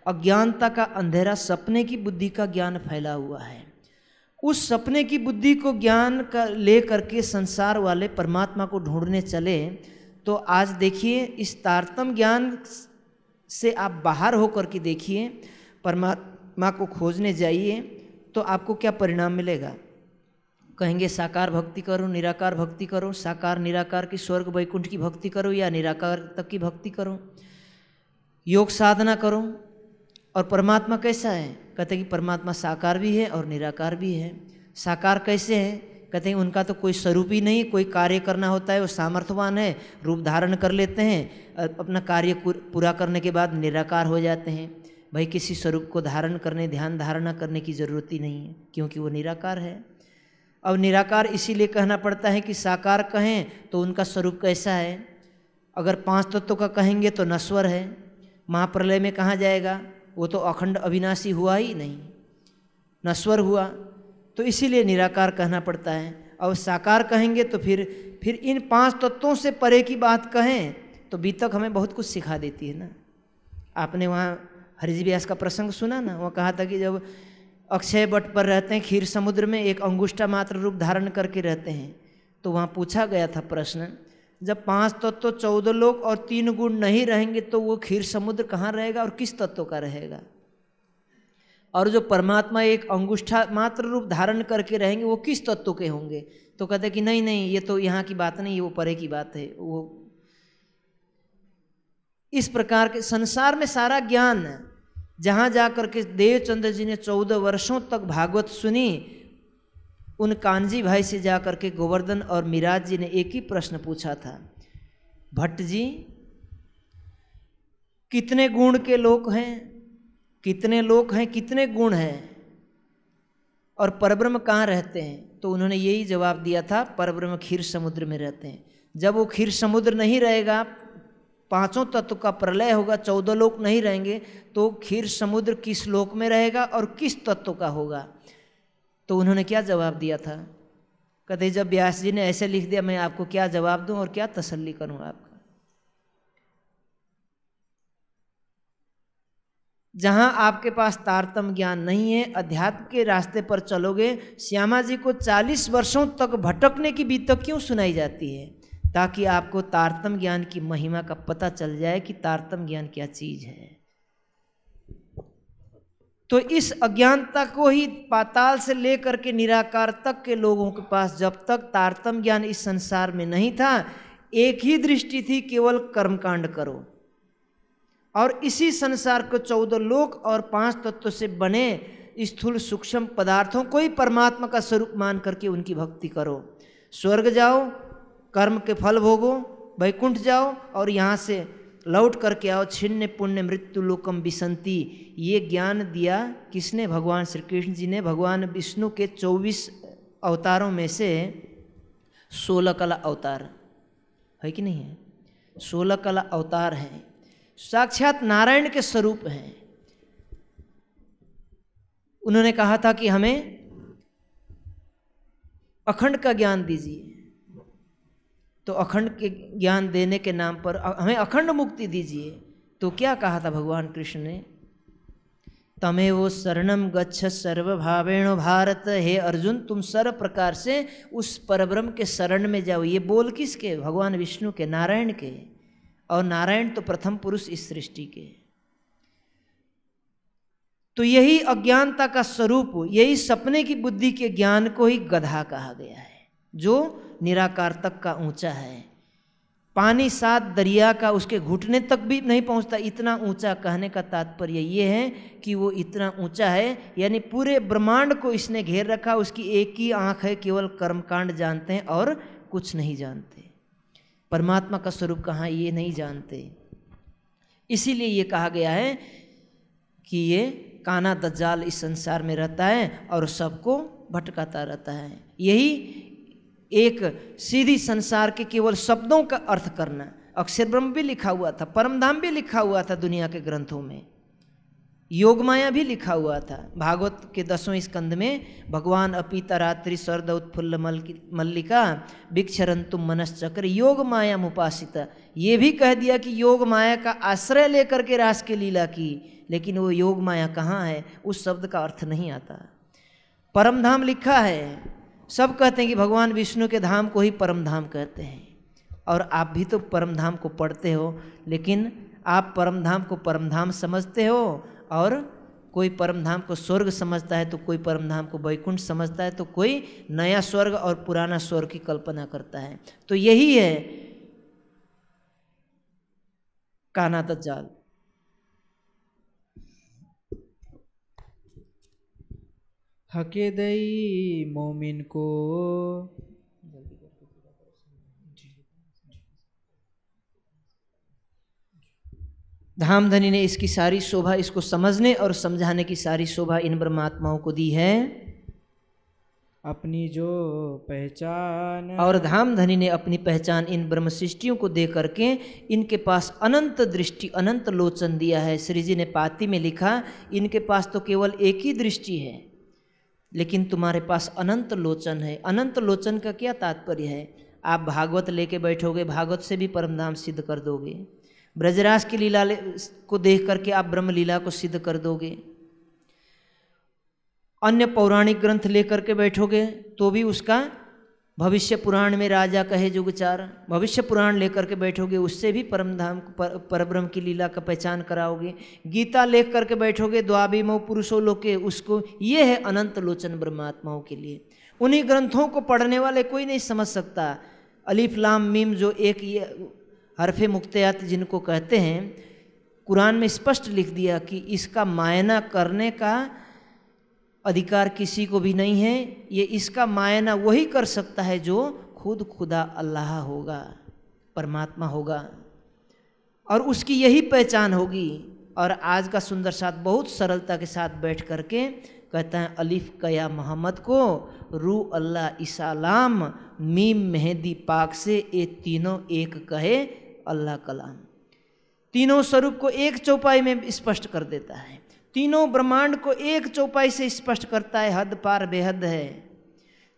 अज्ञानता का अंधेरा सपने की बुद्धि का ज्ञान फैला हुआ है उस सपने की बुद्धि को ज्ञान का ले करके संसार वाले परमात्मा को ढूंढने चले तो आज देखिए इस तारतम ज्ञान से आप बाहर होकर के देखिए परमात्मा को खोजने जाइए तो आपको क्या परिणाम मिलेगा कहेंगे साकार भक्ति करो निराकार भक्ति करो साकार निराकार की स्वर्ग वैकुंठ की भक्ति करो या निराकार तक की भक्ति करो योग साधना करो और परमात्मा कैसा है कहते कि परमात्मा साकार भी है और निराकार भी है साकार कैसे है कहते हैं उनका तो कोई स्वरूप ही नहीं कोई कार्य करना होता है वो सामर्थ्यवान है रूप धारण कर लेते हैं अपना कार्य पूरा करने के बाद निराकार हो जाते हैं भाई किसी स्वरूप को धारण करने ध्यान धारणा करने की ज़रूरत ही नहीं है क्योंकि वो निराकार है अब निराकार इसीलिए कहना पड़ता है कि साकार कहें तो उनका स्वरूप कैसा है अगर पांच तत्वों का कहेंगे तो नश्वर है महाप्रलय में कहाँ जाएगा वो तो अखंड अविनाशी हुआ ही नहीं नश्वर हुआ तो इसीलिए निराकार कहना पड़ता है और साकार कहेंगे तो फिर फिर इन पांच तत्वों से परे की बात कहें तो बीतक हमें बहुत कुछ सिखा देती है ना आपने वहाँ हरिजी व्यास का प्रसंग सुना ना वहाँ कहा था कि जब अक्षय बट पर रहते हैं खीर समुद्र में एक अंगुष्ठा मात्र रूप धारण करके रहते हैं तो वहाँ पूछा गया था प्रश्न जब पांच तत्व चौदह लोग और तीन गुण नहीं रहेंगे तो वो खीर समुद्र कहाँ रहेगा और किस तत्व का रहेगा और जो परमात्मा एक अंगुष्ठा मात्र रूप धारण करके रहेंगे वो किस तत्व के होंगे तो कहते कि नहीं नहीं ये तो यहाँ की बात नहीं वो परे की बात है वो इस प्रकार के संसार में सारा ज्ञान जहाँ जा कर के देवचंद्र जी ने चौदह वर्षों तक भागवत सुनी उन कांजी भाई से जा करके के गोवर्धन और मिराज जी ने एक ही प्रश्न पूछा था भट्ट जी कितने गुण के लोग हैं कितने लोग हैं कितने गुण हैं और परब्रह्म कहाँ रहते हैं तो उन्होंने यही जवाब दिया था परब्रह्म खीर समुद्र में रहते हैं जब वो खीर समुद्र नहीं रहेगा पांचों तत्व का प्रलय होगा चौदह लोक नहीं रहेंगे तो खीर समुद्र किस लोक में रहेगा और किस तत्व का होगा तो उन्होंने क्या जवाब दिया था कदे जब व्यास जी ने ऐसे लिख दिया मैं आपको क्या जवाब दूँ और क्या तसल्ली करूँ आपका जहाँ आपके पास तारतम ज्ञान नहीं है अध्यात्म के रास्ते पर चलोगे श्यामा जी को 40 वर्षों तक भटकने की बीत क्यों सुनाई जाती है ताकि आपको तारतम ज्ञान की महिमा का पता चल जाए कि तारतम ज्ञान क्या चीज़ है तो इस अज्ञानता को ही पाताल से लेकर के निराकार तक के लोगों के पास जब तक तारतम ज्ञान इस संसार में नहीं था एक ही दृष्टि थी केवल कर्मकांड करो और इसी संसार को चौदह लोक और पांच तत्व से बने स्थूल सूक्ष्म पदार्थों को ही परमात्मा का स्वरूप मान करके उनकी भक्ति करो स्वर्ग जाओ कर्म के फल भोगो वैकुंठ जाओ और यहाँ से लौट करके आओ छिन्न पुण्य मृत्यु लोकम विसंति ये ज्ञान दिया किसने भगवान श्री कृष्ण जी ने भगवान विष्णु के चौबीस अवतारों में से सोलह कला अवतार है कि नहीं है सोलह कला अवतार हैं साक्षात नारायण के स्वरूप हैं उन्होंने कहा था कि हमें अखंड का ज्ञान दीजिए तो अखंड के ज्ञान देने के नाम पर हमें अखंड मुक्ति दीजिए तो क्या कहा था भगवान कृष्ण ने वो शरणम गच्छ सर्वभावेण भारत हे अर्जुन तुम सर्व प्रकार से उस परब्रह्म के शरण में जाओ ये बोल किसके भगवान विष्णु के नारायण के और नारायण तो प्रथम पुरुष इस सृष्टि के तो यही अज्ञानता का स्वरूप यही सपने की बुद्धि के ज्ञान को ही गधा कहा गया है जो निराकार तक का ऊंचा है पानी सात दरिया का उसके घुटने तक भी नहीं पहुंचता इतना ऊंचा कहने का तात्पर्य ये है कि वो इतना ऊंचा है यानी पूरे ब्रह्मांड को इसने घेर रखा उसकी एक ही आंख है केवल कर्मकांड जानते हैं और कुछ नहीं जानते परमात्मा का स्वरूप कहाँ ये नहीं जानते इसीलिए ये कहा गया है कि ये काना दज्जाल इस संसार में रहता है और सबको भटकाता रहता है यही एक सीधी संसार के केवल शब्दों का अर्थ करना अक्षर ब्रह्म भी लिखा हुआ था परमधाम भी लिखा हुआ था दुनिया के ग्रंथों में योग माया भी लिखा हुआ था भागवत के दसवें स्कंद में भगवान अपीता रात्रि स्वर्द उत्फुल्ल मल्लिका तुम मनश्चक्र योग माया मुपासिता ये भी कह दिया कि योग माया का आश्रय लेकर के रास की लीला की लेकिन वो योग माया कहाँ है उस शब्द का अर्थ नहीं आता परम धाम लिखा है सब कहते हैं कि भगवान विष्णु के धाम को ही परम धाम कहते हैं और आप भी तो परम धाम को पढ़ते हो लेकिन आप परमधाम को परमधाम समझते हो और कोई परमधाम को स्वर्ग समझता है तो कोई परमधाम को वैकुंठ समझता है तो कोई नया स्वर्ग और पुराना स्वर्ग की कल्पना करता है तो यही है काना दज्जाल हकेदई मोमिन को धामधनी ने इसकी सारी शोभा इसको समझने और समझाने की सारी शोभा इन परमात्माओं को दी है अपनी जो पहचान और धामधनी ने अपनी पहचान इन ब्रह्म सृष्टियों को दे करके इनके पास अनंत दृष्टि अनंत लोचन दिया है श्री जी ने पाती में लिखा इनके पास तो केवल एक ही दृष्टि है लेकिन तुम्हारे पास अनंत लोचन है अनंत लोचन का क्या तात्पर्य है आप भागवत लेके बैठोगे भागवत से भी परमधाम सिद्ध कर दोगे ब्रजराज की लीला को देख करके आप ब्रह्म लीला को सिद्ध कर दोगे अन्य पौराणिक ग्रंथ लेकर के बैठोगे तो भी उसका भविष्य पुराण में राजा कहे जुगचार भविष्य पुराण लेकर के बैठोगे उससे भी परमधाम पर, परब्रह्म की लीला का पहचान कराओगे गीता लेख करके बैठोगे द्वाभिमो पुरुषों लोग उसको ये है अनंत लोचन ब्रह्मात्माओं के लिए उन्हीं ग्रंथों को पढ़ने वाले कोई नहीं समझ सकता अलीफ लाम मीम जो एक ये हरफ मुख्तियात जिनको कहते हैं कुरान में स्पष्ट लिख दिया कि इसका मायना करने का अधिकार किसी को भी नहीं है ये इसका मायना वही कर सकता है जो खुद खुदा अल्लाह होगा परमात्मा होगा और उसकी यही पहचान होगी और आज का सुंदर साथ बहुत सरलता के साथ बैठ करके कहता है अलिफ कया मोहम्मद को रू अल्लाह इसालाम मीम मेहदी पाक से ये तीनों एक कहे अल्लाह कलाम तीनों स्वरूप को एक चौपाई में स्पष्ट कर देता है तीनों ब्रह्मांड को एक चौपाई से स्पष्ट करता है हद पार बेहद है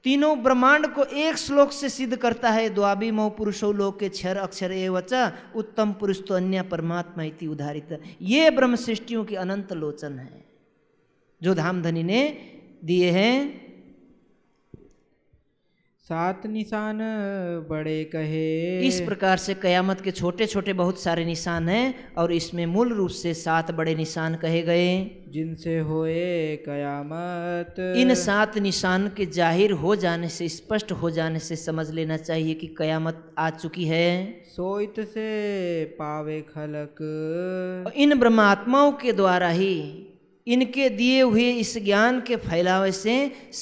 तीनों ब्रह्मांड को एक श्लोक से सिद्ध करता है द्वाबी मो पुरुषो लोक के क्षर अक्षर ए वचा उत्तम पुरुष तो अन्य परमात्मा इति उदाहरित ये ब्रह्म सृष्टियों की अनंत लोचन है जो धामधनी ने दिए हैं सात निशान बड़े कहे इस प्रकार से कयामत के छोटे छोटे बहुत सारे निशान हैं और इसमें मूल रूप से सात बड़े निशान कहे गए जिनसे होए कयामत इन सात निशान के जाहिर हो जाने से स्पष्ट हो जाने से समझ लेना चाहिए कि कयामत आ चुकी है सोइत से पावे खलक इन ब्रह्मात्माओं के द्वारा ही इनके दिए हुए इस ज्ञान के फैलावे से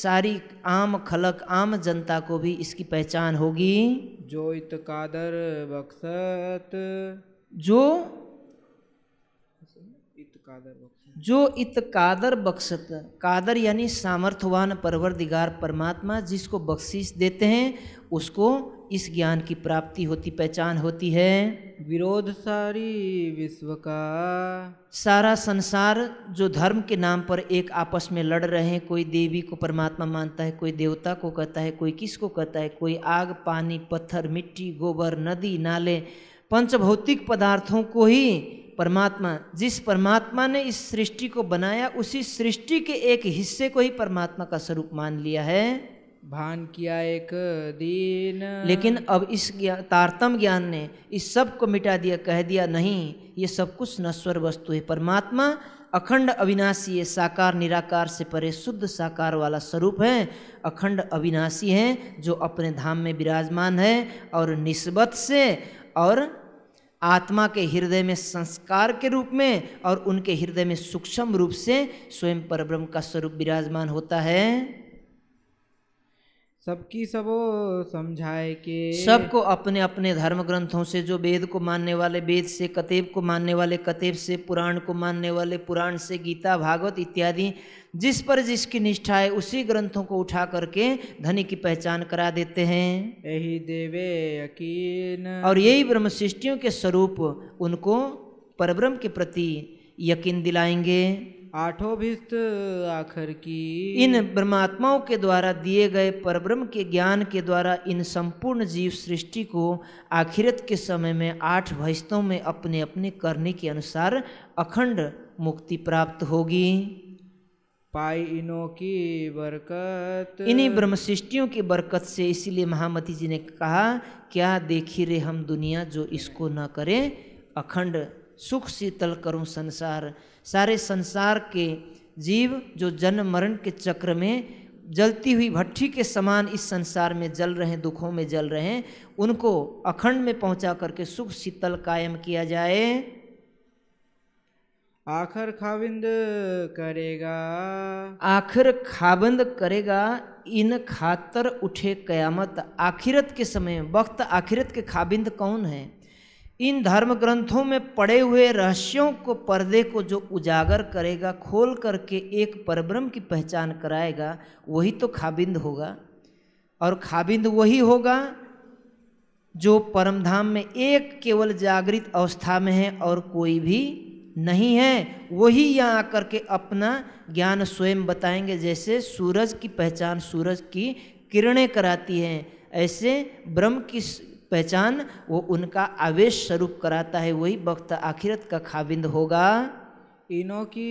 सारी आम खलक आम जनता को भी इसकी पहचान होगी जो इत कादर बख्शत जो इत कादर जो इत कादर बख्शत कादर यानी सामर्थ्यवान दिगार परमात्मा जिसको बख्शिश देते हैं उसको इस ज्ञान की प्राप्ति होती पहचान होती है विरोध सारी विश्व का सारा संसार जो धर्म के नाम पर एक आपस में लड़ रहे हैं कोई देवी को परमात्मा मानता है कोई देवता को कहता है कोई किसको कहता है कोई आग पानी पत्थर मिट्टी गोबर नदी नाले पंचभौतिक पदार्थों को ही परमात्मा जिस परमात्मा ने इस सृष्टि को बनाया उसी सृष्टि के एक हिस्से को ही परमात्मा का स्वरूप मान लिया है भान किया एक दिन लेकिन अब इस तारतम ज्ञान ने इस सब को मिटा दिया कह दिया नहीं ये सब कुछ नश्वर वस्तु है परमात्मा अखंड अविनाशी है साकार निराकार से परे शुद्ध साकार वाला स्वरूप है अखंड अविनाशी है जो अपने धाम में विराजमान है और निस्बत से और आत्मा के हृदय में संस्कार के रूप में और उनके हृदय में सूक्ष्म रूप से स्वयं परब्रह्म का स्वरूप विराजमान होता है सबकी सबो समझाए के सबको अपने अपने धर्म ग्रंथों से जो वेद को मानने वाले वेद से कतेब को मानने वाले कतेब से पुराण को मानने वाले पुराण से गीता भागवत इत्यादि जिस पर जिसकी निष्ठा है उसी ग्रंथों को उठा करके धनी की पहचान करा देते हैं यही देवे यकीन और यही ब्रह्म सृष्टियों के स्वरूप उनको परब्रह्म के प्रति यकीन दिलाएंगे आठों भिस्त आखर की इन परमात्माओं के द्वारा दिए गए परब्रह्म के ज्ञान के द्वारा इन संपूर्ण जीव सृष्टि को आखिरत के समय में आठ भैस्तों में अपने अपने करने के अनुसार अखंड मुक्ति प्राप्त होगी पाई इनों की बरकत इन्हीं ब्रह्म सृष्टियों की बरकत से इसीलिए महामती जी ने कहा क्या देखी रे हम दुनिया जो इसको न करें अखंड सुख शीतल करूं संसार सारे संसार के जीव जो जन्म मरण के चक्र में जलती हुई भट्टी के समान इस संसार में जल रहे हैं दुखों में जल रहे हैं उनको अखंड में पहुंचा करके सुख शीतल कायम किया जाए आखर खाविंद करेगा आखिर खाबंद करेगा इन खातर उठे कयामत आखिरत के समय वक्त आखिरत के खाबिंद कौन है इन धर्म ग्रंथों में पड़े हुए रहस्यों को पर्दे को जो उजागर करेगा खोल करके एक परब्रह्म की पहचान कराएगा वही तो खाबिंद होगा और खाबिंद वही होगा जो परमधाम में एक केवल जागृत अवस्था में है और कोई भी नहीं है वही यहाँ आकर के अपना ज्ञान स्वयं बताएंगे जैसे सूरज की पहचान सूरज की किरणें कराती हैं ऐसे ब्रह्म की पहचान वो उनका आवेश स्वरूप कराता है वही वक्त आखिरत का खाविंद होगा इनों की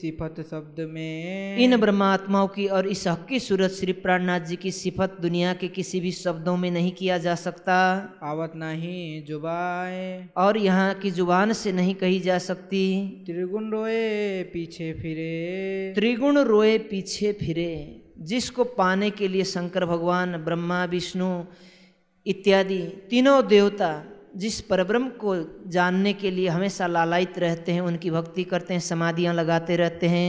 सिफत शब्द में इन ब्रह्मात्माओं की और इस की सूरत श्री प्राणनाथ जी की सिफत दुनिया के किसी भी शब्दों में नहीं किया जा सकता आवत नहीं जुबाए और यहाँ की जुबान से नहीं कही जा सकती त्रिगुण रोए पीछे फिरे त्रिगुण रोए पीछे फिरे जिसको पाने के लिए शंकर भगवान ब्रह्मा विष्णु इत्यादि तीनों देवता जिस परब्रह्म को जानने के लिए हमेशा लालायित रहते हैं उनकी भक्ति करते हैं समाधियाँ लगाते रहते हैं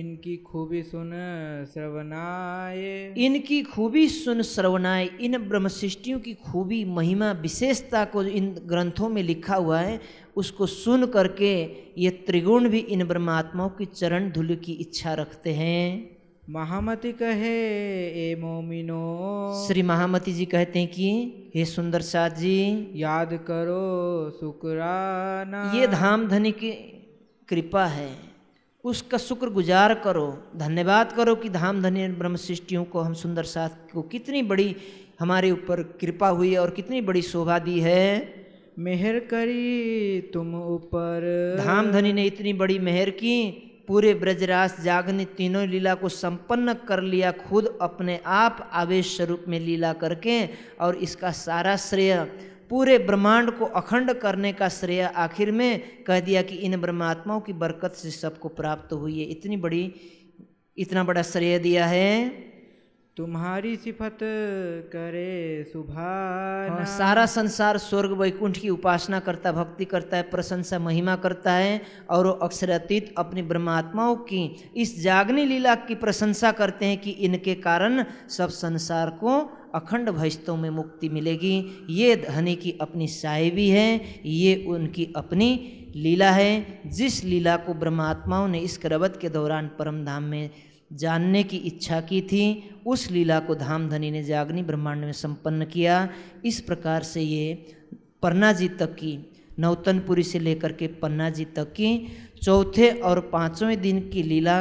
इनकी खूबी सुन श्रवनाय इनकी खूबी सुन श्रवनाय इन ब्रह्मशिष्टियों की खूबी महिमा विशेषता को इन ग्रंथों में लिखा हुआ है उसको सुन करके ये त्रिगुण भी इन ब्रह्मात्माओं की चरण धुल की इच्छा रखते हैं महामती कहे ए मोमिनो श्री महामती जी कहते हैं कि हे सुंदर शाह जी याद करो शुक्राना ये धाम धनी की कृपा है उसका शुक्र गुजार करो धन्यवाद करो कि धाम धनी ब्रह्म सृष्टियों को हम सुंदर साथ को कितनी बड़ी हमारे ऊपर कृपा हुई और कितनी बड़ी शोभा दी है मेहर करी तुम ऊपर धाम धनी ने इतनी बड़ी मेहर की पूरे ब्रजरास जाग ने तीनों लीला को संपन्न कर लिया खुद अपने आप आवेश स्वरूप में लीला करके और इसका सारा श्रेय पूरे ब्रह्मांड को अखंड करने का श्रेय आखिर में कह दिया कि इन ब्रह्मात्माओं की बरकत से सबको प्राप्त हुई है इतनी बड़ी इतना बड़ा श्रेय दिया है तुम्हारी सिफत करे सुबह हाँ, सारा संसार स्वर्ग वैकुंठ की उपासना करता भक्ति करता है प्रशंसा महिमा करता है और वो अक्षरातीत अपनी ब्रह्मात्माओं की इस जागनी लीला की प्रशंसा करते हैं कि इनके कारण सब संसार को अखंड भैस्तों में मुक्ति मिलेगी ये धनी की अपनी साहिबी है ये उनकी अपनी लीला है जिस लीला को ब्रह्मात्माओं ने इस क्रवत के दौरान परमधाम में जानने की इच्छा की थी उस लीला को धामधनी ने जागनी ब्रह्मांड में संपन्न किया इस प्रकार से ये पन्ना जी तक की नौतनपुरी से लेकर के पन्ना जी तक की चौथे और पाँचवें दिन की लीला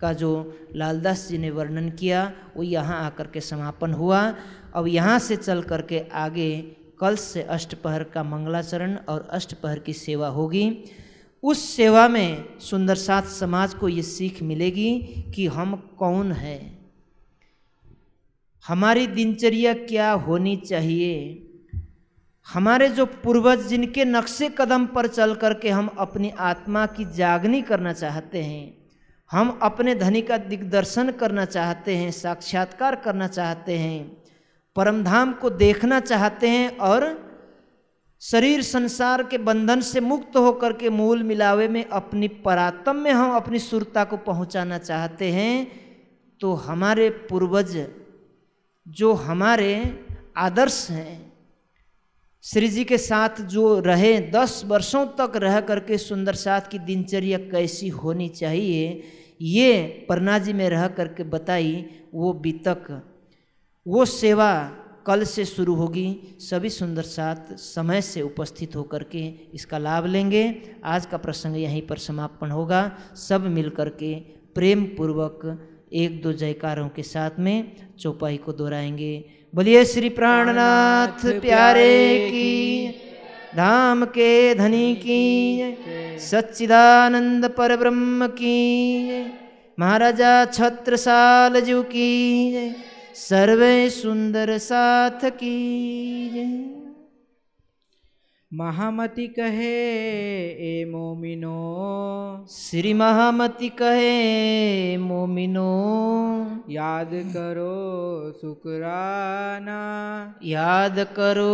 का जो लालदास जी ने वर्णन किया वो यहाँ आकर के समापन हुआ अब यहाँ से चल कर के आगे कल से अष्टपहर का मंगलाचरण और अष्टपहर की सेवा होगी उस सेवा में सुंदर साथ समाज को ये सीख मिलेगी कि हम कौन हैं हमारी दिनचर्या क्या होनी चाहिए हमारे जो पूर्वज जिनके नक्शे कदम पर चल करके हम अपनी आत्मा की जागनी करना चाहते हैं हम अपने धनी का दिग्दर्शन करना चाहते हैं साक्षात्कार करना चाहते हैं परमधाम को देखना चाहते हैं और शरीर संसार के बंधन से मुक्त होकर के मूल मिलावे में अपनी परातम में हम अपनी सुरता को पहुंचाना चाहते हैं तो हमारे पूर्वज जो हमारे आदर्श हैं श्री जी के साथ जो रहे दस वर्षों तक रह करके सुंदर साथ की दिनचर्या कैसी होनी चाहिए ये परना जी में रह करके बताई वो बीतक वो सेवा कल से शुरू होगी सभी सुंदर साथ समय से उपस्थित होकर के इसका लाभ लेंगे आज का प्रसंग यहीं पर समापन होगा सब मिलकर के प्रेम पूर्वक एक दो जयकारों के साथ में चौपाई को दोहराएंगे बोलिए श्री प्राणनाथ प्यारे की धाम के धनी की सच्चिदानंद पर ब्रह्म की महाराजा छत्रसाल जू की सर्वे सुंदर साथ की जय महामति कहे ए मोमिनो श्री महामति कहे मोमिनो याद करो शुकराना याद करो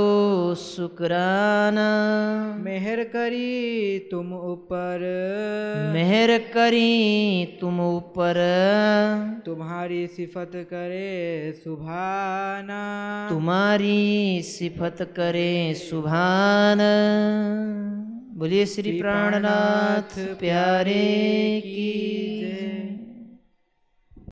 शुकराना मेहर करी तुम ऊपर मेहर करी तुम ऊपर तुम्हारी सिफत करे सुभाना तुम्हारी सिफत करे सुभाना बोलिए श्री प्राणनाथ प्यारे की